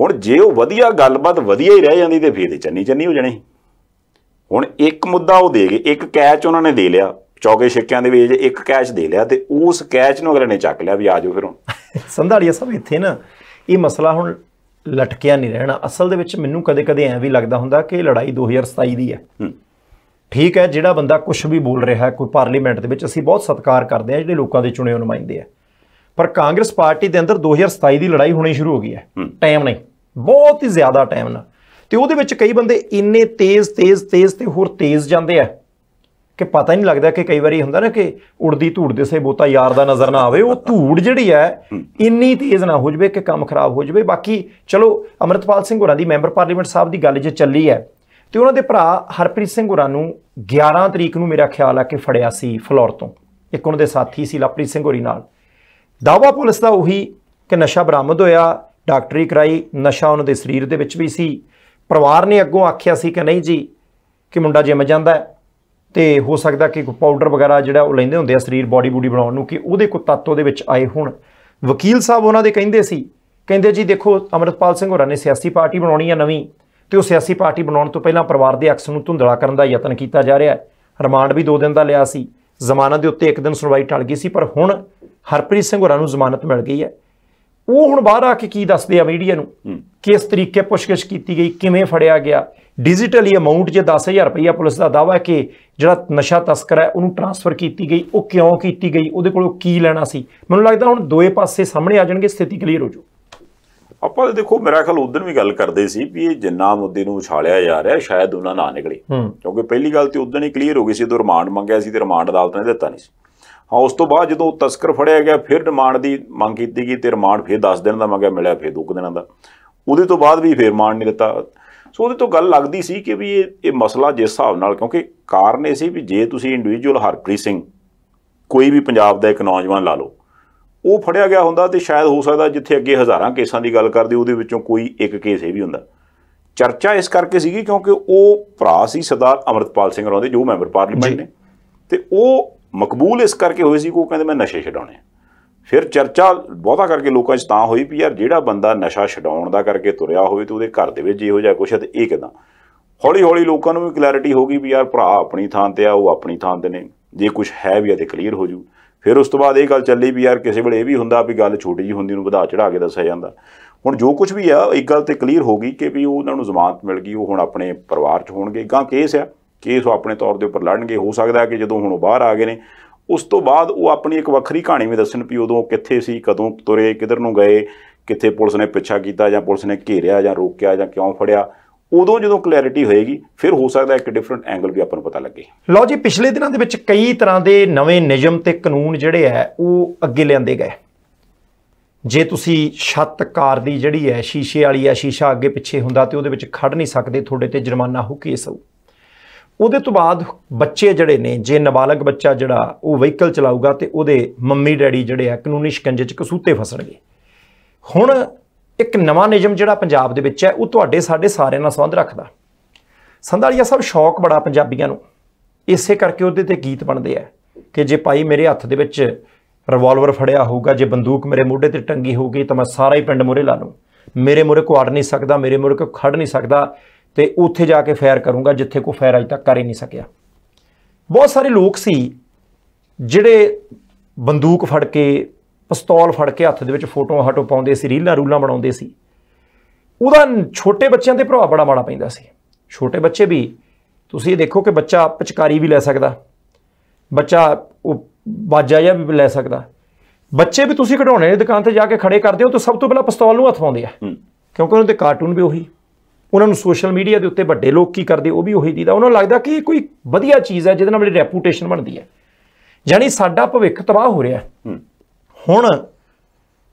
ਹੁਣ ਜੇ ਉਹ ਵਧੀਆ ਗੱਲਬਾਤ ਵਧੀਆ ਹੀ ਰਹਿ ਜਾਂਦੀ ਤੇ ਫੇਰ ਚੰਨੀ ਚੰਨੀ ਹੋ ਜਾਣੀ ਹੁਣ ਇੱਕ ਮੁੱਦਾ ਉਹ ਦੇ ਗਏ ਇੱਕ ਕੈਚ ਉਹਨਾਂ ਨੇ ਦੇ ਲਿਆ ਚੌਕੇ ਛਿੱਕਿਆਂ ਦੇ ਵਿੱਚ ਇੱਕ ਕੈਚ ਦੇ ਲਿਆ ਤੇ ਉਸ ਕੈਚ ਨੂੰ ਅਗਲੇ ਨੇ ਚੱਕ ਲਿਆ ਵੀ ਆਜੋ ਫਿਰ ਹੁਣ ਸੰਧਾਲੀਆ ਸਭ ਇੱਥੇ ਨਾ ਇਹ ਮਸਲਾ ਹੁਣ ਲਟਕਿਆ ਨਹੀਂ ਰਹਿਣਾ ਅਸਲ ਦੇ ਵਿੱਚ ਮੈਨੂੰ ਕਦੇ-ਕਦੇ ਐਂ ਵੀ ਲੱਗਦਾ ਹੁੰਦਾ ਕਿ ਲੜਾਈ 2027 ਦੀ ਹੈ ਹੂੰ ਠੀਕ ਹੈ ਜਿਹੜਾ ਬੰਦਾ ਕੁਝ ਵੀ ਬੋਲ ਰਿਹਾ ਕੋਈ ਪਾਰਲੀਮੈਂਟ ਦੇ ਵਿੱਚ ਅਸੀਂ ਬਹੁਤ ਸਤਿਕਾਰ ਕਰਦੇ ਆ ਜਿਹੜੇ ਲੋਕਾਂ ਦੇ ਚੁਣੇ ਨੁਮਾਇੰਦੇ ਆ ਪਰ ਕਾਂਗਰਸ ਪਾਰਟੀ ਦੇ ਅੰਦਰ 2027 ਦੀ ਲੜਾਈ ਹੋਣੀ ਸ਼ੁਰੂ ਹੋ ਗਈ ਹੈ ਟਾਈਮ ਨਹੀਂ ਬਹੁਤ ਹੀ ਜ਼ਿਆਦਾ ਟਾਈਮ ਨਾਲ ਤੇ ਉਹਦੇ ਵਿੱਚ ਕਈ ਬੰਦੇ ਇੰਨੇ ਤੇਜ਼ ਤੇਜ਼ ਤੇਜ਼ ਤੇ ਹੋਰ ਤੇਜ਼ ਜਾਂਦੇ ਆ ਕਿ ਪਤਾ ਹੀ ਨਹੀਂ ਲੱਗਦਾ ਕਿ ਕਈ ਵਾਰੀ ਹੁੰਦਾ ਨਾ ਕਿ ਉੜਦੀ ਧੂੜ ਦੇ ਸੇ ਬੋਤਾ ਯਾਰ ਦਾ ਨਜ਼ਰ ਨਾ ਆਵੇ ਉਹ ਧੂੜ ਜਿਹੜੀ ਹੈ ਇੰਨੀ ਤੇਜ਼ ਨਾ ਹੋ ਜਵੇ ਕਿ ਕੰਮ ਖਰਾਬ ਹੋ ਜਵੇ ਬਾਕੀ ਚਲੋ ਅਮਰਤਪਾਲ ਸਿੰਘ ਹੋਰਾਂ ਦੀ ਮੈਂਬਰ ਪਾਰਲੀਮੈਂਟ ਸਾਹਿਬ ਦੀ ਗੱਲ ਜੇ ਚੱਲੀ ਹੈ ਤੇ ਉਹਨਾਂ ਦੇ ਭਰਾ ਹਰਪ੍ਰੀਤ ਸਿੰਘ ਹੋਰਾਂ ਨੂੰ 11 ਤਰੀਕ ਨੂੰ ਮੇਰਾ ਖਿਆਲ ਆ ਕਿ ਫੜਿਆ ਸੀ ਫਲੋਰ ਤੋਂ ਇੱਕ ਉਹਨਾਂ ਦੇ ਸਾਥੀ ਸੀ ਲਪ੍ਰੀਤ ਸਿੰਘ ਹੋਰੀ ਨਾਲ ਦਾਵਾ ਪੁਲਿਸ ਦਾ ਉਹੀ ਕਿ ਨਸ਼ਾ ਬਰਾਮਦ ਹੋਇਆ ਡਾਕਟਰੀ ਕਰਾਈ ਨਸ਼ਾ ਉਹਨਾਂ ਦੇ ਸਰੀਰ ਦੇ ਵਿੱਚ ਵੀ ਸੀ ਪਰਿਵਾਰ ਨੇ ਅੱਗੋਂ ਆਖਿਆ ਸੀ ਕਿ ਨਹੀਂ ਜੀ ਕਿ ਮੁੰਡਾ ਜਿਮ ਜਾਂਦਾ ਹੈ ਤੇ ਹੋ ਸਕਦਾ ਕਿ ਕੋਈ ਪਾਊਡਰ ਵਗੈਰਾ ਜਿਹੜਾ ਉਹ ਲੈਂਦੇ ਹੁੰਦੇ ਆ ਸਰੀਰ ਬਾਡੀ ਬੂਡੀ ਬਣਾਉਣ ਨੂੰ ਕਿ ਉਹਦੇ ਕੋ ਤੱਤ ਦੇ ਵਿੱਚ ਆਏ ਹੁਣ ਵਕੀਲ ਸਾਹਿਬ ਉਹਨਾਂ ਦੇ ਕਹਿੰਦੇ ਸੀ ਕਹਿੰਦੇ ਜੀ ਦੇਖੋ ਅਮਰਤਪਾਲ ਸਿੰਘ ਹੋਰਾਂ ਨੇ ਸਿਆਸੀ ਪਾਰਟੀ ਬਣਾਉਣੀ ਆ ਨਵੀਂ ਤੇ ਉਹ ਸਿਆਸੀ ਪਾਰਟੀ ਬਣਾਉਣ ਤੋਂ ਪਹਿਲਾਂ ਪਰਿਵਾਰ ਦੇ ਅਕਸ ਨੂੰ ਧੁੰਦਲਾ ਕਰਨ ਦਾ ਯਤਨ ਕੀਤਾ ਜਾ ਰਿਹਾ ਹੈ ਰਿਮਾਂਡ ਵੀ 2 ਦਿਨ ਦਾ ਲਿਆ ਸੀ ਜ਼ਮਾਨਤ ਦੇ ਉੱਤੇ ਇੱਕ ਦਿਨ ਸੁਣਵਾਈ ਟਲ ਗਈ ਸੀ ਪਰ ਹੁਣ ਹਰਪ੍ਰੀਤ ਸਿੰਘ ਹੋਰਾਂ ਨੂੰ ਜ਼ਮਾਨਤ ਮਿਲ ਗਈ ਹੈ ਉਹ ਹੁਣ ਬਾਹਰ ਆ ਕੇ ਕੀ ਦੱਸਦੇ ਆ ਮੀਡੀਆ ਨੂੰ ਕਿਸ ਤਰੀਕੇ ਪੁਸ਼ਕਸ਼ ਕੀਤੀ ਗਈ ਕਿਵੇਂ ਫੜਿਆ ਗਿਆ ਡਿਜੀਟਲੀ ਅਮਾਉਂਟ ਜੇ 10000 ਰੁਪਈਆ ਪੁਲਿਸ ਦਾ ਦਾਵਾ ਹੈ ਕਿ ਜਿਹੜਾ ਨਸ਼ਾ ਤਸਕਰ ਹੈ ਉਹਨੂੰ ਟ੍ਰਾਂਸਫਰ ਕੀਤੀ ਗਈ ਉਹ ਕਿਉਂ ਕੀਤੀ ਗਈ ਉਹਦੇ ਕੋਲੋਂ ਕੀ ਲੈਣਾ ਸੀ ਮੈਨੂੰ ਲੱਗਦਾ ਹੁਣ ਦੋਏ ਪਾਸੇ ਸਾਹਮਣੇ ਆ ਜਾਣਗੇ ਸਥਿਤੀ ਕਲੀਅਰ ਹੋ ਜੂ ਆਪਾਂ ਦੇਖੋ ਮੇਰਾ ਖਿਆਲ ਉਦੋਂ ਵੀ ਗੱਲ ਕਰਦੇ ਸੀ ਵੀ ਇਹ ਜਿੰਨਾ ਮੁੱਦੇ ਨੂੰ ਉਛਾਲਿਆ ਜਾ ਰਿਹਾ ਸ਼ਾਇਦ ਉਹਨਾਂ ਨਾ ਨਿਕਲੇ ਕਿਉਂਕਿ ਪਹਿਲੀ ਗੱਲ ਤੇ ਉਦੋਂ ਹੀ ਕਲੀਅਰ ਹੋ ਗਈ ਸੀ ਜਦੋਂ ਰਿਮਾਂਡ ਮੰਗਿਆ ਸੀ ਤੇ ਰਿਮਾਂਡ ਅਦਾਲਤ ਨੇ ਦਿੱਤਾ ਨਹੀਂ ਸੀ ਹਾਂ ਉਸ ਤੋਂ ਬਾਅਦ ਜਦੋਂ ਤਸਕਰ ਫੜਿਆ ਗਿਆ ਫਿਰ ਰਿਮਾਂਡ ਦੀ ਮੰਗ ਕੀਤੀ ਗਈ ਤੇ ਰਿਮਾਂਡ ਫਿਰ 10 ਦਿਨ ਦਾ ਮੰਗਿਆ ਮਿਲਿਆ ਫਿਰ 2 ਦਿਨਾਂ ਦਾ ਉਹਦੇ ਤੋਂ ਬਾਅਦ ਵੀ ਫਿਰ ਰਿਮਾਂਡ ਨਹੀਂ ਦਿੱਤਾ ਸੋ ਉਹਦੇ ਤੋਂ ਗੱਲ ਲੱਗਦੀ ਸੀ ਕਿ ਵੀ ਇਹ ਇਹ ਮਸਲਾ ਜਿਸ ਹਿਸਾਬ ਨਾਲ ਕਿਉਂਕਿ ਕਾਰਨ ਇਹ ਸੀ ਵੀ ਜੇ ਤੁਸੀਂ ਇੰਡੀਵਿਜੂਅਲ ਹਰਪ੍ਰੀਤ ਸਿੰਘ ਕੋਈ ਵੀ ਪੰਜਾਬ ਦਾ ਇੱਕ ਨੌਜਵਾਨ ਲਾ ਲਓ ਉਹ ਫੜਿਆ ਗਿਆ ਹੁੰਦਾ ਤੇ ਸ਼ਾਇਦ ਹੋ ਸਕਦਾ ਜਿੱਥੇ ਅੱਗੇ ਹਜ਼ਾਰਾਂ ਕੇਸਾਂ ਦੀ ਗੱਲ ਕਰਦੇ ਉਹਦੇ ਵਿੱਚੋਂ ਕੋਈ ਇੱਕ ਕੇਸ ਇਹ ਵੀ ਹੁੰਦਾ ਚਰਚਾ ਇਸ ਕਰਕੇ ਸੀਗੀ ਕਿਉਂਕਿ ਉਹ ਭਰਾ ਸੀ ਸਰਦਾਰ ਅਮਰਤਪਾਲ ਸਿੰਘ ਰੌਂਦੇ ਜੋ ਮੈਂਬਰ ਪਾਰਲੀਮੈਂਟ ਨੇ ਤੇ ਉਹ ਮਕਬੂਲ ਇਸ ਕਰਕੇ ਹੋਏ ਸੀ ਕਿ ਉਹ ਕਹਿੰਦੇ ਮੈਂ ਨਸ਼ੇ ਛਡਾਉਣੇ ਫਿਰ ਚਰਚਾ ਬਹੁਤਾ ਕਰਕੇ ਲੋਕਾਂ 'ਚ ਤਾਂ ਹੋਈ ਵੀ ਯਾਰ ਜਿਹੜਾ ਬੰਦਾ ਨਸ਼ਾ ਛਡਾਉਣ ਦਾ ਕਰਕੇ ਤੁਰਿਆ ਹੋਵੇ ਤੇ ਉਹਦੇ ਘਰ ਦੇ ਵਿੱਚ ਇਹੋ ਜਿਹਾ ਕੁਛ ਤੇ ਇਹ ਕਿਦਾਂ ਹੌਲੀ ਹੌਲੀ ਲੋਕਾਂ ਨੂੰ ਵੀ ਕਲੈਰਿਟੀ ਹੋ ਗਈ ਵੀ ਯਾਰ ਭਰਾ ਆਪਣੀ ਥਾਂ ਤੇ ਆ ਉਹ ਆਪਣੀ ਥਾਂ ਤੇ ਨੇ ਜੇ ਕੁਝ ਹੈ ਵੀ ਆ ਤੇ ਕਲੀਅਰ ਹੋ ਜੂ ਫਿਰ ਉਸ ਤੋਂ ਬਾਅਦ ਇਹ ਗੱਲ ਚੱਲੀ ਵੀ ਯਾਰ ਕਿਸੇ ਵੇਲੇ ਇਹ ਵੀ ਹੁੰਦਾ ਵੀ ਗੱਲ ਛੋਟੀ ਜੀ ਹੁੰਦੀ ਨੂੰ ਵਧਾ ਚੜਾ ਕੇ ਦੱਸਿਆ ਜਾਂਦਾ ਹੁਣ ਜੋ ਕੁਝ ਵੀ ਆ ਇੱਕ ਗੱਲ ਤੇ ਕਲੀਅਰ ਹੋ ਗਈ ਕਿ ਵੀ ਉਹਨਾਂ ਨੂੰ ਜ਼ਮਾਨਤ ਮਿਲ ਗਈ ਉਹ ਹੁਣ ਆਪਣੇ ਪਰਿਵਾਰ 'ਚ ਹੋਣਗੇ ਗਾਂ ਕੇਸ ਆ ਕੇਸ ਉਹ ਆਪਣੇ ਤੌਰ ਦੇ ਉੱਪਰ ਲੜਨਗੇ ਹੋ ਸਕਦਾ ਕਿ ਜਦੋਂ ਹੁਣ ਉਹ ਬਾਹਰ ਆ ਗਏ ਨੇ ਉਸ ਤੋਂ ਬਾਅਦ ਉਹ ਆਪਣੀ ਇੱਕ ਵੱਖਰੀ ਕਹਾਣੀ ਵੀ ਦੱਸਣ ਪਈ ਉਦੋਂ ਕਿੱਥੇ ਸੀ ਕਦੋਂ ਤੁਰੇ ਕਿਧਰ ਨੂੰ ਗਏ ਕਿੱਥੇ ਪੁਲਿਸ ਨੇ ਪਿੱਛਾ ਕੀਤਾ ਜਾਂ ਪੁਲਿਸ ਨੇ ਘੇਰਿਆ ਜਾਂ ਰੋਕਿਆ ਜਾਂ ਕਿਉਂ ਫੜਿਆ ਉਦੋਂ ਜਦੋਂ ਕਲੈਰਿਟੀ ਹੋਏਗੀ ਫਿਰ ਹੋ ਸਕਦਾ ਇੱਕ ਡਿਫਰੈਂਟ ਐਂਗਲ ਵੀ ਆਪਾਂ ਨੂੰ ਪਤਾ ਲੱਗੇ ਲਓ ਜੀ ਪਿਛਲੇ ਦਿਨਾਂ ਦੇ ਵਿੱਚ ਕਈ ਤਰ੍ਹਾਂ ਦੇ ਨਵੇਂ ਨਿਯਮ ਤੇ ਕਾਨੂੰਨ ਜਿਹੜੇ ਆ ਉਹ ਅੱਗੇ ਲਿਆਂਦੇ ਗਏ ਜੇ ਤੁਸੀਂ ਛੱਤ ਕਾਰ ਦੀ ਜਿਹੜੀ ਹੈ ਸ਼ੀਸ਼ੇ ਵਾਲੀ ਆ ਸ਼ੀਸ਼ਾ ਅੱਗੇ ਪਿੱਛੇ ਹੁੰਦਾ ਤੇ ਉਹਦੇ ਵਿੱਚ ਖੜ ਨਹੀਂ ਸਕਦੇ ਤੁਹਾਡੇ ਤੇ ਜੁਰਮਾਨਾ ਹੋ ਕੇ ਸੋ ਉਹਦੇ ਤੋਂ ਬਾਅਦ ਬੱਚੇ ਜਿਹੜੇ ਨੇ ਜੇ ਨਾਬਾਲਗ ਬੱਚਾ ਜਿਹੜਾ ਉਹ ਵਹੀਕਲ ਚਲਾਊਗਾ ਤੇ ਉਹਦੇ ਮੰਮੀ ਡੈਡੀ ਜਿਹੜੇ ਆ ਕਾਨੂੰਨੀ ਸ਼ਿਕੰਜੇ 'ਚ ਕਸੂਤੇ ਫਸਣਗੇ ਹੁਣ ਇੱਕ ਨਵਾਂ ਨਿਯਮ ਜਿਹੜਾ ਪੰਜਾਬ ਦੇ ਵਿੱਚ ਹੈ ਉਹ ਤੁਹਾਡੇ ਸਾਡੇ ਸਾਰਿਆਂ ਨਾਲ ਸੰਬੰਧ ਰੱਖਦਾ ਸੰਧਾਲੀਆ ਸਭ ਸ਼ੌਕ ਬੜਾ ਪੰਜਾਬੀਆਂ ਨੂੰ ਇਸੇ ਕਰਕੇ ਉਹਦੇ ਤੇ ਗੀਤ ਬਣਦੇ ਆ ਕਿ ਜੇ ਪਾਈ ਮੇਰੇ ਹੱਥ ਦੇ ਵਿੱਚ ਰਿਵਾਲਵਰ ਫੜਿਆ ਹੋਊਗਾ ਜੇ ਬੰਦੂਕ ਮੇਰੇ ਮੋਢੇ ਤੇ ਟੰਗੀ ਹੋਊਗੀ ਤਾਂ ਮੈਂ ਸਾਰਾ ਹੀ ਪਿੰਡ ਮੋਰੇ ਲਾ ਲੂੰ ਮੇਰੇ ਮੋਰੇ ਕੋ ਨਹੀਂ ਸਕਦਾ ਮੇਰੇ ਮੋਰੇ ਕੋ ਖੜ ਨਹੀਂ ਸਕਦਾ ਤੇ ਉੱਥੇ ਜਾ ਕੇ ਫੈਰ ਕਰੂੰਗਾ ਜਿੱਥੇ ਕੋ ਫੈਰ ਅਜ ਤੱਕ ਕਰ ਹੀ ਨਹੀਂ ਸਕਿਆ ਬਹੁਤ ਸਾਰੇ ਲੋਕ ਸੀ ਜਿਹੜੇ ਬੰਦੂਕ ਫੜ ਕੇ ਪਿਸਤੌਲ ਫੜ ਕੇ ਹੱਥ ਦੇ ਵਿੱਚ ਫੋਟੋਆਂ ਹਟੋ ਪਾਉਂਦੇ ਸੀ ਰੀਲਾਂ ਰੂਲਾਂ ਬਣਾਉਂਦੇ ਸੀ ਉਹਦਾ ਛੋਟੇ ਬੱਚਿਆਂ ਤੇ ਪ੍ਰਭਾਵ ਬੜਾ ਮਾੜਾ ਪੈਂਦਾ ਸੀ ਛੋਟੇ ਬੱਚੇ ਵੀ ਤੁਸੀਂ ਇਹ ਦੇਖੋ ਕਿ ਬੱਚਾ ਪਚਕਾਰੀ ਵੀ ਲੈ ਸਕਦਾ ਬੱਚਾ ਉਹ ਬਾਜਾ ਜਾਂ ਵੀ ਲੈ ਸਕਦਾ ਬੱਚੇ ਵੀ ਤੁਸੀਂ ਘਟਾਉਣੇ ਦੀ ਦੁਕਾਨ ਤੇ ਜਾ ਕੇ ਖੜੇ ਕਰਦੇ ਹੋ ਤਾਂ ਸਭ ਤੋਂ ਪਹਿਲਾਂ ਪਿਸਤੌਲ ਨੂੰ ਹੱਥ ਪਾਉਂਦੇ ਆ ਕਿਉਂਕਿ ਉਹਨਾਂ ਦੇ ਕਾਰਟੂਨ ਵੀ ਉਹੀ ਉਹਨਾਂ ਨੂੰ ਸੋਸ਼ਲ ਮੀਡੀਆ ਦੇ ਉੱਤੇ ਵੱਡੇ ਲੋਕ ਕੀ ਕਰਦੇ ਉਹ ਵੀ ਉਹੀ ਦੀਦਾ ਉਹਨਾਂ ਨੂੰ ਲੱਗਦਾ ਕਿ ਇਹ ਕੋਈ ਵਧੀਆ ਚੀਜ਼ ਹੈ ਜਿਹਦੇ ਨਾਲ ਮੇਰੀ ਰੈਪੂਟੇਸ਼ਨ ਬਣਦੀ ਹੈ ਯਾਨੀ ਸਾਡਾ ਭਵਿੱਖ ਤਬਾਹ ਹੋ ਰਿਹਾ ਹੁਣ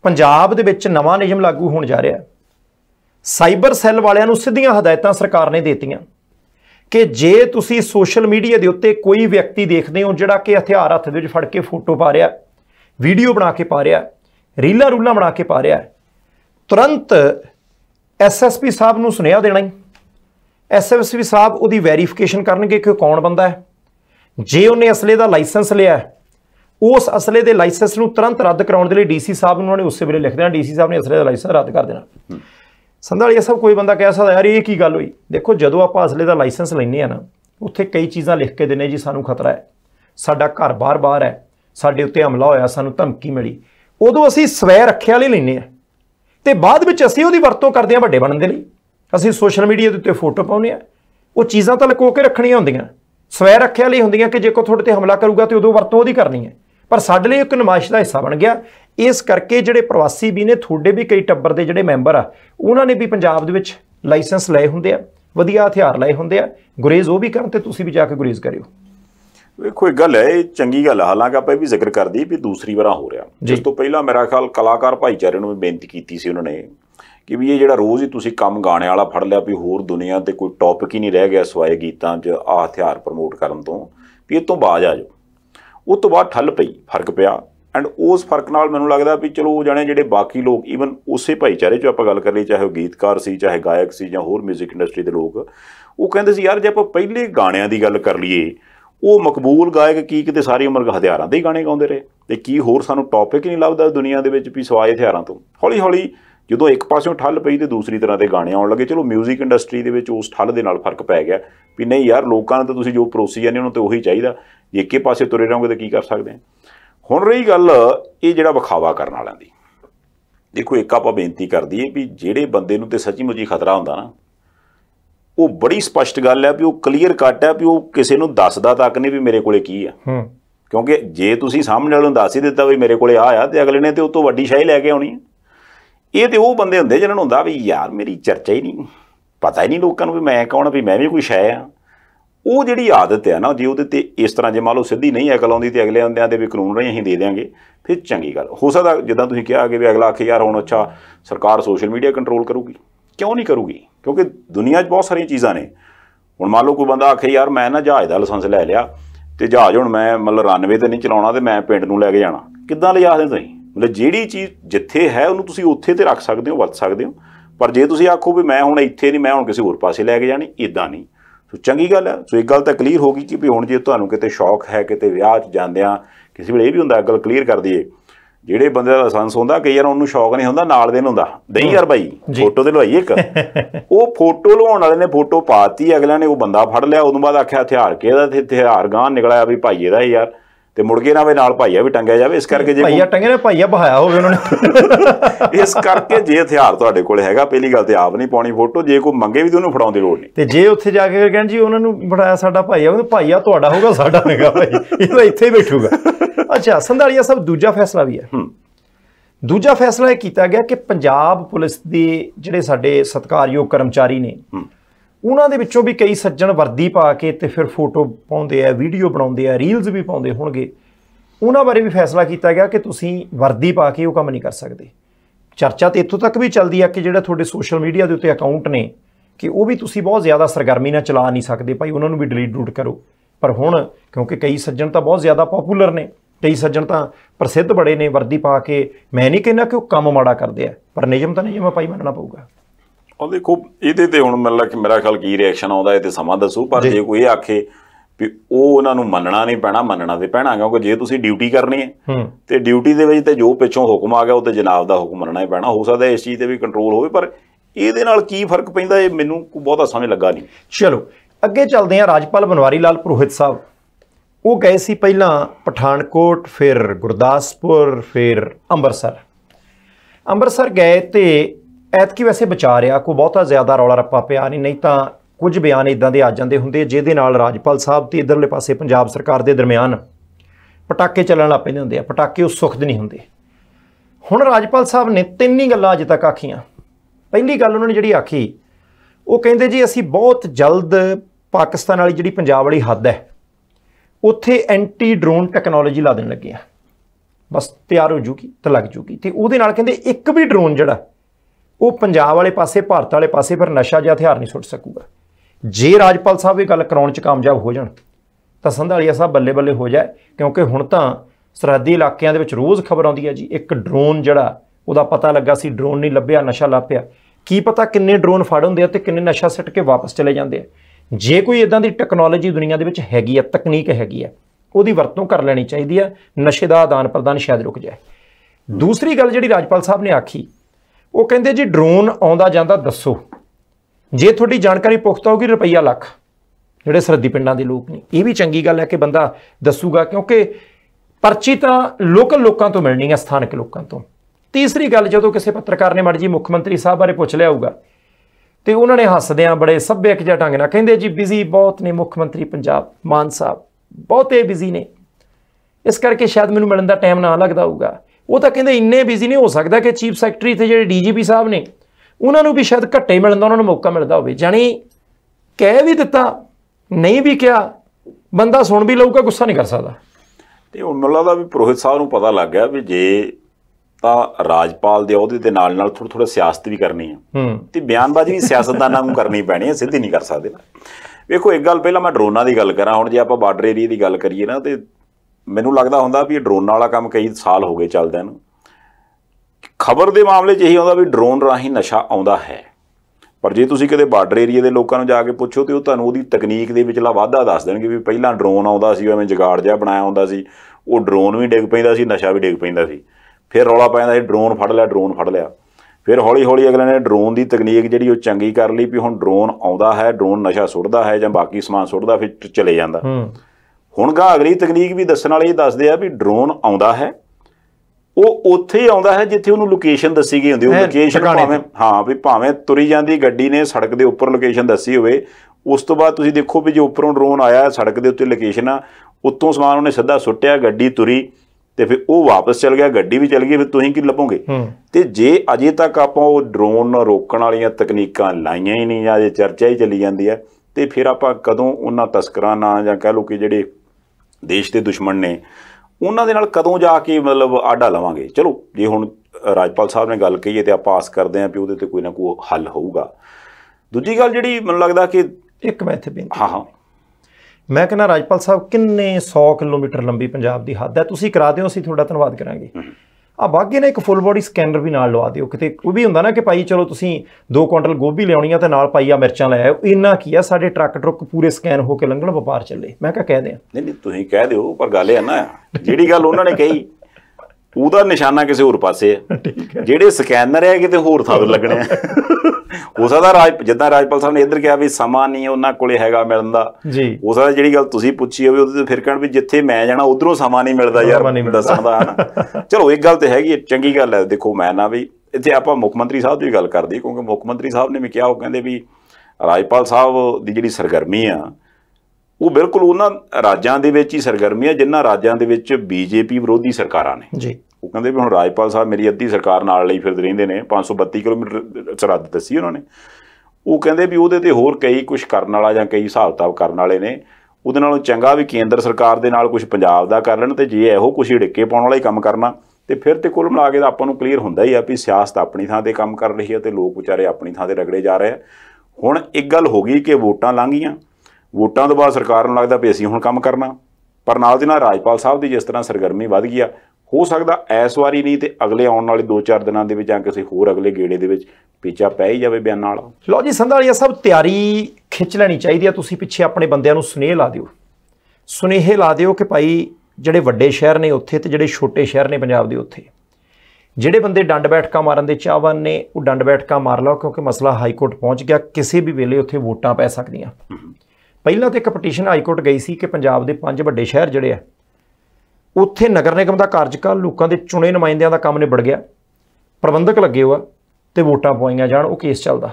ਪੰਜਾਬ ਦੇ ਵਿੱਚ ਨਵਾਂ ਨਿਯਮ ਲਾਗੂ ਹੋਣ ਜਾ ਰਿਹਾ ਸਾਈਬਰ ਸੈੱਲ ਵਾਲਿਆਂ ਨੂੰ ਸਿੱਧੀਆਂ ਹਦਾਇਤਾਂ ਸਰਕਾਰ ਨੇ ਦਿੱਤੀਆਂ ਕਿ ਜੇ ਤੁਸੀਂ ਸੋਸ਼ਲ ਮੀਡੀਆ ਦੇ ਉੱਤੇ ਕੋਈ ਵਿਅਕਤੀ ਦੇਖਦੇ ਹੋ ਜਿਹੜਾ ਕਿ ਹਥਿਆਰ ਹੱਥ ਦੇ ਵਿੱਚ ਫੜ ਕੇ ਫੋਟੋ ਪਾ ਰਿਹਾ ਵੀਡੀਓ ਬਣਾ ਕੇ ਪਾ ਰਿਹਾ ਰੀਲਾ ਰੂਲਾ ਬਣਾ ਕੇ ਪਾ ਰਿਹਾ ਤੁਰੰਤ ਐਸਐਸਪੀ ਸਾਹਿਬ ਨੂੰ ਸੁਨੇਹਾ ਦੇਣਾ ਹੀ ਐਸਐਸਪੀ ਸਾਹਿਬ ਉਹਦੀ ਵੈਰੀਫਿਕੇਸ਼ਨ ਕਰਨਗੇ ਕਿ ਕੌਣ ਬੰਦਾ ਹੈ ਜੇ ਉਹਨੇ ਅਸਲੇ ਦਾ ਲਾਇਸੈਂਸ ਲਿਆ ਉਸ ਅਸਲੇ ਦੇ ਲਾਇਸੈਂਸ ਨੂੰ ਤੁਰੰਤ ਰੱਦ ਕਰਾਉਣ ਦੇ ਲਈ ਡੀਸੀ ਸਾਹਿਬ ਨੂੰ ਉਹਨਾਂ ਨੇ ਉਸੇ ਵੇਲੇ ਲਿਖ ਦੇਣਾ ਡੀਸੀ ਸਾਹਿਬ ਨੇ ਅਸਲੇ ਦਾ ਲਾਇਸੈਂਸ ਰੱਦ ਕਰ ਦੇਣਾ ਸੰਧਾਲੀਆ ਸਭ ਕੋਈ ਬੰਦਾ ਕਹਿ ਸਕਦਾ ਯਾਰ ਇਹ ਕੀ ਗੱਲ ਹੋਈ ਦੇਖੋ ਜਦੋਂ ਆਪਾਂ ਅਸਲੇ ਦਾ ਲਾਇਸੈਂਸ ਲੈਨੇ ਆ ਨਾ ਉੱਥੇ ਕਈ ਚੀਜ਼ਾਂ ਲਿਖ ਕੇ ਦਿੰਨੇ ਜੀ ਸਾਨੂੰ ਖਤਰਾ ਹੈ ਸਾਡਾ ਘਰ ਬਾਰ-ਬਾਰ ਹੈ ਸਾਡੇ ਉੱਤੇ ਹਮਲਾ ਹੋਇਆ ਸਾਨੂੰ ਧਮਕੀ ਮਿਲੀ ਉਦੋਂ ਅਸੀਂ ਸਵੈ ਰੱਖਿਆ ਲਈ ਲੈਨੇ ਆ ਤੇ ਬਾਅਦ ਵਿੱਚ ਅਸੀਂ ਉਹਦੀ ਵਰਤੋਂ ਕਰਦੇ ਹਾਂ ਵੱਡੇ ਬਣਨ ਦੇ ਲਈ ਅਸੀਂ ਸੋਸ਼ਲ ਮੀਡੀਆ ਦੇ ਉੱਤੇ ਫੋਟੋ ਪਾਉਂਦੇ ਆ ਉਹ ਚੀਜ਼ਾਂ ਤਾਂ ਲੁਕੋ ਕੇ ਰੱਖਣੀਆਂ ਹੁੰਦੀਆਂ ਸਵੈ ਰੱਖਿਆ ਲਈ ਹੁੰਦੀਆਂ ਕਿ ਜੇ ਕੋ ਤੁਹਾਡੇ ਤੇ ਹਮਲਾ ਕਰੂਗਾ ਤੇ ਉਦੋਂ ਵਰਤੋਂ ਉਹਦੀ ਕਰਨੀ ਹੈ ਪਰ ਸਾਡੇ ਲਈ ਇੱਕ ਨਮਾਇਸ਼ ਦਾ ਹਿੱਸਾ ਬਣ ਗਿਆ ਇਸ ਕਰਕੇ ਜਿਹੜੇ ਪ੍ਰਵਾਸੀ ਵੀ ਨੇ ਤੁਹਾਡੇ ਵੀ ਕਈ ਟੱਬਰ ਦੇ ਜਿਹੜੇ ਮੈਂਬਰ ਆ ਉਹਨਾਂ ਨੇ ਵੀ ਪੰਜਾਬ ਦੇ ਵਿੱਚ ਲਾਇਸੈਂਸ ਲਏ ਹੁੰਦੇ ਆ ਵਧੀਆ ਹਥਿਆਰ ਲਏ ਹੁੰਦੇ ਆ ਗੁਰੇਜ਼ ਉਹ ਵੀ ਕਰਨ ਤੇ ਤੁਸੀਂ ਵੀ ਜਾ ਕੇ ਗੁਰੇਜ਼ ਕਰਿਓ ਵੇਖੋ ਇੱਕ ਗੱਲ ਹੈ ਇਹ ਚੰਗੀ ਗੱਲ ਹੈ ਹਾਲਾਂਕਿ ਆਪਾਂ ਇਹ ਵੀ ਜ਼ਿਕਰ ਕਰਦੀ ਵੀ ਦੂਸਰੀ ਵਾਰਾਂ ਹੋ ਰਿਹਾ ਜਿਸ ਤੋਂ ਪਹਿਲਾਂ ਮੇਰਾ ਖਿਆਲ ਕਲਾਕਾਰ ਭਾਈਚਾਰੇ ਨੂੰ ਵੀ ਬੇਨਤੀ ਕੀਤੀ ਸੀ ਉਹਨਾਂ ਨੇ ਕਿ ਵੀ ਇਹ ਜਿਹੜਾ ਰੋਜ਼ ਹੀ ਤੁਸੀਂ ਕੰਮ ਗਾਣੇ ਵਾਲਾ ਫੜ ਲਿਆ ਵੀ ਹੋਰ ਦੁਨੀਆ ਤੇ ਕੋਈ ਟੌਪਿਕ ਹੀ ਨਹੀਂ ਰਹਿ ਗਿਆ ਸਵਾਏ ਗੀਤਾਂ 'ਚ ਆ ਹਥਿਆਰ ਪ੍ਰਮੋਟ ਕਰਨ ਤੋਂ ਵੀ ਇਹ ਤੋਂ ਬਾਜ ਆ ਜਾਓ ਉਸ ਤੋਂ ਬਾਅਦ ਠੱਲ ਪਈ ਫਰਕ ਪਿਆ ਐਂਡ ਉਸ ਫਰਕ ਨਾਲ ਮੈਨੂੰ ਲੱਗਦਾ ਵੀ ਚਲੋ ਉਹ ਜਾਣੇ ਜਿਹੜੇ ਬਾਕੀ ਲੋਕ ਈਵਨ ਉਸੇ ਭਾਈਚਾਰੇ 'ਚ ਆਪਾਂ ਗੱਲ ਕਰ ਲਈ ਚਾਹੇ ਉਹ ਗੀਤਕਾਰ ਸੀ ਚਾਹੇ ਗਾਇਕ ਸੀ ਜਾਂ ਹੋਰ 뮤직 ਇੰਡਸਟਰੀ ਦੇ ਲੋਕ ਉਹ ਕਹਿੰਦੇ ਸੀ ਯਾਰ ਜੇ ਆਪਾਂ ਪਹਿਲੇ ਗਾਣਿਆਂ ਦੀ ਗੱਲ ਕਰ ਲਈਏ ਉਹ ਮਕਬੂਲ ਗਾਇਕ ਕੀ ਕਿਤੇ ਸਾਰੀ ਉਮਰ ਹਥਿਆਰਾਂ ਦੇ ਹੀ ਗਾਣੇ ਗਾਉਂਦੇ ਰਹੇ ਤੇ ਕੀ ਹੋਰ ਸਾਨੂੰ ਟੌਪਿਕ ਹੀ ਨਹੀਂ ਲੱਭਦਾ ਦੁਨੀਆ ਦੇ ਵਿੱਚ ਵੀ ਸਵਾਏ ਹਥਿਆਰਾਂ ਤੋਂ ਹੌਲੀ ਹੌਲੀ ਜਦੋਂ ਇੱਕ ਪਾਸਿਓਂ ਠੱਲ ਪਈ ਤੇ ਦੂਸਰੀ ਤਰ੍ਹਾਂ ਦੇ ਗਾਣੇ ਆਉਣ ਲੱਗੇ ਚਲੋ 뮤직 ਇੰਡਸਟਰੀ ਦੇ ਵਿੱਚ ਉਸ ਠੱਲ ਦੇ ਨਾਲ ਫਰਕ ਪੈ ਗਿਆ ਵੀ ਨਹੀਂ ਯਾਰ ਲੋਕਾਂ ਨੂੰ ਤਾਂ ਤੁਸੀਂ ਜੋ ਪਰੋਸੀ ਜਾਂਦੇ ਉਹਨਾਂ ਤੇ ਉਹੀ ਚਾਹੀਦਾ ਜੇ ਇੱਕੇ ਪਾਸੇ ਤੁਰੇ ਰਹੋਗੇ ਤਾਂ ਕੀ ਕਰ ਸਕਦੇ ਆ ਹੁਣ ਰਹੀ ਗੱਲ ਇਹ ਜਿਹੜਾ ਵਿਖਾਵਾ ਕਰਨ ਵਾਲਿਆਂ ਦੀ ਦੇਖੋ ਇੱਕ ਆਪਾਂ ਬੇਨਤੀ ਕਰਦੀ ਹੈ ਵੀ ਜਿਹੜੇ ਬੰਦੇ ਨੂੰ ਤੇ ਸੱਚੀ ਮੁੱਚੀ ਖਤਰਾ ਹੁੰਦਾ ਨਾ ਉਹ ਬੜੀ ਸਪਸ਼ਟ ਗੱਲ ਹੈ ਵੀ ਉਹ ਕਲੀਅਰ ਕੱਟ ਹੈ ਵੀ ਉਹ ਕਿਸੇ ਨੂੰ ਦੱਸਦਾ ਤੱਕ ਨਹੀਂ ਵੀ ਮੇਰੇ ਕੋਲੇ ਕੀ ਆ ਕਿਉਂਕਿ ਜੇ ਤੁਸੀਂ ਸਾਹਮਣੇ ਵਾਲੇ ਨੂੰ ਦੱਸ ਹੀ ਦਿੱਤਾ ਵੀ ਮੇਰੇ ਕੋਲੇ ਆ ਆ ਤੇ ਅਗਲੇ ਨੇ ਤੇ ਉਹ ਤੋਂ ਵੱਡੀ ਸ਼ਾਹੀ ਲੈ ਕੇ ਆਉਣੀ ਇਹ ਤੇ ਉਹ ਬੰਦੇ ਹੁੰਦੇ ਜਿਹਨਾਂ ਨੂੰ ਹੁੰਦਾ ਵੀ ਯਾਰ ਮੇਰੀ ਚਰਚਾ ਹੀ ਨਹੀਂ ਪਤਾ ਹੀ ਨਹੀਂ ਲੋਕਾਂ ਨੂੰ ਵੀ ਮੈਂ ਕੌਣ ਵੀ ਮੈਂ ਵੀ ਕੋਈ ਸ਼ੈ ਆ ਉਹ ਜਿਹੜੀ ਆਦਤ ਹੈ ਨਾ ਜੇ ਉਹਦੇ ਤੇ ਇਸ ਤਰ੍ਹਾਂ ਜੇ ਮੰਨ ਲਓ ਸਿੱਧੀ ਨਹੀਂ ਅਕਲ ਆਉਂਦੀ ਤੇ ਅਗਲੇ ਹੁੰਦਿਆਂ ਦੇ ਵੀ ਕਾਨੂੰਨ ਰਹੀ ਅਸੀਂ ਦੇ ਦੇਾਂਗੇ ਫਿਰ ਚੰਗੀ ਗੱਲ ਹੋ ਸਕਦਾ ਜਿੱਦਾਂ ਤੁਸੀਂ ਕਿਹਾ ਕਿ ਵੀ ਅਗਲਾ ਆਖੇ ਯਾਰ ਹੁਣ ਅੱਛਾ ਸਰਕਾਰ ਸੋਸ਼ਲ ਮੀਡੀਆ ਕੰਟਰੋਲ ਕਰੂਗੀ ਕਿਉਂ ਨਹੀਂ ਕਰੂਗੀ ਕਿਉਂਕਿ ਦੁਨੀਆ 'ਚ ਬਹੁਤ ਸਾਰੀਆਂ ਚੀਜ਼ਾਂ ਨੇ ਹੁਣ ਮੰਨ ਲਓ ਕੋਈ ਬੰਦਾ ਆਖੇ ਯਾਰ ਮੈਂ ਨਾ ਜਹਾਜ਼ ਦਾ ਲਾਇਸੈਂਸ ਲੈ ਲਿਆ ਤੇ ਜਹਾਜ਼ ਹੁਣ ਮੈਂ ਮਤਲਬ ਰਨਵੇ ਤੇ ਨਹੀਂ ਚਲਾਉਣਾ ਤੇ ਮੈਂ ਪਿੰਡ ਨੂੰ ਲੈ ਕੇ ਜਾਣਾ ਕਿੱਦਾਂ ਲੈ ਜਾਦੇ ਤੁਸੀਂ ਮਤਲਬ ਜਿਹੜੀ ਚੀਜ਼ ਜਿੱਥੇ ਹੈ ਉਹਨੂੰ ਤੁਸੀਂ ਉੱਥੇ ਤੇ ਰੱਖ ਸਕਦੇ ਹੋ ਵਰਤ ਸਕਦੇ ਹੋ ਪਰ ਜੇ ਤੁਸੀਂ ਆਖੋ ਵੀ ਮੈਂ ਹੁਣ ਇੱਥੇ ਨਹੀਂ ਮੈਂ ਹੁਣ ਕਿਸੇ ਹੋਰ ਪਾਸੇ ਲੈ ਕੇ ਜਾਣੀ ਇਦਾਂ ਨਹੀਂ ਸੋ ਚੰਗੀ ਗੱਲ ਹੈ ਸੋ ਇੱਕ ਗੱਲ ਤਾਂ ਕਲੀਅਰ ਹੋ ਗਈ ਕਿ ਵੀ ਹੁਣ ਜੇ ਤੁਹਾਨੂੰ ਕਿਤੇ ਸ਼ੌਕ ਹੈ ਕਿਤੇ ਵਿਆਹ 'ਚ ਜਾਂਦਿਆਂ ਕਿਸੇ ਵੇਲੇ ਇਹ ਵੀ ਹੁੰਦਾ ਗੱਲ ਕਲੀਅਰ ਕਰ ਦਈਏ ਜਿਹੜੇ ਬੰਦੇ ਦਾ ਲਾਇਸੈਂਸ ਹੁੰਦਾ ਕਈ ਵਾਰ ਉਹਨੂੰ ਸ਼ੌਕ ਨਹੀਂ ਹੁੰਦਾ ਨਾਲ ਦੇ ਨੂੰ ਹੁੰਦਾ ਦਹੀਂ ਯਾਰ ਬਾਈ ਫੋਟੋ ਤੇ ਲਵਾਈ ਇੱਕ ਉਹ ਫੋਟੋ ਲਵਾਉਣ ਵਾਲੇ ਨੇ ਫੋਟੋ ਪਾਤੀ ਅਗਲਿਆਂ ਨੇ ਉਹ ਬੰਦਾ ਫੜ ਲਿਆ ਉਦੋਂ ਬਾਅਦ ਆਖਿਆ ਹਥਿਆਰ ਕਿਹਦਾ ਤੇ ਹਥਿਆਰ ਗਾਂ ਨਿਕਲਿਆ ਵੀ ਭਾਈ ਇਹਦਾ ਯਾਰ ਤੇ ਮੁੜ ਕੇ ਨਾ ਵੇ ਨਾਲ ਭਾਈਆ ਵੀ ਟੰਗਿਆ ਜਾਵੇ ਇਸ ਕਰਕੇ ਜੇ ਭਾਈਆ ਟੰਗੇ ਨੇ ਭਾਈਆ ਬਹਾਇਆ ਹੋਵੇ ਉਹਨਾਂ ਨੇ ਇਸ ਕਰਕੇ ਜੇ ਹਥਿਆਰ ਤੁਹਾਡੇ ਕੋਲ ਹੈਗਾ ਪਹਿਲੀ ਗੱਲ ਤੇ ਆਪ ਨਹੀਂ ਪਾਉਣੀ ਫੋਟੋ ਜੇ ਕੋਈ ਮੰਗੇ ਵੀ ਤੇ ਉਹਨੂੰ ਫੜਾਉਣ ਦੀ ਲੋੜ ਨਹੀਂ ਤੇ ਜੇ ਉੱਥੇ ਜਾ ਕੇ ਕਹਿੰਦੇ ਜੀ ਉਹਨਾਂ ਨੂੰ ਫੜਾਇਆ ਸਾਡਾ ਭਾਈਆ ਉਹ ਭਾਈਆ ਤੁਹਾਡਾ ਹੋਗਾ ਸਾਡਾ ਨਿਕਾ ਭਾਈ ਇਹ ਤਾਂ ਇੱਥੇ ਬੈਠੂਗਾ ਅੱਛਾ ਸੰਧਾਲੀਆ ਸਭ ਦੂਜਾ ਫੈਸਲਾ ਵੀ ਹੈ ਦੂਜਾ ਫੈਸਲਾ ਇਹ ਕੀਤਾ ਗਿਆ ਕਿ ਪੰਜਾਬ ਪੁਲਿਸ ਦੇ ਜਿਹੜੇ ਸਾਡੇ ਸਤਕਾਰਯੋਗ ਕਰਮਚਾਰੀ ਨੇ ਉਹਨਾਂ ਦੇ ਵਿੱਚੋਂ ਵੀ ਕਈ ਸੱਜਣ ਵਰਦੀ ਪਾ ਕੇ ਤੇ ਫਿਰ ਫੋਟੋ ਪਾਉਂਦੇ ਆ ਵੀਡੀਓ ਬਣਾਉਂਦੇ ਆ ਰੀਲਸ ਵੀ ਪਾਉਂਦੇ ਹੋਣਗੇ ਉਹਨਾਂ ਬਾਰੇ ਵੀ ਫੈਸਲਾ ਕੀਤਾ ਗਿਆ ਕਿ ਤੁਸੀਂ ਵਰਦੀ ਪਾ ਕੇ ਉਹ ਕੰਮ ਨਹੀਂ ਕਰ ਸਕਦੇ ਚਰਚਾ ਤੇ ਇੱਥੋਂ ਤੱਕ ਵੀ ਚੱਲਦੀ ਆ ਕਿ ਜਿਹੜਾ ਤੁਹਾਡੇ ਸੋਸ਼ਲ ਮੀਡੀਆ ਦੇ ਉੱਤੇ ਅਕਾਊਂਟ ਨੇ ਕਿ ਉਹ ਵੀ ਤੁਸੀਂ ਬਹੁਤ ਜ਼ਿਆਦਾ ਸਰਗਰਮੀ ਨਾਲ ਚਲਾ ਨਹੀਂ ਸਕਦੇ ਭਾਈ ਉਹਨਾਂ ਨੂੰ ਵੀ ਡਿਲੀਟ ਡੂਟ ਕਰੋ ਪਰ ਹੁਣ ਕਿਉਂਕਿ ਕਈ ਸੱਜਣ ਤਾਂ ਬਹੁਤ ਜ਼ਿਆਦਾ ਪਪੂਲਰ ਨੇ ਕਈ ਸੱਜਣ ਤਾਂ ਪ੍ਰਸਿੱਧ ਬੜੇ ਨੇ ਵਰਦੀ ਪਾ ਕੇ ਮੈਂ ਨਹੀਂ ਕਹਿੰਦਾ ਕਿ ਉਹ ਕੰਮ ਮਾੜਾ ਕਰਦੇ ਆ ਪਰ ਨਿਯਮ ਤਾਂ ਨਿਯਮ ਆ ਭਾਈ ਮੰਨਣਾ ਪਊਗਾ ਉਹ ਦੇਖੋ ਇਹਦੇ ਤੇ ਹੁਣ ਮਿਲਦਾ ਕਿ ਮੇਰਾ ਖਿਆਲ ਕੀ ਰਿਐਕਸ਼ਨ ਆਉਂਦਾ ਇਹ ਤੇ ਸਮਾਂ ਦੱਸੋ ਪਰ ਜੇ ਕੋਈ ਆਖੇ ਵੀ ਉਹ ਉਹਨਾਂ ਨੂੰ ਮੰਨਣਾ ਨਹੀਂ ਪੈਣਾ ਮੰਨਣਾ ਤੇ ਪੈਣਾ ਕਿਉਂਕਿ ਜੇ ਤੁਸੀਂ ਡਿਊਟੀ ਕਰਨੀ ਹੈ ਤੇ ਡਿਊਟੀ ਦੇ ਵਿੱਚ ਤੇ ਜੋ ਪਿੱਛੋਂ ਹੁਕਮ ਆ ਗਿਆ ਉਹ ਤੇ ਜਨਾਬ ਦਾ ਹੁਕਮ ਮੰਨਣਾ ਹੀ ਪੈਣਾ ਹੋ ਸਕਦਾ ਇਸ ਚੀਜ਼ ਤੇ ਵੀ ਕੰਟਰੋਲ ਹੋਵੇ ਪਰ ਇਹਦੇ ਨਾਲ ਕੀ ਫਰਕ ਪੈਂਦਾ ਇਹ ਮੈਨੂੰ ਬਹੁਤਾ ਸਮਝ ਲੱਗਾ ਨਹੀਂ ਚਲੋ ਅੱਗੇ ਚੱਲਦੇ ਹਾਂ ਰਾਜਪਾਲ ਬਨਵਾਰੀ ਲਾਲ ਪ੍ਰੋਹਿਤ ਸਾਹਿਬ ਉਹ ਗਏ ਸੀ ਪਹਿਲਾਂ ਪਠਾਨਕੋਟ ਫਿਰ ਗੁਰਦਾਸਪੁਰ ਫਿਰ ਅੰਮ੍ਰਿਤਸਰ ਅੰਮ੍ਰਿਤਸਰ ਗਏ ਤੇ ਐਤਕੀ ਵੈਸੇ ਬਚਾ ਰਿਹਾ ਕੋ ਬਹੁਤਾ ਜ਼ਿਆਦਾ ਰੌਲਾ ਰੱਪਾ ਪਿਆ ਨਹੀਂ ਨਹੀਂ ਤਾਂ ਕੁਝ ਬਿਆਨ ਇਦਾਂ ਦੇ ਆ ਜਾਂਦੇ ਹੁੰਦੇ ਜਿਹਦੇ ਨਾਲ ਰਾਜਪਾਲ ਸਾਹਿਬ ਤੇ ਇਧਰਲੇ ਪਾਸੇ ਪੰਜਾਬ ਸਰਕਾਰ ਦੇ ਦਰਮਿਆਨ ਪਟਾਕੇ ਚੱਲਣ ਲੱਗ ਪੈਂਦੇ ਹੁੰਦੇ ਆ ਪਟਾਕੇ ਉਹ ਸੁਖਦ ਨਹੀਂ ਹੁੰਦੇ ਹੁਣ ਰਾਜਪਾਲ ਸਾਹਿਬ ਨੇ ਤਿੰਨ ਹੀ ਗੱਲਾਂ ਅਜੇ ਤੱਕ ਆਖੀਆਂ ਪਹਿਲੀ ਗੱਲ ਉਹਨਾਂ ਨੇ ਜਿਹੜੀ ਆਖੀ ਉਹ ਕਹਿੰਦੇ ਜੀ ਅਸੀਂ ਬਹੁਤ ਜਲਦ ਪਾਕਿਸਤਾਨ ਵਾਲੀ ਜਿਹੜੀ ਪੰਜਾਬ ਵਾਲੀ ਹੱਦ ਹੈ ਉੱਥੇ ਐਂਟੀ ਡਰੋਨ ਟੈਕਨੋਲੋਜੀ ਲਾ ਦੇਣ ਲੱਗੇ ਆ ਬਸ ਤਿਆਰ ਹੋ ਜੂਗੀ ਤੇ ਲੱਗ ਜੂਗੀ ਤੇ ਉਹਦੇ ਨਾਲ ਕਹਿੰਦੇ ਇੱਕ ਵੀ ਡਰੋਨ ਜਿਹੜਾ ਉਹ ਪੰਜਾਬ ਵਾਲੇ ਪਾਸੇ ਭਾਰਤ ਵਾਲੇ ਪਾਸੇ ਫਿਰ ਨਸ਼ਾ ਜਾਂ ਹਥਿਆਰ ਨਹੀਂ ਸੁੱਟ ਸਕੂਗਾ ਜੇ ਰਾਜਪਾਲ ਸਾਹਿਬ ਇਹ ਗੱਲ ਕਰਾਉਣ 'ਚ ਕਾਮਯਾਬ ਹੋ ਜਾਣ ਤਾਂ ਸੰਧਾਲੀਆ ਸਾਹਿਬ ਬੱਲੇ-ਬੱਲੇ ਹੋ ਜਾਏ ਕਿਉਂਕਿ ਹੁਣ ਤਾਂ ਸਰਹੱਦੀ ਇਲਾਕਿਆਂ ਦੇ ਵਿੱਚ ਰੋਜ਼ ਖਬਰ ਆਉਂਦੀ ਹੈ ਜੀ ਇੱਕ ਡਰੋਨ ਜਿਹੜਾ ਉਹਦਾ ਪਤਾ ਲੱਗਾ ਸੀ ਡਰੋਨ ਨਹੀਂ ਲੱਭਿਆ ਨਸ਼ਾ ਲੱਭਿਆ ਕੀ ਪਤਾ ਕਿੰਨੇ ਡਰੋਨ ਫੜ ਹੁੰਦੇ ਆ ਤੇ ਕਿੰਨੇ ਨਸ਼ਾ ਸਿੱਟ ਕੇ ਵਾਪਸ ਚਲੇ ਜਾਂਦੇ ਆ ਜੇ ਕੋਈ ਇਦਾਂ ਦੀ ਟੈਕਨੋਲੋਜੀ ਦੁਨੀਆ ਦੇ ਵਿੱਚ ਹੈਗੀ ਆ ਤਕਨੀਕ ਹੈਗੀ ਆ ਉਹਦੀ ਵਰਤੋਂ ਕਰ ਲੈਣੀ ਚਾਹੀਦੀ ਆ ਨਸ਼ੇ ਦਾ ਆਦਾਨ ਪ੍ਰਦਾਨ ਸ਼ਾਇਦ ਰੁਕ ਜਾਏ ਦੂਸਰੀ ਗੱਲ ਜਿਹੜੀ ਰਾਜਪਾਲ ਸਾਹਿਬ ਨੇ ਆਖੀ ਉਹ ਕਹਿੰਦੇ ਜੀ ਡਰੋਨ ਆਉਂਦਾ ਜਾਂਦਾ ਦੱਸੋ ਜੇ ਤੁਹਾਡੀ ਜਾਣਕਾਰੀ ਪੁਖਤਾ ਹੋਗੀ ਰੁਪਈਆ ਲੱਖ ਜਿਹੜੇ ਸਰਦੀ ਪਿੰਡਾਂ ਦੇ ਲੋਕ ਨੇ ਇਹ ਵੀ ਚੰਗੀ ਗੱਲ ਹੈ ਕਿ ਬੰਦਾ ਦੱਸੂਗਾ ਕਿਉਂਕਿ ਪਰਚੀ ਤਾਂ ਲੋਕਲ ਲੋਕਾਂ ਤੋਂ ਮਿਲਣੀ ਹੈ ਸਥਾਨਕ ਲੋਕਾਂ ਤੋਂ ਤੀਸਰੀ ਗੱਲ ਜਦੋਂ ਕਿਸੇ ਪੱਤਰਕਾਰ ਨੇ ਮੜ ਜੀ ਮੁੱਖ ਮੰਤਰੀ ਸਾਹਿਬ ਬਾਰੇ ਪੁੱਛ ਲਿਆ ਹੋਊਗਾ ਤੇ ਉਹਨਾਂ ਨੇ ਹੱਸਦਿਆਂ ਬੜੇ ਸੱਭਿਅਕ ਜਿਹਾ ਢੰਗ ਨਾਲ ਕਹਿੰਦੇ ਜੀ ਬਿਜ਼ੀ ਬਹੁਤ ਨੇ ਮੁੱਖ ਮੰਤਰੀ ਪੰਜਾਬ ਮਾਨ ਸਾਹਿਬ ਬਹੁਤੇ ਬਿਜ਼ੀ ਨੇ ਇਸ ਕਰਕੇ ਸ਼ਾਇਦ ਮੈਨੂੰ ਮਿਲਣ ਦਾ ਟਾਈਮ ਨਾ ਲੱਗਦਾ ਹੋਊਗਾ ਉਹ ਤਾਂ ਕਹਿੰਦੇ ਇੰਨੇ ਬਿਜ਼ੀ ਨਹੀਂ ਹੋ ਸਕਦਾ ਕਿ ਚੀਫ ਸੈਕਟਰੀ ਤੇ ਜਿਹੜੇ ਡੀਜੀਪੀ ਸਾਹਿਬ ਨੇ ਉਹਨਾਂ ਨੂੰ ਵੀ ਸ਼ਾਇਦ ਘੱਟੇ ਮਿਲਦਾ ਉਹਨਾਂ ਨੂੰ ਮੌਕਾ ਮਿਲਦਾ ਹੋਵੇ ਜਾਨੀ ਕਹਿ ਵੀ ਦਿੱਤਾ ਨਹੀਂ ਵੀ ਕਿਹਾ ਬੰਦਾ ਸੁਣ ਵੀ ਲਊਗਾ ਗੁੱਸਾ ਨਹੀਂ ਕਰ ਸਕਦਾ ਤੇ ਉਹ ਮੁੱਲਾ ਦਾ ਵੀ ਪ੍ਰੋਹਿਤ ਸਾਹਿਬ ਨੂੰ ਪਤਾ ਲੱਗ ਗਿਆ ਵੀ ਜੇ ਤਾਂ ਰਾਜਪਾਲ ਦੇ ਅਹੁਦੇ ਦੇ ਨਾਲ ਨਾਲ ਥੋੜਾ ਥੋੜਾ ਸਿਆਸਤ ਵੀ ਕਰਨੀ ਹੈ ਤੇ ਬਿਆਨਬਾਜ਼ੀ ਵੀ ਸਿਆਸਤਦਾਨਾਂ ਨੂੰ ਕਰਨੀ ਪੈਣੀ ਹੈ ਸਿੱਧੀ ਨਹੀਂ ਕਰ ਸਕਦੇ ਵੇਖੋ ਇੱਕ ਗੱਲ ਪਹਿਲਾਂ ਮੈਂ ਡਰੋਨਾਂ ਦੀ ਗੱਲ ਕਰਾਂ ਹੁਣ ਜੇ ਆਪਾਂ ਬਾਰਡਰ ਏਰੀਆ ਦੀ ਗੱਲ ਕਰੀਏ ਨਾ ਤੇ ਮੈਨੂੰ ਲੱਗਦਾ ਹੁੰਦਾ ਵੀ ਇਹ ਡਰੋਨ ਵਾਲਾ ਕੰਮ ਕਈ ਸਾਲ ਹੋ ਗਏ ਚੱਲਦਿਆਂ ਨੂੰ ਖਬਰ ਦੇ ਮਾਮਲੇ 'ਚ ਇਹੀ ਆਉਂਦਾ ਵੀ ਡਰੋਨ ਰਾਹੀਂ ਨਸ਼ਾ ਆਉਂਦਾ ਹੈ ਪਰ ਜੇ ਤੁਸੀਂ ਕਿਤੇ ਬਾਰਡਰ ਏਰੀਆ ਦੇ ਲੋਕਾਂ ਨੂੰ ਜਾ ਕੇ ਪੁੱਛੋ ਤੇ ਉਹ ਤੁਹਾਨੂੰ ਉਹਦੀ ਤਕਨੀਕ ਦੇ ਵਿੱਚਲਾ ਵਾਧਾ ਦੱਸ ਦੇਣਗੇ ਵੀ ਪਹਿਲਾਂ ਡਰੋਨ ਆਉਂਦਾ ਸੀ ਐਵੇਂ ਜਗਾੜ ਜਿਹਾ ਬਣਾਇਆ ਹੁੰਦਾ ਸੀ ਉਹ ਡਰੋਨ ਵੀ ਡਿੱਗ ਪੈਂਦਾ ਸੀ ਨਸ਼ਾ ਵੀ ਡਿੱਗ ਪੈਂਦਾ ਸੀ ਫਿਰ ਰੌਲਾ ਪੈਂਦਾ ਸੀ ਡਰੋਨ ਫੜ ਲਿਆ ਡਰੋਨ ਫੜ ਲਿਆ ਫਿਰ ਹੌਲੀ-ਹੌਲੀ ਅਗਲੇ ਨੇ ਡਰੋਨ ਦੀ ਤਕਨੀਕ ਜਿਹੜੀ ਉਹ ਚੰਗੀ ਕਰ ਲਈ ਵੀ ਹੁਣ ਡਰੋਨ ਆਉਂਦਾ ਹੈ ਡਰੋਨ ਨਸ਼ਾ ਸੁੱਟਦਾ ਹੈ ਜਾਂ ਬਾਕੀ ਸਮਾਨ ਸੁੱਟਦਾ ਫਿਰ ਚਲੇ ਜਾਂਦਾ ਹੁਣ ਗਾ ਅਗਲੀ ਤਕਨੀਕ ਵੀ ਦੱਸਣ ਵਾਲੇ ਇਹ ਦੱਸਦੇ ਆ ਵੀ ਡਰੋਨ ਆਉਂਦਾ ਹੈ ਉਹ ਉੱਥੇ ਹੀ ਆਉਂਦਾ ਹੈ ਜਿੱਥੇ ਉਹਨੂੰ ਲੋਕੇਸ਼ਨ ਦੱਸੀ ਗਈ ਹੁੰਦੀ ਉਹ ਲੋਕੇਸ਼ਨ ਭਾਵੇਂ ਹਾਂ ਵੀ ਭਾਵੇਂ ਤੁਰੀ ਜਾਂਦੀ ਗੱਡੀ ਨੇ ਸੜਕ ਦੇ ਉੱਪਰ ਲੋਕੇਸ਼ਨ ਦੱਸੀ ਹੋਵੇ ਉਸ ਤੋਂ ਬਾਅਦ ਤੁਸੀਂ ਦੇਖੋ ਵੀ ਜੇ ਉੱਪਰੋਂ ਡਰੋਨ ਆਇਆ ਸੜਕ ਦੇ ਉੱਤੇ ਲੋਕੇਸ਼ਨ ਆ ਉੱਤੋਂ ਸਮਾਨ ਉਹਨੇ ਸਿੱਧਾ ਸੁੱਟਿਆ ਗੱਡੀ ਤੁਰੀ ਤੇ ਫਿਰ ਉਹ ਵਾਪਸ ਚਲ ਗਿਆ ਗੱਡੀ ਵੀ ਚਲ ਗਈ ਫਿਰ ਤੁਸੀਂ ਕੀ ਲੱਭੋਗੇ ਤੇ ਜੇ ਅਜੇ ਤੱਕ ਆਪਾਂ ਉਹ ਡਰੋਨ ਨੂੰ ਰੋਕਣ ਵਾਲੀਆਂ ਤਕਨੀਕਾਂ ਲਾਈਆਂ ਹੀ ਨਹੀਂ ਜਾਂ ਜੇ ਚਰਚਾ ਹੀ ਚੱਲੀ ਜਾਂਦੀ ਹੈ ਤੇ ਫਿਰ ਆਪਾਂ ਕਦੋਂ ਉਹਨਾਂ ਤਸਕਰਾਂ ਨਾਲ ਜਾਂ ਕਹਿ ਲੋ ਕਿ ਜਿਹੜੇ ਦੇਸ਼ ਦੇ ਦੁਸ਼ਮਣ ਨੇ ਉਹਨਾਂ ਦੇ ਨਾਲ ਕਦੋਂ ਜਾ ਕੇ ਮਤਲਬ ਆਡਾ ਲਵਾਂਗੇ ਚਲੋ ਜੇ ਹੁਣ ਰਾਜਪਾਲ ਸਾਹਿਬ ਨੇ ਗੱਲ ਕਹੀ ਹੈ ਤੇ ਆਪਾਂ ਆਸ ਕਰਦੇ ਆਂ ਕਿ ਉਹਦੇ ਤੇ ਕੋਈ ਨਾ ਕੋਈ ਹੱਲ ਹੋਊਗਾ ਦੂਜੀ ਗੱਲ ਜਿਹੜੀ ਮੈਨੂੰ ਲੱਗਦਾ ਕਿ ਇੱਕ ਮੈਂ ਇੱਥੇ ਬੇਨਤੀ ਹਾਂ ਹਾਂ ਮੈਂ ਕਹਿੰਦਾ ਰਾਜਪਾਲ ਸਾਹਿਬ ਕਿੰਨੇ 100 ਕਿਲੋਮੀਟਰ ਲੰਬੀ ਪੰਜਾਬ ਦੀ ਹੱਦ ਹੈ ਤੁਸੀਂ ਕਰਾ ਦਿਓ ਅਸੀਂ ਤੁਹਾਡਾ ਧੰਨਵਾਦ ਕਰਾਂਗੇ ਆ ਬਾਕੀ ਨੇ ਇੱਕ ਫੁੱਲ ਬੋਡੀ ਸਕੈਨਰ ਵੀ ਨਾਲ ਲਵਾ ਦਿਓ ਕਿਤੇ ਉਹ ਵੀ ਹੁੰਦਾ ਨਾ ਕਿ ਭਾਈ ਚਲੋ ਤੁਸੀਂ 2 ਕੁਇੰਟਲ ਗੋਭੀ ਲਿਆਉਣੀ ਆ ਤੇ ਨਾਲ ਪਾਈ ਆ ਮਿਰਚਾਂ ਲੈ ਆਇਓ ਇੰਨਾ ਕੀ ਆ ਸਾਡੇ ਟਰੱਕ ਟਰੁੱਕ ਪੂਰੇ ਸਕੈਨ ਹੋ ਕੇ ਲੰਘਣ ਵਪਾਰ ਚੱਲੇ ਮੈਂ ਕਿਹਾ ਕਹਿ ਦਿਆਂ ਨਹੀਂ ਨਹੀਂ ਤੁਸੀਂ ਕਹਿ ਦਿਓ ਪਰ ਗੱਲ ਇਹ ਨਾ ਜਿਹੜੀ ਗੱਲ ਉਹਨਾਂ ਨੇ ਕਹੀ ਉਹਦਾ ਨਿਸ਼ਾਨਾ ਕਿਸੇ ਹੋਰ ਪਾਸੇ ਹੈ ਜਿਹੜੇ ਸਕੈਨਰ ਹੈ ਕਿਤੇ ਹੋਰ ਥਾਂ ਤੇ ਲੱਗਣੇ ਆ ਹੋ ਸਕਦਾ ਰਾਜ ਜਿੱਦਾਂ ਰਾਜਪਾਲ ਸਾਹਿਬ ਨੇ ਇੱਧਰ ਕਿਹਾ ਵੀ ਸਮਾਂ ਨਹੀਂ ਉਹਨਾਂ ਕੋਲੇ ਹੈਗਾ ਮਿਲਣ ਦਾ ਹੋ ਸਕਦਾ ਜਿਹੜੀ ਗੱਲ ਤੁਸੀਂ ਪੁੱਛੀ ਹੋਵੇ ਉਹਦੇ ਤੇ ਫਿਰ ਕਹਿਣ ਵੀ ਜਿੱਥੇ ਮੈਂ ਜਾਣਾ ਉਧਰੋਂ ਸਮਾਂ ਨਹੀਂ ਮਿਲਦਾ ਯਾਰ ਦੱਸਣ ਦਾ ਹਨਾ ਚਲੋ ਇੱਕ ਗੱਲ ਤੇ ਹੈਗੀ ਚੰਗੀ ਗੱਲ ਹੈ ਦੇਖੋ ਮੈਂ ਨਾ ਵੀ ਇੱਥੇ ਆਪਾਂ ਮੁੱਖ ਮੰਤਰੀ ਸਾਹਿਬ ਦੀ ਗੱਲ ਕਰਦੇ ਕਿਉਂਕਿ ਮੁੱਖ ਮੰਤਰੀ ਸਾਹਿਬ ਨੇ ਵੀ ਕਿਹਾ ਉਹ ਕਹਿੰਦੇ ਵੀ ਰਾਜਪਾਲ ਸਾਹਿਬ ਦੀ ਜਿਹੜੀ ਸਰਗਰਮੀ ਆ ਉਹ ਬਿਲਕੁਲ ਉਹਨਾਂ ਰਾਜਾਂ ਦੇ ਵਿੱਚ ਹੀ ਸਰਗਰਮੀ ਆ ਜਿਨ੍ਹਾਂ ਰਾਜਾਂ ਦੇ ਵਿੱਚ ਬੀਜੇਪੀ ਵਿਰੋਧੀ ਸਰਕਾਰਾਂ ਨੇ ਜੀ ਉਹ ਕਹਿੰਦੇ ਵੀ ਹੁਣ ਰਾਜਪਾਲ ਸਾਹਿਬ ਮੇਰੀ ਅੱਧੀ ਸਰਕਾਰ ਨਾਲ ਲਈ ਫਿਰਦੇ ਰਹਿੰਦੇ ਨੇ 532 ਕਿਲੋਮੀਟਰ ਸਰਹੱਦ ਦੱਸੀ ਉਹਨਾਂ ਨੇ ਉਹ ਕਹਿੰਦੇ ਵੀ ਉਹਦੇ ਤੇ ਹੋਰ ਕਈ ਕੁਝ ਕਰਨ ਵਾਲਾ ਜਾਂ ਕਈ ਹਿਸਾਬ ਤਾਬ ਕਰਨ ਵਾਲੇ ਨੇ ਉਹਦੇ ਨਾਲੋਂ ਚੰਗਾ ਵੀ ਕੇਂਦਰ ਸਰਕਾਰ ਦੇ ਨਾਲ ਕੁਝ ਪੰਜਾਬ ਦਾ ਕਰ ਲੈਣ ਤੇ ਜੇ ਇਹੋ ਕੁਝ ਢਿੱਕੇ ਪਾਉਣ ਵਾਲਾ ਹੀ ਕੰਮ ਕਰਨਾ ਤੇ ਫਿਰ ਤੇ ਕੁੱਲ ਮਿਲਾ ਕੇ ਤਾਂ ਆਪਾਂ ਨੂੰ ਕਲੀਅਰ ਹੁੰਦਾ ਹੀ ਆ ਵੀ ਸਿਆਸਤ ਆਪਣੀ ਥਾਂ ਤੇ ਕੰਮ ਕਰ ਰਹੀ ਹੈ ਤੇ ਲੋਕ ਵਿਚਾਰੇ ਆਪਣੀ ਥਾਂ ਤੇ ਰਗੜੇ ਜਾ ਰਹੇ ਆ ਹੁਣ ਇੱਕ ਗੱਲ ਹੋ ਗਈ ਕਿ ਵੋਟਾਂ ਲੰਘ ਗਈਆਂ ਵੋਟਾਂ ਤੋਂ ਬਾਅਦ ਸਰਕਾਰ ਨੂੰ ਲੱਗਦਾ ਵੀ ਅਸੀਂ ਹੁਣ ਕੰਮ ਕਰਨਾ ਪਰ ਨਾਲ ਦੇ ਨਾਲ ਰਾਜਪਾਲ ਸਾਹਿਬ ਦੀ ਜਿਸ ਤਰ੍ਹਾਂ ਸਰਗਰਮੀ ਵਧ ਗਈ ਆ ਹੋ ਸਕਦਾ ਐਸ ਵਾਰੀ ਨਹੀਂ ਤੇ ਅਗਲੇ ਆਉਣ ਵਾਲੇ 2-4 ਦਿਨਾਂ ਦੇ ਵਿੱਚ ਜਾਂ ਕਿਸੇ ਹੋਰ ਅਗਲੇ ਗੇੜੇ ਦੇ ਵਿੱਚ ਪੀਚਾ ਪੈ ਹੀ ਜਾਵੇ ਬਿਆਨਾਂ ਵਾਲਾ ਲੋ ਜੀ ਸੰਧਾਲੀਆ ਸਭ ਤਿਆਰੀ ਖਿੱਚ ਲੈਣੀ ਚਾਹੀਦੀ ਆ ਤੁਸੀਂ ਪਿੱਛੇ ਆਪਣੇ ਬੰਦਿਆਂ ਨੂੰ ਸੁਨੇਹ ਲਾ ਦਿਓ ਸੁਨੇਹੇ ਲਾ ਦਿਓ ਕਿ ਭਾਈ ਜਿਹੜੇ ਵੱਡੇ ਸ਼ਹਿਰ ਨੇ ਉੱਥੇ ਤੇ ਜਿਹੜੇ ਛੋਟੇ ਸ਼ਹਿਰ ਨੇ ਪੰਜਾਬ ਦੇ ਉੱਥੇ ਜਿਹੜੇ ਬੰਦੇ ਡੰਡ ਬੈਠਕਾਂ ਮਾਰਨ ਦੇ ਚਾਹਵਾਨ ਨੇ ਉਹ ਡੰਡ ਬੈਠਕਾਂ ਮਾਰ ਲਓ ਕਿਉਂਕਿ ਮਸਲਾ ਹਾਈ ਕੋਰਟ ਪਹੁੰਚ ਗਿਆ ਕਿਸੇ ਵੀ ਵੇਲੇ ਉੱਥੇ ਵੋਟਾਂ ਪੈ ਸਕਦੀਆਂ ਪਹਿਲਾਂ ਤੇ ਇੱਕ ਪਟੀਸ਼ਨ ਹਾਈ ਕੋਰਟ ਗਈ ਸੀ ਕਿ ਪੰਜਾਬ ਦੇ ਪੰਜ ਵੱਡੇ ਸ਼ਹਿਰ ਜਿਹੜੇ ਆ ਉੱਥੇ ਨਗਰ ਨਿਗਮ ਦਾ ਕਾਰਜਕਾਲ ਲੋਕਾਂ ਦੇ ਚੁਣੇ ਨੁਮਾਇੰਦਿਆਂ ਦਾ ਕੰਮ ਨਿਬੜ ਗਿਆ ਪ੍ਰਬੰਧਕ ਲੱਗੇ ਹੋਆ ਤੇ ਵੋਟਾਂ ਪਵਾਈਆਂ ਜਾਣ ਉਹ ਕੇਸ ਚੱਲਦਾ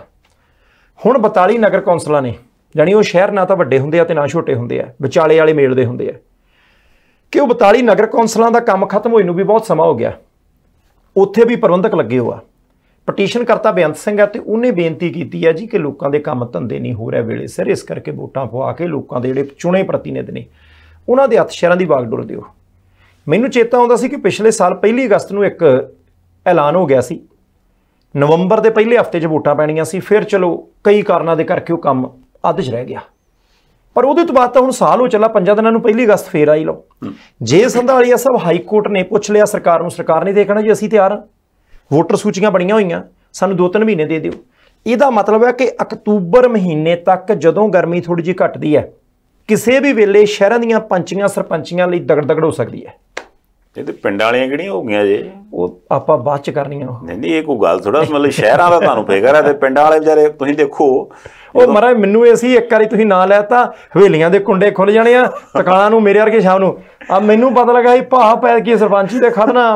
ਹੁਣ 42 ਨਗਰ ਕੌਂਸਲਾਂ ਨੇ ਜਾਨੀ ਉਹ ਸ਼ਹਿਰ ਨਾ ਤਾਂ ਵੱਡੇ ਹੁੰਦੇ ਆ ਤੇ ਨਾ ਛੋਟੇ ਹੁੰਦੇ ਆ ਵਿਚਾਲੇ ਵਾਲੇ ਮੇਲਦੇ ਹੁੰਦੇ ਆ ਕਿ ਉਹ 42 ਨਗਰ ਕੌਂਸਲਾਂ ਦਾ ਕੰਮ ਖਤਮ ਹੋਏ ਨੂੰ ਵੀ ਬਹੁਤ ਸਮਾਂ ਹੋ ਗਿਆ ਉੱਥੇ ਵੀ ਪ੍ਰਬੰਧਕ ਲੱਗੇ ਹੋਆ ਪਟੀਸ਼ਨ ਕਰਤਾ ਬੇਅੰਤ ਸਿੰਘ ਆ ਤੇ ਉਹਨੇ ਬੇਨਤੀ ਕੀਤੀ ਆ ਜੀ ਕਿ ਲੋਕਾਂ ਦੇ ਕੰਮ ਧੰਦੇ ਨਹੀਂ ਹੋ ਰਿਹਾ ਵੇਲੇ ਸਿਰ ਇਸ ਕਰਕੇ ਵੋਟਾਂ ਪਵਾ ਕੇ ਲੋਕਾਂ ਦੇ ਜਿਹੜੇ ਚੁਣੇ ਪ੍ਰਤੀਨਿਧ ਨੇ ਉਹਨਾਂ ਦੇ ਹੱਥ ਸ਼ਹਿਰਾਂ ਦੀ ਬਾਗਡੋਰ ਦਿਓ ਮੈਨੂੰ ਚੇਤਾ ਆਉਂਦਾ ਸੀ ਕਿ ਪਿਛਲੇ ਸਾਲ 1 ਅਗਸਤ ਨੂੰ ਇੱਕ ਐਲਾਨ ਹੋ ਗਿਆ ਸੀ ਨਵੰਬਰ ਦੇ ਪਹਿਲੇ ਹਫਤੇ 'ਚ ਵੋਟਾਂ ਪੈਣੀਆਂ ਸੀ ਫਿਰ ਚਲੋ ਕਈ ਕਾਰਨਾਂ ਦੇ ਕਰਕੇ ਉਹ ਕੰਮ ਅੱਧ 'ਚ ਰਹਿ ਗਿਆ ਪਰ ਉਹਦੇ ਤੋਂ ਬਾਅਦ ਤਾਂ ਹੁਣ ਸਾਲ ਹੋ ਚੱਲਾ ਪੰਜਾਂ ਦਿਨਾਂ ਨੂੰ ਪਹਿਲੀ ਅਗਸਤ ਫੇਰ ਆਈ ਲੋ ਜੇ ਸੰਧਾਲੀਆ ਸਭ ਹਾਈ ਕੋਰਟ ਨੇ ਪੁੱਛ ਲਿਆ ਸਰਕਾਰ ਨੂੰ ਸਰਕਾਰ ਨੇ ਦੇਖਣਾ ਜੀ ਅਸੀਂ ਤਿਆਰ ਵੋਟਰ ਸੂਚੀਆਂ ਬਣੀਆਂ ਹੋਈਆਂ ਸਾਨੂੰ 2-3 ਮਹੀਨੇ ਦੇ ਦਿਓ ਇਹਦਾ ਮਤਲਬ ਹੈ ਕਿ ਅਕਤੂਬਰ ਮਹੀਨੇ ਤੱਕ ਜਦੋਂ ਗਰਮੀ ਥੋੜੀ ਜਿਹੀ ਘਟਦੀ ਹੈ ਕਿਸੇ ਵੀ ਵੇਲੇ ਸ਼ਹਿਰਾਂ ਦੀਆਂ ਪੰਚੀਆਂ ਸਰਪੰਚੀਆਂ ਲਈ ਦਗੜ ਦਗੜ ਹੋ ਸਕਦੀ ਹੈ ਇਹ ਤੇ ਪਿੰਡ ਵਾਲੀਆਂ ਕਿਹੜੀਆਂ ਹੋ ਗਈਆਂ ਜੇ ਉਹ ਆਪਾਂ ਬਾਅਦ ਚ ਕਰਨੀਆਂ ਨਹੀਂ ਨਹੀਂ ਇਹ ਕੋਈ ਗੱਲ ਥੋੜਾ ਮਤਲਬ ਸ਼ਹਿਰਾਂ ਦਾ ਤੁਹਾਨੂੰ ਫੇਗਰ ਹੈ ਤੇ ਪਿੰਡਾਂ ਵਾਲੇ ਵਿਚਾਰੇ ਤੁਸੀਂ ਦੇਖੋ ਉਹ ਮਹਾਰਾਜ ਮੈਨੂੰ ਇਹ ਸੀ ਇੱਕ ਵਾਰੀ ਤੁਸੀਂ ਨਾਂ ਲੈਤਾ ਹਵੇਲੀਆਂ ਦੇ ਕੁੰਡੇ ਖੁੱਲ ਜਾਣੇ ਆ ਤਕਾਲਾਂ ਨੂੰ ਮੇਰੇ ਵਰਗੇ ਸ਼ਾਮ ਨੂੰ ਆ ਮੈਨੂੰ ਪਤਾ ਲੱਗਾ ਇਹ ਭਾਹ ਪੈ ਕੇ ਸਰਪੰਚੀ ਦੇ ਖੜਨਾ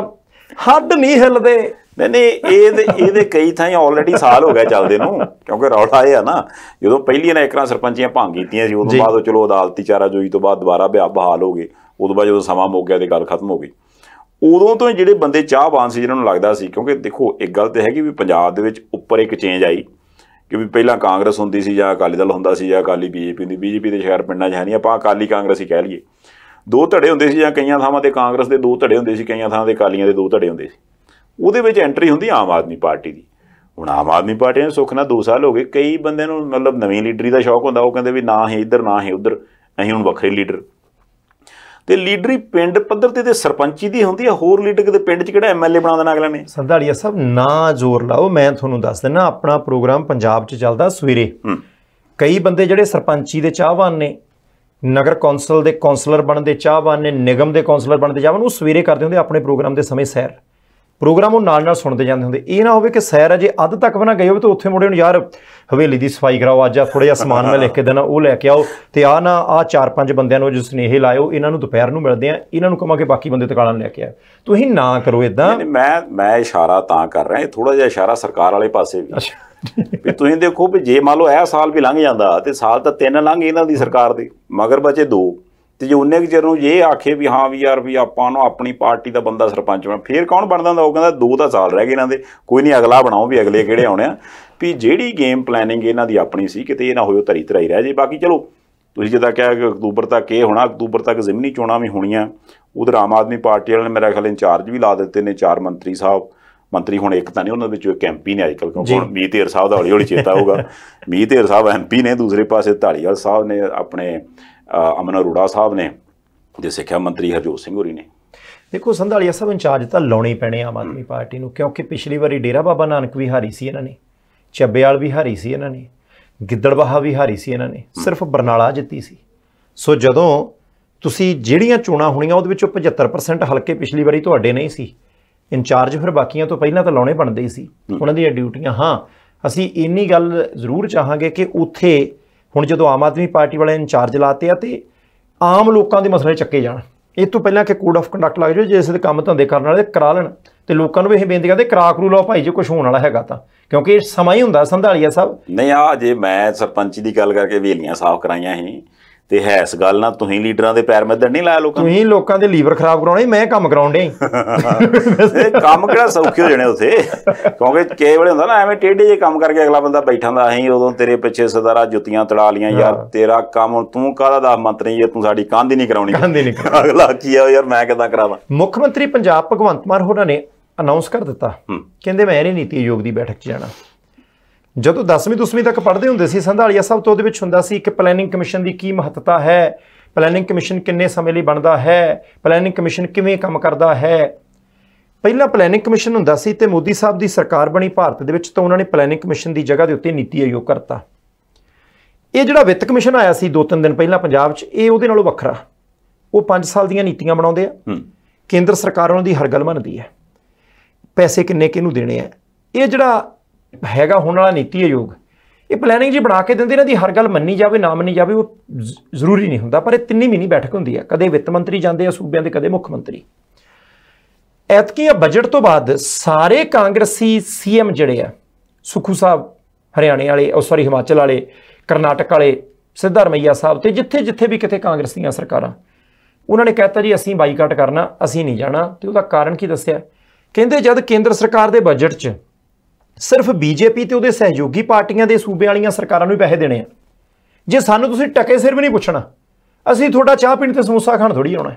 ਹੱਡ ਨਹੀਂ ਹਿੱਲਦੇ ਨਹੀਂ ਨਹੀਂ ਇਹਦੇ ਇਹਦੇ ਕਈ ਥਾਂ ਆਲਰੇਡੀ ਸਾਲ ਹੋ ਗਿਆ ਚੱਲਦੇ ਨੂੰ ਕਿਉਂਕਿ ਰੌਲਾ ਇਹ ਆ ਨਾ ਜਦੋਂ ਪਹਿਲੀ ਨਾ ਇੱਕਰਾਂ ਸਰਪੰਚੀਆਂ ਭੰਗ ਕੀਤੀਆਂ ਸੀ ਉਦੋਂ ਬਾਅਦ ਚਲੋ ਅਦਾਲਤੀ ਚਾਰਾ ਜੋਈ ਤੋਂ ਬਾਅਦ ਦੁਬਾਰਾ ਬਿਆਹ ਬਹਾਲ ਹੋ ਗਏ ਉਦੋਂ ਬਾਅਦ ਜਦੋਂ ਸਮਾਂ ਮੁੱਕ ਗਿਆ ਤੇ ਗੱਲ ਖਤਮ ਹੋ ਗਈ ਉਦੋਂ ਤੋਂ ਜਿਹੜੇ ਬੰਦੇ ਚਾਹਵਾਨ ਸੀ ਜਿਹਨਾਂ ਨੂੰ ਲੱਗਦਾ ਸੀ ਕਿਉਂਕਿ ਦੇਖੋ ਇੱਕ ਗੱਲ ਤੇ ਹੈਗੀ ਵੀ ਪੰਜਾਬ ਦੇ ਵਿੱਚ ਉੱਪਰ ਇੱਕ ਚੇਂਜ ਆਈ ਕਿ ਵੀ ਪਹਿਲਾਂ ਕਾਂਗਰਸ ਹੁੰਦੀ ਸੀ ਜਾਂ ਅਕਾਲੀ ਦਲ ਹੁੰਦਾ ਸੀ ਜਾਂ ਅਕਾਲੀ ਬੀਜੇਪੀ ਹੁੰਦੀ ਬੀਜੇਪੀ ਦੇ ਸ਼ਹਿਰ ਪਿੰਡਾਂ 'ਚ ਹੈ ਨਹੀਂ ਆਪਾਂ ਅਕਾਲੀ ਕਾਂਗਰਸ ਹੀ ਕਹਿ ਲਈਏ ਦੋ ਧੜੇ ਹੁੰਦੇ ਸੀ ਜਾਂ ਕਈਆਂ ਥਾਵਾਂ ਤੇ ਕਾਂਗਰਸ ਦੇ ਦੋ ਧੜੇ ਹੁੰਦੇ ਸੀ ਕਈਆਂ ਥਾਵਾਂ ਤੇ ਅਕਾਲੀਆਂ ਦੇ ਦੋ ਧੜੇ ਹੁੰਦੇ ਸੀ ਉਹਦੇ ਵਿੱਚ ਐਂਟਰੀ ਹੁੰਦੀ ਆਮ ਆਦਮੀ ਪਾਰਟੀ ਦੀ ਹੁਣ ਆਮ ਆਦਮੀ ਪਾਰਟੀ ਨੇ ਸੁੱਖ ਨਾਲ 2 ਸਾਲ ਹੋ ਗਏ ਕਈ ਬੰਦੇ ਨੂੰ ਮਤਲਬ ਨਵੀਂ ਲੀਡਰੀ ਦਾ ਸ਼ੌਕ ਹੁੰਦਾ ਉਹ ਕਹਿੰਦੇ ਵੀ ਨਾ ਹੈ ਇੱਧਰ ਨਾ ਹੈ ਉੱਧਰ ਅਸੀਂ ਹੁਣ ਵੱਖਰੇ ਲੀਡਰ ਤੇ ਲੀਡਰੀ ਪਿੰਡ ਪੱਧਰ ਤੇ ਤੇ ਸਰਪੰਚੀ ਦੀ ਹੁੰਦੀ ਹੈ ਹੋਰ ਲੀਡਰ ਕਿਤੇ ਪਿੰਡ 'ਚ ਕਿਹੜਾ ਐਮਐਲਏ ਬਣਾ ਦੇਣਾ ਅਗਲੇ ਨੇ ਸੰਧਾਲੀਆ ਸਾਹਿਬ ਨਾ ਜ਼ੋਰ ਲਾਓ ਮੈਂ ਤੁਹਾਨੂੰ ਦੱਸ ਦਿੰਦਾ ਆਪਣਾ ਪ੍ਰੋਗਰਾਮ ਪੰਜਾਬ 'ਚ ਚੱਲਦਾ ਸਵੇਰੇ ਕਈ ਬੰਦੇ ਜਿਹੜੇ ਸਰਪੰਚੀ ਦੇ ਚਾਹਵਾਨ ਨੇ ਨਗਰ ਕੌਂਸਲ ਦੇ ਕੌਂਸਲਰ ਬਣਨ ਦੇ ਚਾਹਵਾਨ ਨੇ ਨਿਗਮ ਦੇ ਕੌਂਸਲਰ ਬਣਨ ਦੇ ਚਾਹਵਾਨ ਉਹ ਸਵੇਰੇ ਕਰਦੇ ਹੁੰਦੇ ਆਪਣੇ ਪ੍ਰੋਗਰਾਮ ਦੇ ਸਮੇਂ ਸੈਰ ਪ੍ਰੋਗਰਾਮ ਉਹ ਨਾਲ ਨਾਲ ਸੁਣਦੇ ਜਾਂਦੇ ਹੁੰਦੇ ਇਹ ਨਾ ਹੋਵੇ ਕਿ ਸੈਰ ਅਜੇ ਅੱਧ ਤੱਕ ਬਣਾ ਗਏ ਹੋਵੇ ਤਾਂ ਉੱਥੇ ਮੁੜੇ ਨੂੰ ਯਾਰ ਹਵੇਲੀ ਦੀ ਸਫਾਈ ਕਰਾਓ ਅੱਜ ਆ ਥੋੜਾ ਜਿਹਾ ਸਮਾਨ ਮੈਂ ਲਿਖ ਕੇ ਦੇਣਾ ਉਹ ਲੈ ਕੇ ਆਓ ਤੇ ਆ ਨਾ ਆ ਚਾਰ ਪੰਜ ਬੰਦਿਆਂ ਨੂੰ ਜੋ ਸਨੇਹ ਲਾਇਓ ਇਹਨਾਂ ਨੂੰ ਦੁਪਹਿਰ ਨੂੰ ਮਿਲਦੇ ਆ ਇਹਨਾਂ ਨੂੰ ਕਮਾ ਕੇ ਬਾਕੀ ਬੰਦੇ ਤਕਾਲਾਂ ਲੈ ਕੇ ਆ ਤੁਸੀਂ ਨਾ ਕਰੋ ਇਦਾਂ ਮੈਂ ਮੈਂ ਇਸ਼ਾਰਾ ਤਾਂ ਕਰ ਰਿਹਾ ਇਹ ਥੋੜਾ ਜਿਹਾ ਇਸ਼ਾਰਾ ਸਰਕਾਰ ਵਾਲੇ ਪਾਸੇ ਵੀ ਵੀ ਤੁਸੀਂ ਦੇਖੋ ਵੀ ਜੇ ਮੰਨ ਲਓ ਇਹ ਸਾਲ ਵੀ ਲੰਘ ਜਾਂਦਾ ਤੇ ਸਾਲ ਤਾਂ ਤਿੰਨ ਲੰਘ ਇਹਨਾਂ ਦੀ ਸਰਕਾਰ ਦੇ ਮਗਰ ਬਚੇ ਦੋ ਤੇ ਜੇ ਉਹਨੇ ਕਿ ਜਦੋਂ ਇਹ ਆਖੇ ਵੀ ਹਾਂ ਵੀ ਯਾਰ ਵੀ ਆਪਾਂ ਨੂੰ ਆਪਣੀ ਪਾਰਟੀ ਦਾ ਬੰਦਾ ਸਰਪੰਚ ਬਣਾ ਫੇਰ ਕੌਣ ਬਣਦਾ ਹੁੰਦਾ ਉਹ ਕਹਿੰਦਾ ਦੋ ਦਾ ਸਾਲ ਰਹਿ ਗਏ ਇਹਨਾਂ ਦੇ ਕੋਈ ਨਹੀਂ ਅਗਲਾ ਬਣਾਓ ਵੀ ਅਗਲੇ ਕਿਹੜੇ ਆਉਣੇ ਆ ਵੀ ਜਿਹੜੀ ਗੇਮ ਪਲੈਨਿੰਗ ਇਹਨਾਂ ਦੀ ਆਪਣੀ ਸੀ ਕਿਤੇ ਇਹ ਨਾ ਹੋਇਓ ਧਰੀ ਧਰਾਈ ਰਹਿ ਜੇ ਬਾਕੀ ਚਲੋ ਤੁਸੀਂ ਜਿੱਦਾਂ ਕਿਹਾ ਕਿ ਅਕਤੂਬਰ ਤੱਕ ਇਹ ਹੋਣਾ ਅਕਤੂਬਰ ਤੱਕ ਜ਼ਿਮਨੀ ਚੋਣਾਂ ਵੀ ਹੋਣੀਆਂ ਉਧਰ ਆਮ ਆਦਮੀ ਪਾਰਟੀ ਵਾਲਿਆਂ ਨੇ ਮੇਰਾ ਖਿਆਲ ਇੰਚਾਰਜ ਵੀ ਲਾ ਦਿੱਤੇ ਨੇ ਚਾਰ ਮੰਤਰੀ ਸਾਹਿਬ ਮੰਤਰੀ ਹੁਣ ਇੱਕ ਤਾਂ ਨਹੀਂ ਉਹਨਾਂ ਵਿੱਚੋਂ ਇੱਕ ਐਮਪੀ ਨੇ ਅੱਜਕੱਲ ਕਿਉਂਕਿ ਹੁਣ ਮੀਤ ਸਾਹਿਬ ਦਾ ਹੌਲੀ ਹੌਲੀ ਚੇਤਾ ਹੋਊਗਾ ਮੀਤ ਸਾਹਿਬ ਐਮਪੀ ਨੇ ਦੂਸਰੇ ਪਾਸੇ ਢਾਲੀਵਾਲ ਸਾਹਿਬ ਨੇ ਆਪਣੇ ਅਮਨ ਅਰੋੜਾ ਸਾਹਿਬ ਨੇ ਜੇ ਸਿੱਖਿਆ ਮੰਤਰੀ ਹਰਜੋਤ ਸਿੰਘ ਹੋਰੀ ਨੇ ਦੇਖੋ ਸੰਧਾਲੀਆ ਸਾਹਿਬ ਇੰਚਾਰਜ ਤਾਂ ਲਾਉਣੇ ਪੈਣੇ ਆਮ ਆਦਮੀ ਪਾਰਟੀ ਨੂੰ ਕਿਉਂਕਿ ਪਿਛਲੀ ਵਾਰੀ ਡੇਰਾ ਬਾਬਾ ਨਾਨਕ ਵੀ ਹਾਰੀ ਸੀ ਇਹਨਾਂ ਨੇ ਚੱਬੇਵਾਲ ਵੀ ਹਾਰੀ ਸੀ ਇਹਨਾਂ ਨੇ ਗਿੱਦੜਬਾਹਾ ਵੀ ਹਾਰੀ ਸੀ ਇਹਨਾਂ ਨੇ ਸਿਰਫ ਬਰਨਾਲਾ ਜਿੱਤੀ ਸੀ ਸੋ ਜਦੋਂ ਤੁਸੀਂ ਜਿਹੜੀਆਂ ਚੋਣਾਂ ਹੋਣੀਆਂ ਉਹਦੇ ਵਿੱਚੋਂ 75% ਹਲਕੇ ਪਿਛਲੀ ਵਾਰੀ ਤੁਹਾਡੇ ਨਹੀਂ ਸੀ ਇੰਚਾਰਜ ਫਿਰ ਬਾਕੀਆਂ ਤੋਂ ਪਹਿਲਾਂ ਤਾਂ ਲਾਉਣੇ ਬਣਦੇ ਸੀ ਉਹਨਾਂ ਦੀਆਂ ਡਿਊਟੀਆਂ ਹਾਂ ਅਸੀਂ ਇੰਨੀ ਗੱਲ ਜ਼ਰੂਰ ਚਾਹਾਂਗੇ ਕਿ ਉੱਥੇ ਹੁਣ ਜਦੋਂ ਆਮ ਆਦਮੀ ਪਾਰਟੀ ਵਾਲਿਆਂ ਨੇ ਚਾਰਜ ਲਾਤੇ ਆ ਤੇ ਆਮ ਲੋਕਾਂ ਦੇ ਮਸਲੇ ਚੱਕੇ ਜਾਣ ਇਹ ਤੋਂ ਪਹਿਲਾਂ ਕਿ ਕੋਡ ਆਫ ਕੰਡਕਟ ਲੱਗ ਜਾਵੇ ਜੇ ਇਸੇ ਦੇ ਕੰਮ ਧੰਦੇ ਕਰਨ ਵਾਲੇ ਕਰਾ ਲੈਣ ਤੇ ਲੋਕਾਂ ਨੂੰ ਇਹ ਬੇਨਤੀ ਕਰਦੇ ਕਰਾ ਕਰੂ ਲਓ ਭਾਈ ਜੇ ਕੁਝ ਹੋਣ ਵਾਲਾ ਹੈਗਾ ਤਾਂ ਕਿਉਂਕਿ ਇਹ ਸਮਾਂ ਹੀ ਹੁੰਦਾ ਸੰਧਾਲੀਆ ਸਾਹਿਬ ਨਹੀਂ ਆ ਜੇ ਮੈਂ ਸਰਪੰਚੀ ਦੀ ਗੱਲ ਕਰਕੇ ਵੇਲੀਆਂ ਸਾਫ਼ ਕਰਾਈਆਂ ਸੀ ਤੇ ਹੈ ਇਸ ਗੱਲ ਨਾਲ ਤੁਸੀਂ ਲੀਡਰਾਂ ਦੇ ਪੈਰ ਮੱਦਣ ਨਹੀਂ ਲਾਇਆ ਲੋਕਾਂ ਤੁਸੀਂ ਲੋਕਾਂ ਦੇ ਲੀਵਰ ਖਰਾਬ ਕਰਾਉਣੇ ਮੈਂ ਕੰਮ ਕਰਾਉਣ ਦੇ ਕੰਮ ਕਿਹੜਾ ਸੌਖੇ ਹੋ ਜਾਣੇ ਉਥੇ ਕਿਉਂਕਿ ਕਈ ਵੇਲੇ ਹੁੰਦਾ ਨਾ ਐਵੇਂ ਟੇਢੇ ਜੇ ਕੰਮ ਕਰਕੇ ਅਗਲਾ ਬੰਦਾ ਬੈਠਾ ਹੁੰਦਾ ਅਸੀਂ ਉਦੋਂ ਤੇਰੇ ਪਿੱਛੇ ਸਦਾਰਾ ਜੁੱਤੀਆਂ ਤੜਾ ਲੀਆਂ ਯਾਰ ਤੇਰਾ ਕੰਮ ਤੂੰ ਕਾਹਦਾ ਦਾ ਮੰਤਰੀ ਜੇ ਤੂੰ ਸਾਡੀ ਕੰਧ ਹੀ ਨਹੀਂ ਕਰਾਉਣੀ ਕੰਧ ਹੀ ਨਹੀਂ ਅਗਲਾ ਕੀ ਆ ਯਾਰ ਮੈਂ ਕਿਦਾਂ ਕਰਾਵਾਂ ਮੁੱਖ ਮੰਤਰੀ ਪੰਜਾਬ ਭਗਵੰਤ ਮਾਨ ਹੋਣਾ ਨੇ ਅਨਾਉਂਸ ਕਰ ਦਿੱਤਾ ਕਹਿੰਦੇ ਮੈਂ ਇਹ ਨੀਤੀ ਆਯੋਗ ਦੀ ਬੈਠਕ 'ਚ ਜਾਣਾ ਜਦੋਂ 10ਵੀਂ 10ਵੀਂ ਤੱਕ ਪੜ੍ਹਦੇ ਹੁੰਦੇ ਸੀ ਸੰਧਾਲੀਆ ਸਭ ਤੋਂ ਉਹਦੇ ਵਿੱਚ ਹੁੰਦਾ ਸੀ ਕਿ ਪਲੈਨਿੰਗ ਕਮਿਸ਼ਨ ਦੀ ਕੀ ਮਹੱਤਤਾ ਹੈ ਪਲੈਨਿੰਗ ਕਮਿਸ਼ਨ ਕਿੰਨੇ ਸਮੇਂ ਲਈ ਬਣਦਾ ਹੈ ਪਲੈਨਿੰਗ ਕਮਿਸ਼ਨ ਕਿਵੇਂ ਕੰਮ ਕਰਦਾ ਹੈ ਪਹਿਲਾਂ ਪਲੈਨਿੰਗ ਕਮਿਸ਼ਨ ਹੁੰਦਾ ਸੀ ਤੇ ਮੋਦੀ ਸਾਹਿਬ ਦੀ ਸਰਕਾਰ ਬਣੀ ਭਾਰਤ ਦੇ ਵਿੱਚ ਤਾਂ ਉਹਨਾਂ ਨੇ ਪਲੈਨਿੰਗ ਕਮਿਸ਼ਨ ਦੀ ਜਗ੍ਹਾ ਦੇ ਉੱਤੇ ਨੀਤੀ ਆਯੋਗ ਕਰਤਾ ਇਹ ਜਿਹੜਾ ਵਿੱਤ ਕਮਿਸ਼ਨ ਆਇਆ ਸੀ 2-3 ਦਿਨ ਪਹਿਲਾਂ ਪੰਜਾਬ 'ਚ ਇਹ ਉਹਦੇ ਨਾਲੋਂ ਵੱਖਰਾ ਉਹ 5 ਸਾਲ ਦੀਆਂ ਨੀਤੀਆਂ ਬਣਾਉਂਦੇ ਆ ਕੇਂਦਰ ਸਰਕਾਰ ਉਹਨਾਂ ਦੀ ਹਰ ਗੱਲ ਮੰਨਦੀ ਹੈ ਪੈਸੇ ਕਿੰਨੇ ਕਿਹਨੂੰ ਦੇਣੇ ਆ ਇਹ ਜਿਹੜਾ ਹੈਗਾ ਹੋਣ ਵਾਲਾ ਨੀਤੀ ਆਯੋਗ ਇਹ ਪਲੈਨਿੰਗ ਜੀ ਬਣਾ ਕੇ ਦਿੰਦੇ ਨੇ ਦੀ ਹਰ ਗੱਲ ਮੰਨੀ ਜਾਵੇ ਨਾ ਮੰਨੀ ਜਾਵੇ ਉਹ ਜ਼ਰੂਰੀ ਨਹੀਂ ਹੁੰਦਾ ਪਰ ਇਹ ਤਿੰਨੀ ਮਹੀਨੀ ਬੈਠਕ ਹੁੰਦੀ ਹੈ ਕਦੇ ਵਿੱਤ ਮੰਤਰੀ ਜਾਂਦੇ ਆ ਸੂਬਿਆਂ ਦੇ ਕਦੇ ਮੁੱਖ ਮੰਤਰੀ ਐਤਕੀ ਆ ਬਜਟ ਤੋਂ ਬਾਅਦ ਸਾਰੇ ਕਾਂਗਰਸੀ ਸੀਐਮ ਜਿਹੜੇ ਆ ਸੁਖੂ ਸਾਹਿਬ ਹਰਿਆਣੇ ਵਾਲੇ ਉਹ ਸੌਰੀ ਹਿਮਾਚਲ ਵਾਲੇ ਕਰਨਾਟਕ ਵਾਲੇ ਸਿੱਧਾਰਮਈਆ ਸਾਹਿਬ ਤੇ ਜਿੱਥੇ ਜਿੱਥੇ ਵੀ ਕਿਤੇ ਕਾਂਗਰਸ ਦੀਆਂ ਸਰਕਾਰਾਂ ਉਹਨਾਂ ਨੇ ਕਹਿਤਾ ਜੀ ਅਸੀਂ ਬਾਈਕਾਟ ਕਰਨਾ ਅਸੀਂ ਨਹੀਂ ਜਾਣਾ ਤੇ ਉਹਦਾ ਕਾਰਨ ਕੀ ਦੱਸਿਆ ਕਹਿੰਦੇ ਜਦ ਕੇਂਦਰ ਸਰਕਾਰ ਦੇ ਬਜਟ 'ਚ ਸਿਰਫ ਬੀਜੇਪੀ ਤੇ ਉਹਦੇ ਸਹਿਯੋਗੀ ਪਾਰਟੀਆਂ ਦੇ ਸੂਬੇ ਵਾਲੀਆਂ ਸਰਕਾਰਾਂ ਨੂੰ ਹੀ ਪੈਸੇ ਦੇਣੇ ਆ ਜੇ ਸਾਨੂੰ ਤੁਸੀਂ ਟਕੇ ਸਿਰ ਵੀ ਨਹੀਂ ਪੁੱਛਣਾ ਅਸੀਂ ਤੁਹਾਡਾ ਚਾਹ ਪੀਣ ਤੇ ਸਮੋਸਾ ਖਾਣ ਥੋੜੀ ਆਉਣਾ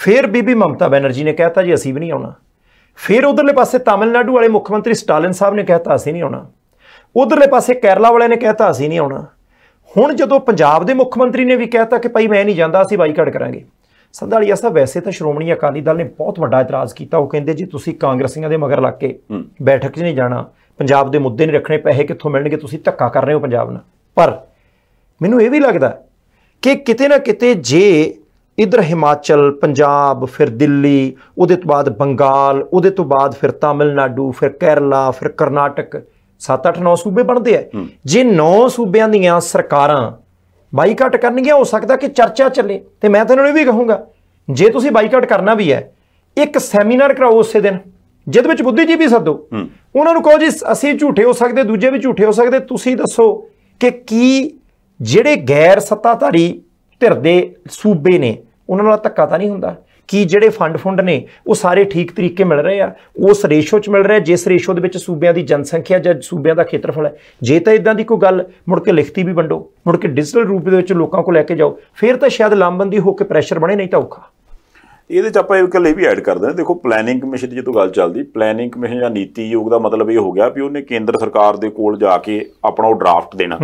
ਫਿਰ ਬੀਬੀ ਮਮਤਾ ਬੈਨਰਜੀ ਨੇ ਕਹਿਤਾ ਜੀ ਅਸੀਂ ਵੀ ਨਹੀਂ ਆਉਣਾ ਫਿਰ ਉਧਰਲੇ ਪਾਸੇ ਤਾਮਿਲਨਾਡੂ ਵਾਲੇ ਮੁੱਖ ਮੰਤਰੀ ਸਟਾਲਿਨ ਸਾਹਿਬ ਨੇ ਕਹਿਤਾ ਅਸੀਂ ਨਹੀਂ ਆਉਣਾ ਉਧਰਲੇ ਪਾਸੇ ਕੇਰਲਾ ਵਾਲਿਆਂ ਨੇ ਕਹਿਤਾ ਅਸੀਂ ਨਹੀਂ ਆਉਣਾ ਹੁਣ ਜਦੋਂ ਪੰਜਾਬ ਦੇ ਮੁੱਖ ਮੰਤਰੀ ਨੇ ਵੀ ਕਹਿਤਾ ਕਿ ਭਾਈ ਮੈਂ ਨਹੀਂ ਜਾਂਦਾ ਅਸੀਂ ਬਾਈਕਾਟ ਕਰਾਂਗੇ ਸੰਧਾਲੀਆ ਸਾਹਿਬ ਵੈਸੇ ਤਾਂ ਸ਼੍ਰੋਮਣੀ ਅਕਾਲੀ ਦਲ ਨੇ ਬਹੁਤ ਵੱਡਾ ਇਤਰਾਜ਼ ਕੀਤਾ ਉਹ ਕਹਿੰਦੇ ਜੀ ਤੁਸੀਂ ਕਾਂਗਰਸੀਆਂ ਦੇ ਮਗਰ ਲੱਗ ਕੇ ਬੈਠਕ 'ਚ ਨਹੀਂ ਜਾਣਾ ਪੰਜਾਬ ਦੇ ਮੁੱਦੇ ਨਹੀਂ ਰੱਖਣੇ ਪੈਸੇ ਕਿੱਥੋਂ ਮਿਲਣਗੇ ਤੁਸੀਂ ਧੱਕਾ ਕਰ ਰਹੇ ਹੋ ਪੰਜਾਬ ਨਾਲ ਪਰ ਮੈਨੂੰ ਇਹ ਵੀ ਲੱਗਦਾ ਕਿ ਕਿਤੇ ਨਾ ਕਿਤੇ ਜੇ ਇਧਰ ਹਿਮਾਚਲ ਪੰਜਾਬ ਫਿਰ ਦਿੱਲੀ ਉਹਦੇ ਤੋਂ ਬਾਅਦ ਬੰਗਾਲ ਉਹਦੇ ਤੋਂ ਬਾਅਦ ਫਿਰ ਤਾਮਿਲਨਾਡੂ ਫਿਰ ਕੇਰਲਾ ਫਿਰ ਕਰਨਾਟਕ 7-8 9 ਸੂਬੇ ਬਣਦੇ ਆ ਜੇ 9 ਸੂਬਿਆਂ ਦੀਆਂ ਸਰਕਾਰਾਂ ਬਾਈਕਾਟ ਕਰਨਗੇ ਹੋ ਸਕਦਾ ਕਿ ਚਰਚਾ ਚੱਲੇ ਤੇ ਮੈਂ ਤੁਹਾਨੂੰ ਇਹ ਵੀ ਕਹੂੰਗਾ ਜੇ ਤੁਸੀਂ ਬਾਈਕਾਟ ਕਰਨਾ ਵੀ ਹੈ ਇੱਕ ਸੈਮੀਨਾਰ ਕਰਾਓ ਉਸੇ ਦਿਨ ਜਿਹਦੇ ਵਿੱਚ ਬੁੱਧੀਜੀਵੀ ਵੀ ਸੱਦੋ ਉਹਨਾਂ ਨੂੰ ਕਹੋ ਜੀ ਅਸੀਂ ਝੂਠੇ ਹੋ ਸਕਦੇ ਦੂਜੇ ਵੀ ਝੂਠੇ ਹੋ ਸਕਦੇ ਤੁਸੀਂ ਦੱਸੋ ਕਿ ਕੀ ਜਿਹੜੇ ਗੈਰ ਸੱਤਾਧਾਰੀ ਧਿਰ ਦੇ ਸੂਬੇ ਨੇ ਉਹਨਾਂ ਨਾਲ ਧੱਕਾ ਤਾਂ ਨਹੀਂ ਹੁੰਦਾ ਕਿ ਜਿਹੜੇ ਫੰਡ ਫੰਡ ਨੇ ਉਹ ਸਾਰੇ ਠੀਕ ਤਰੀਕੇ ਮਿਲ ਰਹੇ ਆ ਉਸ ਰੇਸ਼ੋ 'ਚ ਮਿਲ ਰਿਹਾ ਜਿਸ ਰੇਸ਼ੋ ਦੇ ਵਿੱਚ ਸੂਬਿਆਂ ਦੀ ਜਨਸੰਖਿਆ ਜਾਂ ਸੂਬਿਆਂ ਦਾ ਖੇਤਰਫਲ ਹੈ ਜੇ ਤਾਂ ਇਦਾਂ ਦੀ ਕੋਈ ਗੱਲ ਮੁੜ ਕੇ ਲਿਖਤੀ ਵੀ ਵੰਡੋ ਮੁੜ ਕੇ ਡਿਜੀਟਲ ਰੂਪ ਦੇ ਵਿੱਚ ਲੋਕਾਂ ਕੋਲ ਲੈ ਕੇ ਜਾਓ ਫਿਰ ਤਾਂ ਸ਼ਾਇਦ ਲਾਮਬੰਦੀ ਹੋ ਕੇ ਪ੍ਰੈਸ਼ਰ ਬਣੇ ਨਹੀਂ ਤਾਂ ਔਖਾ ਇਹਦੇ ਚ ਆਪਾਂ ਇੱਕ ਲਈ ਵੀ ਐਡ ਕਰਦੇ ਹਾਂ ਦੇਖੋ ਪਲੈਨਿੰਗ ਕਮਿਸ਼ਨ ਦੀ ਜਦੋਂ ਗੱਲ ਚੱਲਦੀ ਪਲੈਨਿੰਗ ਕਮਿਸ਼ਨ ਜਾਂ ਨੀਤੀ ਯੋਗ ਦਾ ਮਤਲਬ ਇਹ ਹੋ ਗਿਆ ਵੀ ਉਹਨੇ ਕੇਂਦਰ ਸਰਕਾਰ ਦੇ ਕੋਲ ਜਾ ਕੇ ਆਪਣਾ ਉਹ ਡਰਾਫਟ ਦੇਣਾ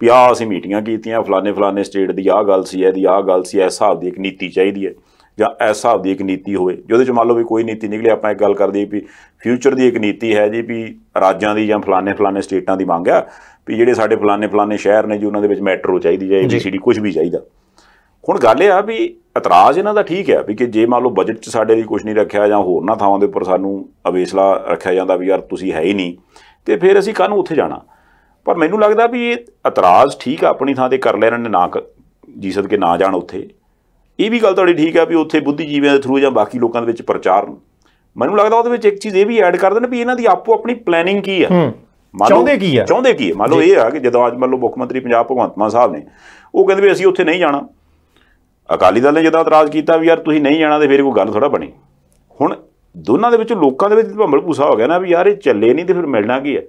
ਵੀ ਆ ਅਸੀਂ ਮੀਟਿੰਗਾਂ ਕੀਤੀਆਂ ਫਲਾਣੇ ਫਲਾਣੇ ਸਟੇਟ ਦੀ ਆਹ ਗੱਲ ਸੀ ਇਹਦੀ ਆਹ ਗੱਲ ਸੀ ਇਸ ਹਿਸਾਬ ਦੀ ਇੱਕ ਨੀਤੀ ਚਾਹੀਦੀ ਹੈ ਜਾਂ ਐਸਾ ਹਿਸਾਬ ਦੀ ਇੱਕ ਨੀਤੀ ਹੋਵੇ ਜਿਹਦੇ ਚ ਮੰਨ ਲਓ ਵੀ ਕੋਈ ਨੀਤੀ ਨਿਕਲੇ ਆਪਾਂ ਇੱਕ ਗੱਲ ਕਰਦੀ ਵੀ ਫਿਊਚਰ ਦੀ ਇੱਕ ਨੀਤੀ ਹੈ ਜੀ ਵੀ ਰਾਜਾਂ ਦੀ ਜਾਂ ਫਲਾਣੇ ਫਲਾਣੇ ਸਟੇਟਾਂ ਦੀ ਮੰਗ ਆ ਵੀ ਜਿਹੜੇ ਸਾਡੇ ਫਲਾਣੇ ਫਲਾਣੇ ਸ਼ਹਿਰ ਨੇ ਜੀ ਉਹਨਾਂ ਦੇ ਵਿੱਚ ਮੈਟਰੋ ਚਾਹੀਦੀ ਜਾਂ ਸੀਡੀ ਕੁਝ ਵੀ ਚਾਹੀਦਾ ਹੁਣ ਗੱਲ ਇਹ ਆ ਵੀ ਇਤਰਾਜ਼ ਇਹਨਾਂ ਦਾ ਠੀਕ ਹੈ ਵੀ ਕਿ ਜੇ ਮੰਨ ਲਓ ਬਜਟ 'ਚ ਸਾਡੇ ਲਈ ਕੁਝ ਨਹੀਂ ਰੱਖਿਆ ਜਾਂ ਹੋਰਨਾਂ ਥਾਵਾਂ ਦੇ ਉੱਪਰ ਸਾਨੂੰ ਅਵੇਸਲਾ ਰੱਖਿਆ ਜਾਂਦਾ ਵੀ ਯਾਰ ਤੁਸੀਂ ਹੈ ਹੀ ਨਹੀਂ ਤੇ ਫਿਰ ਅਸੀਂ ਕਾਹਨੂੰ ਉੱਥੇ ਜਾਣਾ ਪਰ ਮੈਨੂੰ ਲੱਗਦਾ ਵੀ ਇਹ ਇਤਰਾਜ਼ ਠੀਕ ਆ ਆਪਣੀ ਥਾਂ ਤੇ ਕਰ ਲੈਣ ਇਹਨਾਂ ਨੇ ਨਾ ਜੀ ਸਦਕੇ ਨਾ ਜਾਣ ਉੱਥੇ ਇਹ ਵੀ ਗੱਲ ਤੁਹਾਡੀ ਠੀਕ ਹੈ ਵੀ ਉੱਥੇ ਬੁੱਧੀਜੀਵੀਆਂ ਦੇ ਥਰੂ ਜਾਂ ਬਾਕੀ ਲੋਕਾਂ ਦੇ ਵਿੱਚ ਪ੍ਰਚਾਰ ਮੈਨੂੰ ਲੱਗਦਾ ਉਹਦੇ ਵਿੱਚ ਇੱਕ ਚੀਜ਼ ਇਹ ਵੀ ਐਡ ਕਰ ਦੇਣ ਵੀ ਇਹਨਾਂ ਦੀ ਆਪੋ ਆਪਣੀ ਪਲੈਨਿੰਗ ਕੀ ਹੈ ਚਾਹੁੰਦੇ ਕੀ ਹੈ ਚਾਹੁੰਦੇ ਕੀ ਹੈ ਮੰਨ ਲਓ ਇਹ ਆ ਕਿ ਜਦੋਂ ਅੱਜ ਮੰਨ ਲਓ ਮੁੱਖ ਮੰਤਰੀ ਪੰਜਾਬ ਭਗਵੰਤ ਮਾਨ ਸਾਹਿਬ ਨੇ ਉਹ ਕਹਿੰਦੇ ਵੀ ਅਸੀਂ ਉੱਥੇ ਨਹੀਂ ਜਾਣਾ ਅਕਾਲੀ ਦਲ ਨੇ ਜਦੋਂ ਇਤਰਾਜ਼ ਕੀਤਾ ਵੀ ਯਾਰ ਤੁਸੀਂ ਨਹੀਂ ਜਾਣਾ ਤੇ ਫਿਰ ਕੋਈ ਗੱਲ ਥੋੜਾ ਬਣੀ ਹੁਣ ਦੋਨਾਂ ਦੇ ਵਿੱਚ ਲੋਕਾਂ ਦੇ ਵਿੱਚ ਭੰਬਲ ਪੂਸਾ ਹੋ ਗਿਆ ਨਾ ਵੀ ਯਾਰ ਇਹ ਚੱਲੇ ਨਹੀਂ ਤੇ ਫਿਰ ਮਿਲਣਾ ਕੀ ਹੈ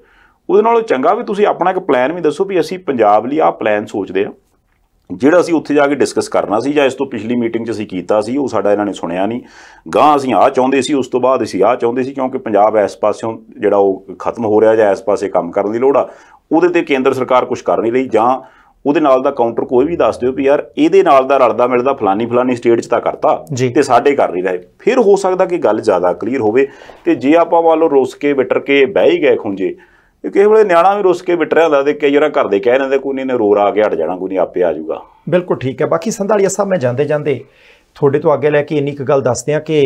ਉਹਦੇ ਨਾਲੋਂ ਚੰਗਾ ਵੀ ਤੁਸੀਂ ਆਪਣਾ ਇੱਕ ਪਲਾਨ ਵੀ ਦੱਸੋ ਵੀ ਅਸੀਂ ਪੰਜਾਬ ਲਈ ਆਹ ਪਲਾਨ ਸੋਚਦੇ ਆ ਜਿਹੜਾ ਅਸੀਂ ਉੱਥੇ ਜਾ ਕੇ ਡਿਸਕਸ ਕਰਨਾ ਸੀ ਜਾਂ ਇਸ ਤੋਂ ਪਿਛਲੀ ਮੀਟਿੰਗ 'ਚ ਅਸੀਂ ਕੀਤਾ ਸੀ ਉਹ ਸਾਡਾ ਇਹਨਾਂ ਨੇ ਸੁਣਿਆ ਨਹੀਂ ਗਾਂ ਅਸੀਂ ਆ ਚਾਹੁੰਦੇ ਸੀ ਉਸ ਤੋਂ ਬਾਅਦ ਅਸੀਂ ਆ ਚਾਹੁੰਦੇ ਸੀ ਕਿਉਂਕਿ ਪੰਜਾਬ ਇਸ ਪਾਸਿਓਂ ਜਿਹੜਾ ਉਹ ਖਤਮ ਹੋ ਰਿਹਾ ਜਾਂ ਇਸ ਪਾਸੇ ਕੰਮ ਕਰਨ ਦੀ ਲੋੜ ਆ ਉਹਦੇ ਤੇ ਕੇਂਦਰ ਸਰਕਾਰ ਕੁਝ ਕਰ ਨਹੀਂ ਰਹੀ ਜਾਂ ਉਹਦੇ ਨਾਲ ਦਾ ਕਾਊਂਟਰ ਕੋਈ ਵੀ ਦੱਸ ਦਿਓ ਵੀ ਯਾਰ ਇਹਦੇ ਨਾਲ ਦਾ ਰਲਦਾ ਮਿਲਦਾ ਫਲਾਨੀ ਫਲਾਨੀ ਸਟੇਟ 'ਚ ਤਾਂ ਕਰਤਾ ਤੇ ਸਾਡੇ ਕਰ ਨਹੀਂ ਰਹੇ ਫਿਰ ਹੋ ਸਕਦਾ ਕਿ ਗੱਲ ਜ਼ਿਆਦਾ ਕਲੀਅਰ ਹੋਵੇ ਤੇ ਜੇ ਆਪਾਂ ਵੱਲੋਂ ਰੋਸ ਕੇ ਵਿਟਰ ਕੇ ਬਹਿ ਹੀ ਗਏ ਖੁੰਝੇ ਇਹ ਕਿਸੇ ਵੇਲੇ ਨਿਆਣਾ ਵੀ ਰੁੱਸ ਕੇ ਬਿਟਰਿਆ ਹੁੰਦਾ ਤੇ ਕਈ ਜਰਾ ਘਰ ਦੇ ਕਹਿ ਦਿੰਦੇ ਕੋਈ ਨਹੀਂ ਰੋਰ ਆ ਕੇ ਹਟ ਜਾਣਾ ਕੋਈ ਨਹੀਂ ਆਪੇ ਆ ਜਾਊਗਾ ਬਿਲਕੁਲ ਠੀਕ ਹੈ ਬਾਕੀ ਸੰਧਾਲੀਆ ਸਾਹਿਬ ਮੈਂ ਜਾਂਦੇ ਜਾਂਦੇ ਤੁਹਾਡੇ ਤੋਂ ਅੱਗੇ ਲੈ ਕੇ ਇੰਨੀ ਇੱਕ ਗੱਲ ਦੱਸਦੇ ਆ ਕਿ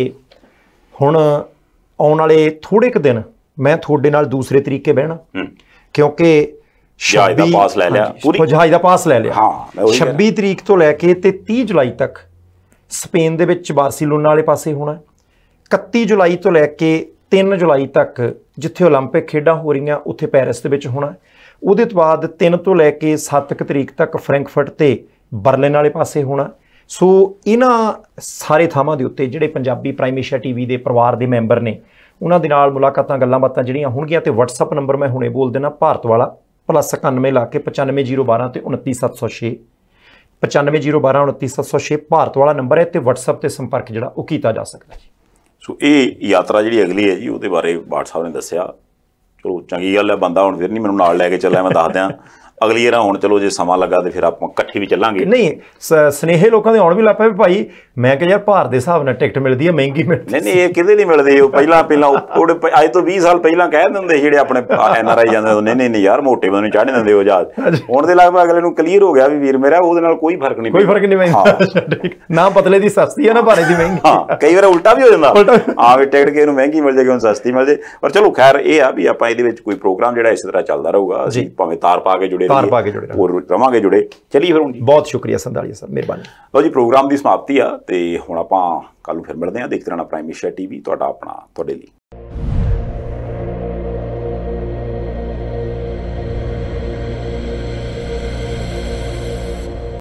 ਹੁਣ ਆਉਣ ਵਾਲੇ ਥੋੜੇ ਕੁ ਦਿਨ ਮੈਂ ਤੁਹਾਡੇ ਨਾਲ ਦੂਸਰੇ ਤਰੀਕੇ ਬਹਿਣਾ ਕਿਉਂਕਿ ਜਹਾਜ਼ ਦਾ ਪਾਸ ਲੈ ਲਿਆ ਪੂਰੀ ਜਹਾਜ਼ ਦਾ ਪਾਸ ਲੈ ਲਿਆ ਹਾਂ 26 ਤਰੀਕ ਤੋਂ ਲੈ ਕੇ ਤੇ 30 ਜੁਲਾਈ ਤੱਕ ਸਪੇਨ ਦੇ ਵਿੱਚ ਬਾਰਸੀਲੋਨਾ ਵਾਲੇ ਪਾਸੇ ਹੋਣਾ 31 ਜੁਲਾਈ ਤੋਂ ਲੈ ਕੇ 3 ਜੁਲਾਈ ਤੱਕ ਜਿੱਥੇ 올림픽 ਖੇਡਾਂ ਹੋ ਰਹੀਆਂ ਉੱਥੇ ਪੈਰਿਸ ਦੇ ਵਿੱਚ ਹੋਣਾ ਉਹਦੇ ਤੋਂ ਬਾਅਦ 3 ਤੋਂ ਲੈ ਕੇ 7 ਤਰੀਕ ਤੱਕ ਫ੍ਰੈਂਕਫਰਟ ਤੇ ਬਰਲਿਨ ਵਾਲੇ ਪਾਸੇ ਹੋਣਾ ਸੋ ਇਹਨਾਂ ਸਾਰੇ ਥਾਵਾਂ ਦੇ ਉੱਤੇ ਜਿਹੜੇ ਪੰਜਾਬੀ ਪ੍ਰਾਈਮੇਸ਼ਾ ਟੀਵੀ ਦੇ ਪਰਿਵਾਰ ਦੇ ਮੈਂਬਰ ਨੇ ਉਹਨਾਂ ਦੇ ਨਾਲ ਮੁਲਾਕਾਤਾਂ ਗੱਲਾਂ ਬਾਤਾਂ ਜਿਹੜੀਆਂ ਹੋਣਗੀਆਂ ਤੇ WhatsApp ਨੰਬਰ ਮੈਂ ਹੁਣੇ ਬੋਲ ਦੇਣਾ ਭਾਰਤ ਵਾਲਾ +91 ਲਾ ਕੇ 95012 ਤੇ 29706 95012 29706 ਭਾਰਤ ਵਾਲਾ ਨੰਬਰ ਹੈ ਤੇ WhatsApp ਤੇ ਸੰਪਰਕ ਜਿਹੜਾ ਉਹ ਕੀਤਾ ਜਾ ਸਕਦਾ ਹੈ ਸੋ ਇਹ ਯਾਤਰਾ ਜਿਹੜੀ ਅਗਲੀ ਹੈ ਜੀ ਉਹਦੇ ਬਾਰੇ ਬਾਠ ਸਾਹਿਬ ਨੇ ਦੱਸਿਆ ਚਲੋ ਚੰਗੀ ਗੱਲ ਹੈ ਬੰਦਾ ਹੁਣ ਫਿਰ ਨਹੀਂ ਮੈਨੂੰ ਨਾਲ ਲੈ ਕੇ ਚੱਲਿਆ ਮੈਂ ਦੱਸ ਦਿਆਂ ਅਗਲੀ ਵਾਰ ਹੁਣ ਚਲੋ ਜੇ ਸਮਾਂ ਲੱਗਾ ਤੇ ਫਿਰ ਆਪਾਂ ਇਕੱਠੇ ਵੀ ਚੱਲਾਂਗੇ ਨਹੀਂ ਸਨੇਹੇ ਲੋਕਾਂ ਦੇ ਆਉਣ ਵੀ ਲੱਗ ਪਏ ਭਾਈ ਮੈਂ ਕਿ ਯਾਰ ਭਾਰ ਦੇ ਹਿਸਾਬ ਨਾਲ ਟਿਕਟ ਮਿਲਦੀ ਹੈ ਮਹਿੰਗੀ ਮਿਲਦੀ ਨਹੀਂ ਨਹੀਂ ਇਹ ਕਿਹਦੇ ਲਈ ਮਿਲਦੀ ਉਹ ਪਹਿਲਾਂ ਪਹਿਲਾਂ ਉਹ ਅੱਜ ਤੋਂ 20 ਸਾਲ ਪਹਿਲਾਂ ਕਹਿ ਦਿੰਦੇ ਜਿਹੜੇ ਆਪਣੇ ਐਨ ਆਰ ਆਈ ਜਾਂਦੇ ਨਹੀਂ ਨਹੀਂ ਨਹੀਂ ਯਾਰ ਮੋਟੇ ਬੰਦੇ ਨੂੰ ਚੜ੍ਹ ਦਿੰਦੇ ਉਹ ਜਹਾਜ਼ ਹੁਣ ਦੇ ਲਗਭਗ ਅਗਲੇ ਨੂੰ ਕਲੀਅਰ ਹੋ ਗਿਆ ਵੀ ਵੀਰ ਮੇਰਾ ਉਹਦੇ ਨਾਲ ਕੋਈ ਫਰਕ ਨਹੀਂ ਕੋਈ ਫਰਕ ਨਹੀਂ ਪੈਂਦਾ ਨਾ ਪਤਲੇ ਦੀ ਸਸਤੀ ਹੈ ਨਾ ਭਾਰੇ ਦੀ ਮਹਿੰਗੀ ਹਾਂ ਕਈ ਵਾਰ ਉਲਟਾ ਵੀ ਹੋ ਜਾਂਦਾ ਆ ਵੀ ਟਿਕਟ ਕਿਸੇ ਨੂੰ ਮਹਿੰਗੀ ਮਿਲ ਜਾਏਗੀ ਉਹਨੂੰ ਸਸਤੀ ਮਿਲ ਜੇ ਪਰ ਚਲੋ ਖੈਰ ਇਹ ਆ ਵੀ ਆਪਾਂ ਇਹਦੇ ਵਿੱਚ ਕੋਈ ਪ੍ਰੋਗਰਾਮ ਜਿਹੜਾ ਇਸੇ ਤਰ੍ਹਾਂ ਚੱਲਦਾ ਰਹੂਗਾ ਅਸੀਂ ਭਾਵੇਂ ਤਾਰ ਪਾ ਕੇ ਜੁੜੇ ਜੁੜੇ ਕਾਰ ਪਾ ਕੇ ਜੁੜੇ ਹੋਰ ਰਵਾਂਗੇ ਜੁੜੇ ਚਲੀ ਫਿਰ ਹੁਣ ਜੀ ਬਹੁਤ ਸ਼ੁਕਰੀਆ ਸੰਧਾਲੀਆ ਸਾਹਿਬ ਮਿਹਰਬਾਨੀ ਲਓ ਜੀ ਪ੍ਰੋਗਰਾਮ ਦੀ ਸਮਾਪਤੀ ਆ ਤੇ ਹੁਣ ਆਪਾਂ ਕੱਲ ਨੂੰ ਫਿਰ ਮਿਲਦੇ ਆ ਦੇਖਦੇ ਰਹਿਣਾ ਪ੍ਰਾਈਮ ਏਸ਼ੀਆ ਟੀਵੀ ਤੁਹਾਡਾ ਆਪਣਾ ਤੁਹਾਡੇ ਲਈ